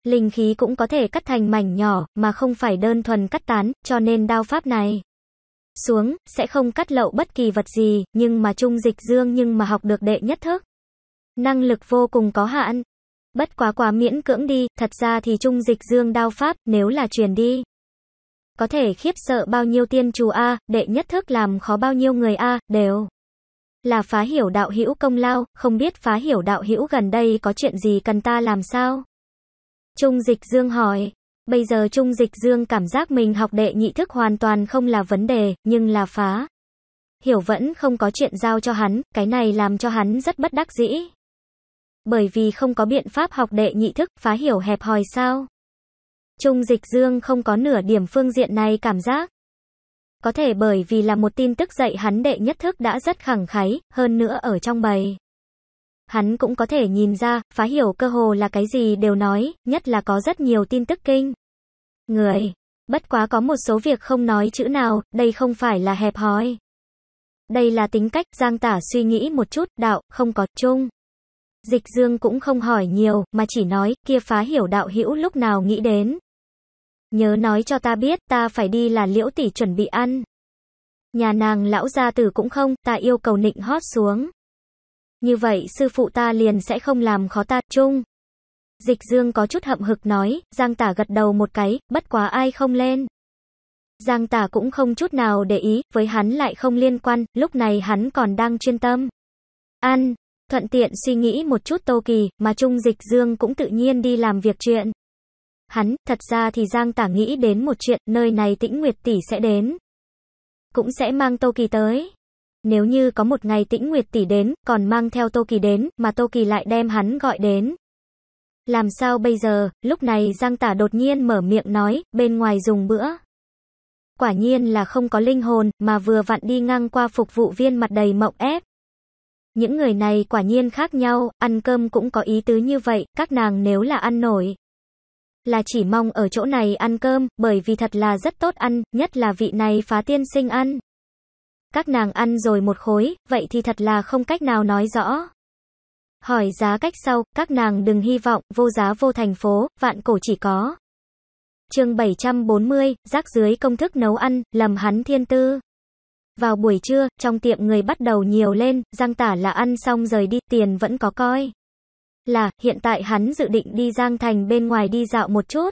Linh khí cũng có thể cắt thành mảnh nhỏ, mà không phải đơn thuần cắt tán, cho nên đao pháp này xuống, sẽ không cắt lậu bất kỳ vật gì, nhưng mà trung dịch dương nhưng mà học được đệ nhất thức. Năng lực vô cùng có hạn. Bất quá quá miễn cưỡng đi, thật ra thì trung dịch dương đao pháp, nếu là truyền đi. Có thể khiếp sợ bao nhiêu tiên chủ a, đệ nhất thức làm khó bao nhiêu người a, đều là phá hiểu đạo hữu công lao, không biết phá hiểu đạo hữu gần đây có chuyện gì cần ta làm sao? Trung Dịch Dương hỏi. Bây giờ Trung Dịch Dương cảm giác mình học đệ nhị thức hoàn toàn không là vấn đề, nhưng là phá. Hiểu vẫn không có chuyện giao cho hắn, cái này làm cho hắn rất bất đắc dĩ. Bởi vì không có biện pháp học đệ nhị thức, phá hiểu hẹp hòi sao? Trung Dịch Dương không có nửa điểm phương diện này cảm giác. Có thể bởi vì là một tin tức dậy hắn đệ nhất thức đã rất khẳng khái, hơn nữa ở trong bầy. Hắn cũng có thể nhìn ra, phá hiểu cơ hồ là cái gì đều nói, nhất là có rất nhiều tin tức kinh. Người, bất quá có một số việc không nói chữ nào, đây không phải là hẹp hòi. Đây là tính cách, Giang Tả suy nghĩ một chút, đạo, không có, chung. Dịch Dương cũng không hỏi nhiều, mà chỉ nói, kia phá hiểu đạo hữu lúc nào nghĩ đến. Nhớ nói cho ta biết, ta phải đi là liễu tỷ chuẩn bị ăn. Nhà nàng lão gia tử cũng không, ta yêu cầu nịnh hót xuống. Như vậy sư phụ ta liền sẽ không làm khó ta, chung. Dịch Dương có chút hậm hực nói, Giang Tả gật đầu một cái, bất quá ai không lên. Giang Tả cũng không chút nào để ý, với hắn lại không liên quan, lúc này hắn còn đang chuyên tâm. Ăn, Thuận tiện suy nghĩ một chút Tô Kỳ, mà Trung Dịch Dương cũng tự nhiên đi làm việc chuyện. Hắn, thật ra thì Giang Tả nghĩ đến một chuyện, nơi này Tĩnh Nguyệt Tỷ sẽ đến. Cũng sẽ mang Tô Kỳ tới. Nếu như có một ngày Tĩnh Nguyệt Tỷ đến, còn mang theo Tô Kỳ đến, mà Tô Kỳ lại đem hắn gọi đến. Làm sao bây giờ, lúc này Giang Tả đột nhiên mở miệng nói, bên ngoài dùng bữa. Quả nhiên là không có linh hồn, mà vừa vặn đi ngang qua phục vụ viên mặt đầy mộng ép. Những người này quả nhiên khác nhau, ăn cơm cũng có ý tứ như vậy, các nàng nếu là ăn nổi. Là chỉ mong ở chỗ này ăn cơm, bởi vì thật là rất tốt ăn, nhất là vị này phá tiên sinh ăn. Các nàng ăn rồi một khối, vậy thì thật là không cách nào nói rõ. Hỏi giá cách sau, các nàng đừng hy vọng, vô giá vô thành phố, vạn cổ chỉ có. chương 740, rác dưới công thức nấu ăn, lầm hắn thiên tư. Vào buổi trưa, trong tiệm người bắt đầu nhiều lên, Giang Tả là ăn xong rời đi, tiền vẫn có coi. Là, hiện tại hắn dự định đi Giang Thành bên ngoài đi dạo một chút.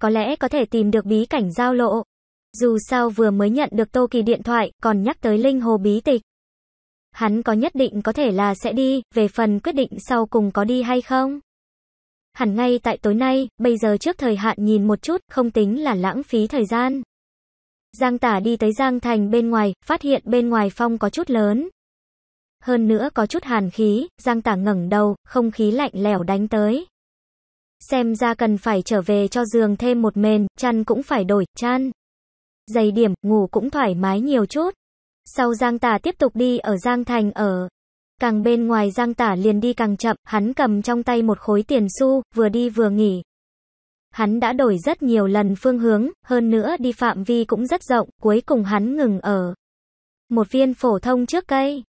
Có lẽ có thể tìm được bí cảnh giao lộ. Dù sao vừa mới nhận được Tô Kỳ điện thoại, còn nhắc tới Linh Hồ bí tịch. Hắn có nhất định có thể là sẽ đi, về phần quyết định sau cùng có đi hay không. Hẳn ngay tại tối nay, bây giờ trước thời hạn nhìn một chút, không tính là lãng phí thời gian. Giang tả đi tới Giang Thành bên ngoài, phát hiện bên ngoài phong có chút lớn. Hơn nữa có chút hàn khí, Giang tả ngẩng đầu, không khí lạnh lẽo đánh tới. Xem ra cần phải trở về cho giường thêm một mền, chăn cũng phải đổi, chăn. Dày điểm, ngủ cũng thoải mái nhiều chút. Sau Giang tả tiếp tục đi ở Giang Thành ở. Càng bên ngoài Giang tả liền đi càng chậm, hắn cầm trong tay một khối tiền xu, vừa đi vừa nghỉ. Hắn đã đổi rất nhiều lần phương hướng, hơn nữa đi phạm vi cũng rất rộng, cuối cùng hắn ngừng ở một viên phổ thông trước cây.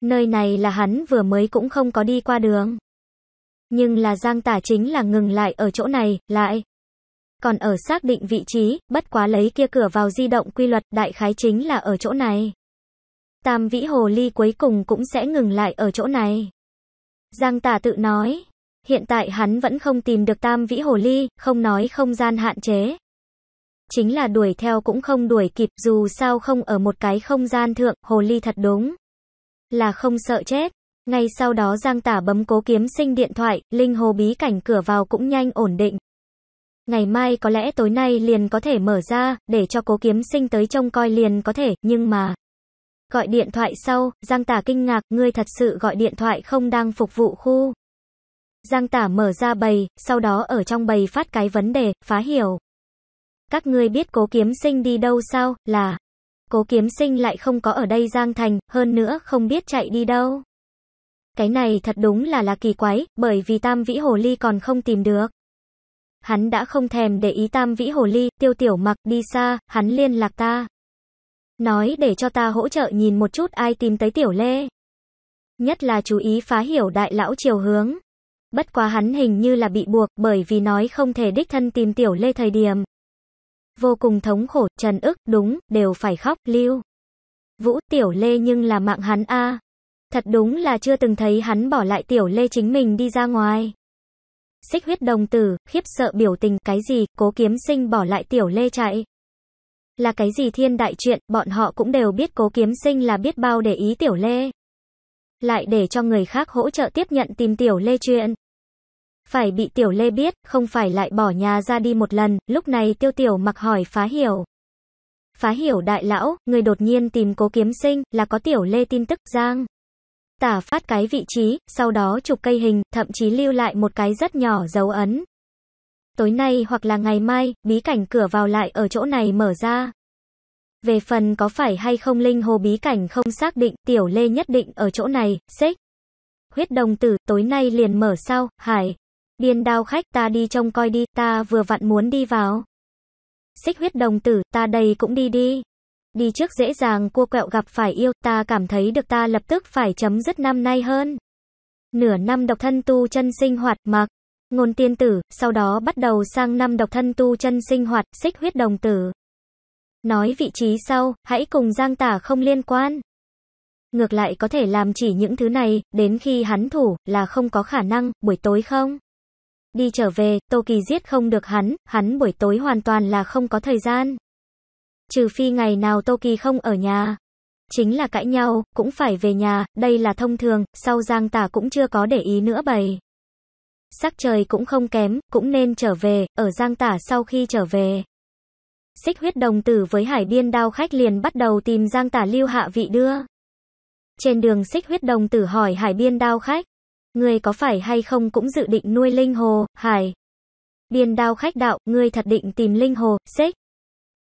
Nơi này là hắn vừa mới cũng không có đi qua đường. Nhưng là Giang Tả chính là ngừng lại ở chỗ này, lại. Còn ở xác định vị trí, bất quá lấy kia cửa vào di động quy luật đại khái chính là ở chỗ này. Tam vĩ hồ ly cuối cùng cũng sẽ ngừng lại ở chỗ này. Giang Tả tự nói, Hiện tại hắn vẫn không tìm được tam vĩ hồ ly, không nói không gian hạn chế. Chính là đuổi theo cũng không đuổi kịp dù sao không ở một cái không gian thượng, hồ ly thật đúng. Là không sợ chết. Ngay sau đó Giang Tả bấm cố kiếm sinh điện thoại, linh hồ bí cảnh cửa vào cũng nhanh ổn định. Ngày mai có lẽ tối nay liền có thể mở ra, để cho cố kiếm sinh tới trông coi liền có thể, nhưng mà... Gọi điện thoại sau, Giang Tả kinh ngạc, ngươi thật sự gọi điện thoại không đang phục vụ khu. Giang tả mở ra bầy, sau đó ở trong bầy phát cái vấn đề, phá hiểu. Các ngươi biết cố kiếm sinh đi đâu sao, là... Cố kiếm sinh lại không có ở đây Giang Thành, hơn nữa không biết chạy đi đâu. Cái này thật đúng là là kỳ quái, bởi vì tam vĩ hồ ly còn không tìm được. Hắn đã không thèm để ý tam vĩ hồ ly, tiêu tiểu mặc đi xa, hắn liên lạc ta. Nói để cho ta hỗ trợ nhìn một chút ai tìm tới tiểu lê. Nhất là chú ý phá hiểu đại lão chiều hướng bất quá hắn hình như là bị buộc bởi vì nói không thể đích thân tìm tiểu lê thời điểm. Vô cùng thống khổ, trần ức, đúng, đều phải khóc, lưu. Vũ tiểu lê nhưng là mạng hắn a Thật đúng là chưa từng thấy hắn bỏ lại tiểu lê chính mình đi ra ngoài. Xích huyết đồng tử, khiếp sợ biểu tình, cái gì, cố kiếm sinh bỏ lại tiểu lê chạy. Là cái gì thiên đại chuyện, bọn họ cũng đều biết cố kiếm sinh là biết bao để ý tiểu lê. Lại để cho người khác hỗ trợ tiếp nhận tìm tiểu lê chuyện. Phải bị Tiểu Lê biết, không phải lại bỏ nhà ra đi một lần, lúc này Tiêu Tiểu mặc hỏi Phá Hiểu. Phá Hiểu đại lão, người đột nhiên tìm cố kiếm sinh, là có Tiểu Lê tin tức giang. Tả phát cái vị trí, sau đó chụp cây hình, thậm chí lưu lại một cái rất nhỏ dấu ấn. Tối nay hoặc là ngày mai, bí cảnh cửa vào lại ở chỗ này mở ra. Về phần có phải hay không linh hồ bí cảnh không xác định, Tiểu Lê nhất định ở chỗ này, xích huyết đồng tử, tối nay liền mở sau hải. Điên đao khách ta đi trông coi đi, ta vừa vặn muốn đi vào. Xích huyết đồng tử, ta đây cũng đi đi. Đi trước dễ dàng cua quẹo gặp phải yêu, ta cảm thấy được ta lập tức phải chấm dứt năm nay hơn. Nửa năm độc thân tu chân sinh hoạt, mặc, ngôn tiên tử, sau đó bắt đầu sang năm độc thân tu chân sinh hoạt, xích huyết đồng tử. Nói vị trí sau, hãy cùng Giang Tả không liên quan. Ngược lại có thể làm chỉ những thứ này, đến khi hắn thủ, là không có khả năng, buổi tối không? Đi trở về, Tô Kỳ giết không được hắn, hắn buổi tối hoàn toàn là không có thời gian. Trừ phi ngày nào Tô Kỳ không ở nhà. Chính là cãi nhau, cũng phải về nhà, đây là thông thường, sau giang tả cũng chưa có để ý nữa bầy. Sắc trời cũng không kém, cũng nên trở về, ở giang tả sau khi trở về. Xích huyết đồng tử với hải biên đao khách liền bắt đầu tìm giang tả lưu hạ vị đưa. Trên đường xích huyết đồng tử hỏi hải biên đao khách ngươi có phải hay không cũng dự định nuôi linh hồ, hải. Điền đao khách đạo, ngươi thật định tìm linh hồ, xích.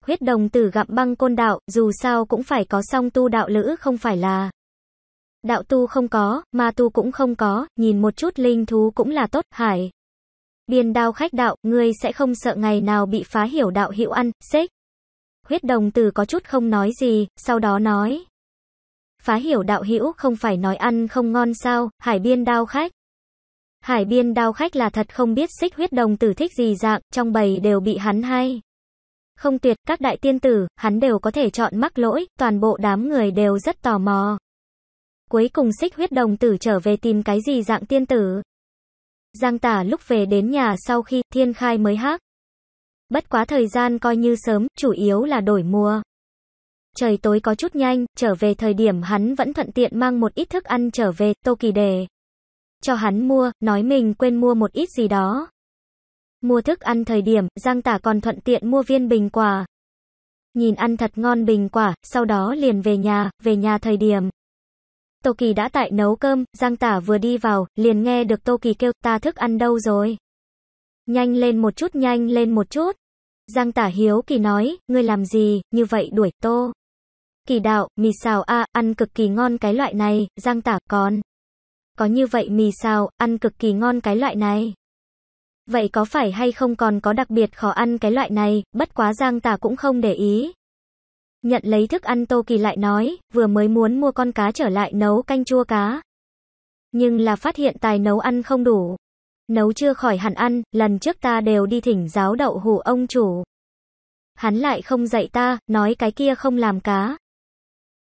Huyết đồng tử gặm băng côn đạo, dù sao cũng phải có song tu đạo lữ không phải là. Đạo tu không có, ma tu cũng không có, nhìn một chút linh thú cũng là tốt, hải. Điền đao khách đạo, ngươi sẽ không sợ ngày nào bị phá hiểu đạo hữu ăn, xích. Huyết đồng tử có chút không nói gì, sau đó nói. Phá hiểu đạo hữu không phải nói ăn không ngon sao, hải biên đao khách. Hải biên đao khách là thật không biết xích huyết đồng tử thích gì dạng, trong bầy đều bị hắn hay. Không tuyệt, các đại tiên tử, hắn đều có thể chọn mắc lỗi, toàn bộ đám người đều rất tò mò. Cuối cùng xích huyết đồng tử trở về tìm cái gì dạng tiên tử. Giang tả lúc về đến nhà sau khi thiên khai mới hát. Bất quá thời gian coi như sớm, chủ yếu là đổi mùa. Trời tối có chút nhanh, trở về thời điểm hắn vẫn thuận tiện mang một ít thức ăn trở về, Tô Kỳ Đề. Cho hắn mua, nói mình quên mua một ít gì đó. Mua thức ăn thời điểm, Giang Tả còn thuận tiện mua viên bình quả. Nhìn ăn thật ngon bình quả, sau đó liền về nhà, về nhà thời điểm. Tô Kỳ đã tại nấu cơm, Giang Tả vừa đi vào, liền nghe được Tô Kỳ kêu ta thức ăn đâu rồi. Nhanh lên một chút nhanh lên một chút. Giang Tả Hiếu Kỳ nói, ngươi làm gì, như vậy đuổi Tô kỳ đạo, mì xào a, ăn cực kỳ ngon cái loại này, Giang Tả còn. Có như vậy mì xào, ăn cực kỳ ngon cái loại này. Vậy có phải hay không còn có đặc biệt khó ăn cái loại này, bất quá Giang Tả cũng không để ý. Nhận lấy thức ăn Tô Kỳ lại nói, vừa mới muốn mua con cá trở lại nấu canh chua cá. Nhưng là phát hiện tài nấu ăn không đủ. Nấu chưa khỏi hẳn ăn, lần trước ta đều đi thỉnh giáo đậu hủ ông chủ. Hắn lại không dạy ta, nói cái kia không làm cá.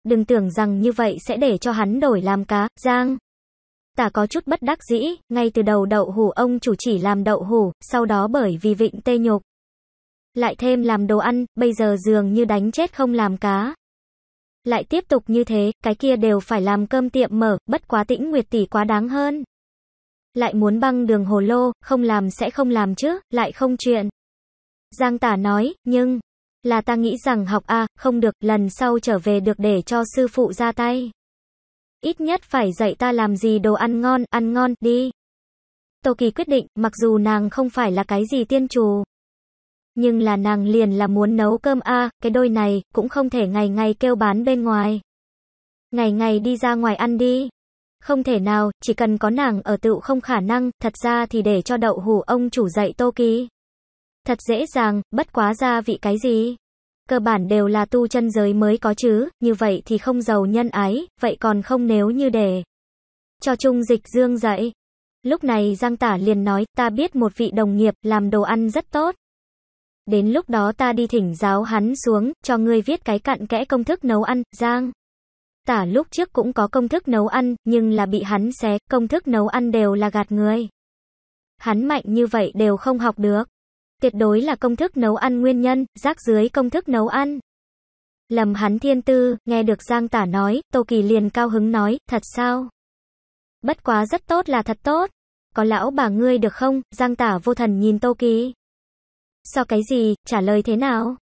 Đừng tưởng rằng như vậy sẽ để cho hắn đổi làm cá, Giang. Tả có chút bất đắc dĩ, ngay từ đầu đậu hủ ông chủ chỉ làm đậu hủ, sau đó bởi vì vịnh tê nhục. Lại thêm làm đồ ăn, bây giờ dường như đánh chết không làm cá. Lại tiếp tục như thế, cái kia đều phải làm cơm tiệm mở, bất quá tĩnh nguyệt tỷ quá đáng hơn. Lại muốn băng đường hồ lô, không làm sẽ không làm chứ, lại không chuyện. Giang tả nói, nhưng, là ta nghĩ rằng học a, không được, lần sau trở về được để cho sư phụ ra tay. Ít nhất phải dạy ta làm gì đồ ăn ngon, ăn ngon, đi. Tô Kỳ quyết định, mặc dù nàng không phải là cái gì tiên chủ Nhưng là nàng liền là muốn nấu cơm a, cái đôi này, cũng không thể ngày ngày kêu bán bên ngoài. Ngày ngày đi ra ngoài ăn đi. Không thể nào, chỉ cần có nàng ở tựu không khả năng, thật ra thì để cho đậu hủ ông chủ dạy Tô Kỳ. Thật dễ dàng, bất quá ra vị cái gì? Cơ bản đều là tu chân giới mới có chứ, như vậy thì không giàu nhân ái, vậy còn không nếu như để cho Trung Dịch Dương dậy. Lúc này Giang Tả liền nói, ta biết một vị đồng nghiệp làm đồ ăn rất tốt. Đến lúc đó ta đi thỉnh giáo hắn xuống, cho ngươi viết cái cặn kẽ công thức nấu ăn, Giang. Tả lúc trước cũng có công thức nấu ăn, nhưng là bị hắn xé, công thức nấu ăn đều là gạt người. Hắn mạnh như vậy đều không học được tuyệt đối là công thức nấu ăn nguyên nhân, rác dưới công thức nấu ăn. Lầm hắn thiên tư, nghe được Giang Tả nói, Tô Kỳ liền cao hứng nói, thật sao? Bất quá rất tốt là thật tốt. Có lão bà ngươi được không? Giang Tả vô thần nhìn Tô Kỳ. Sao cái gì, trả lời thế nào?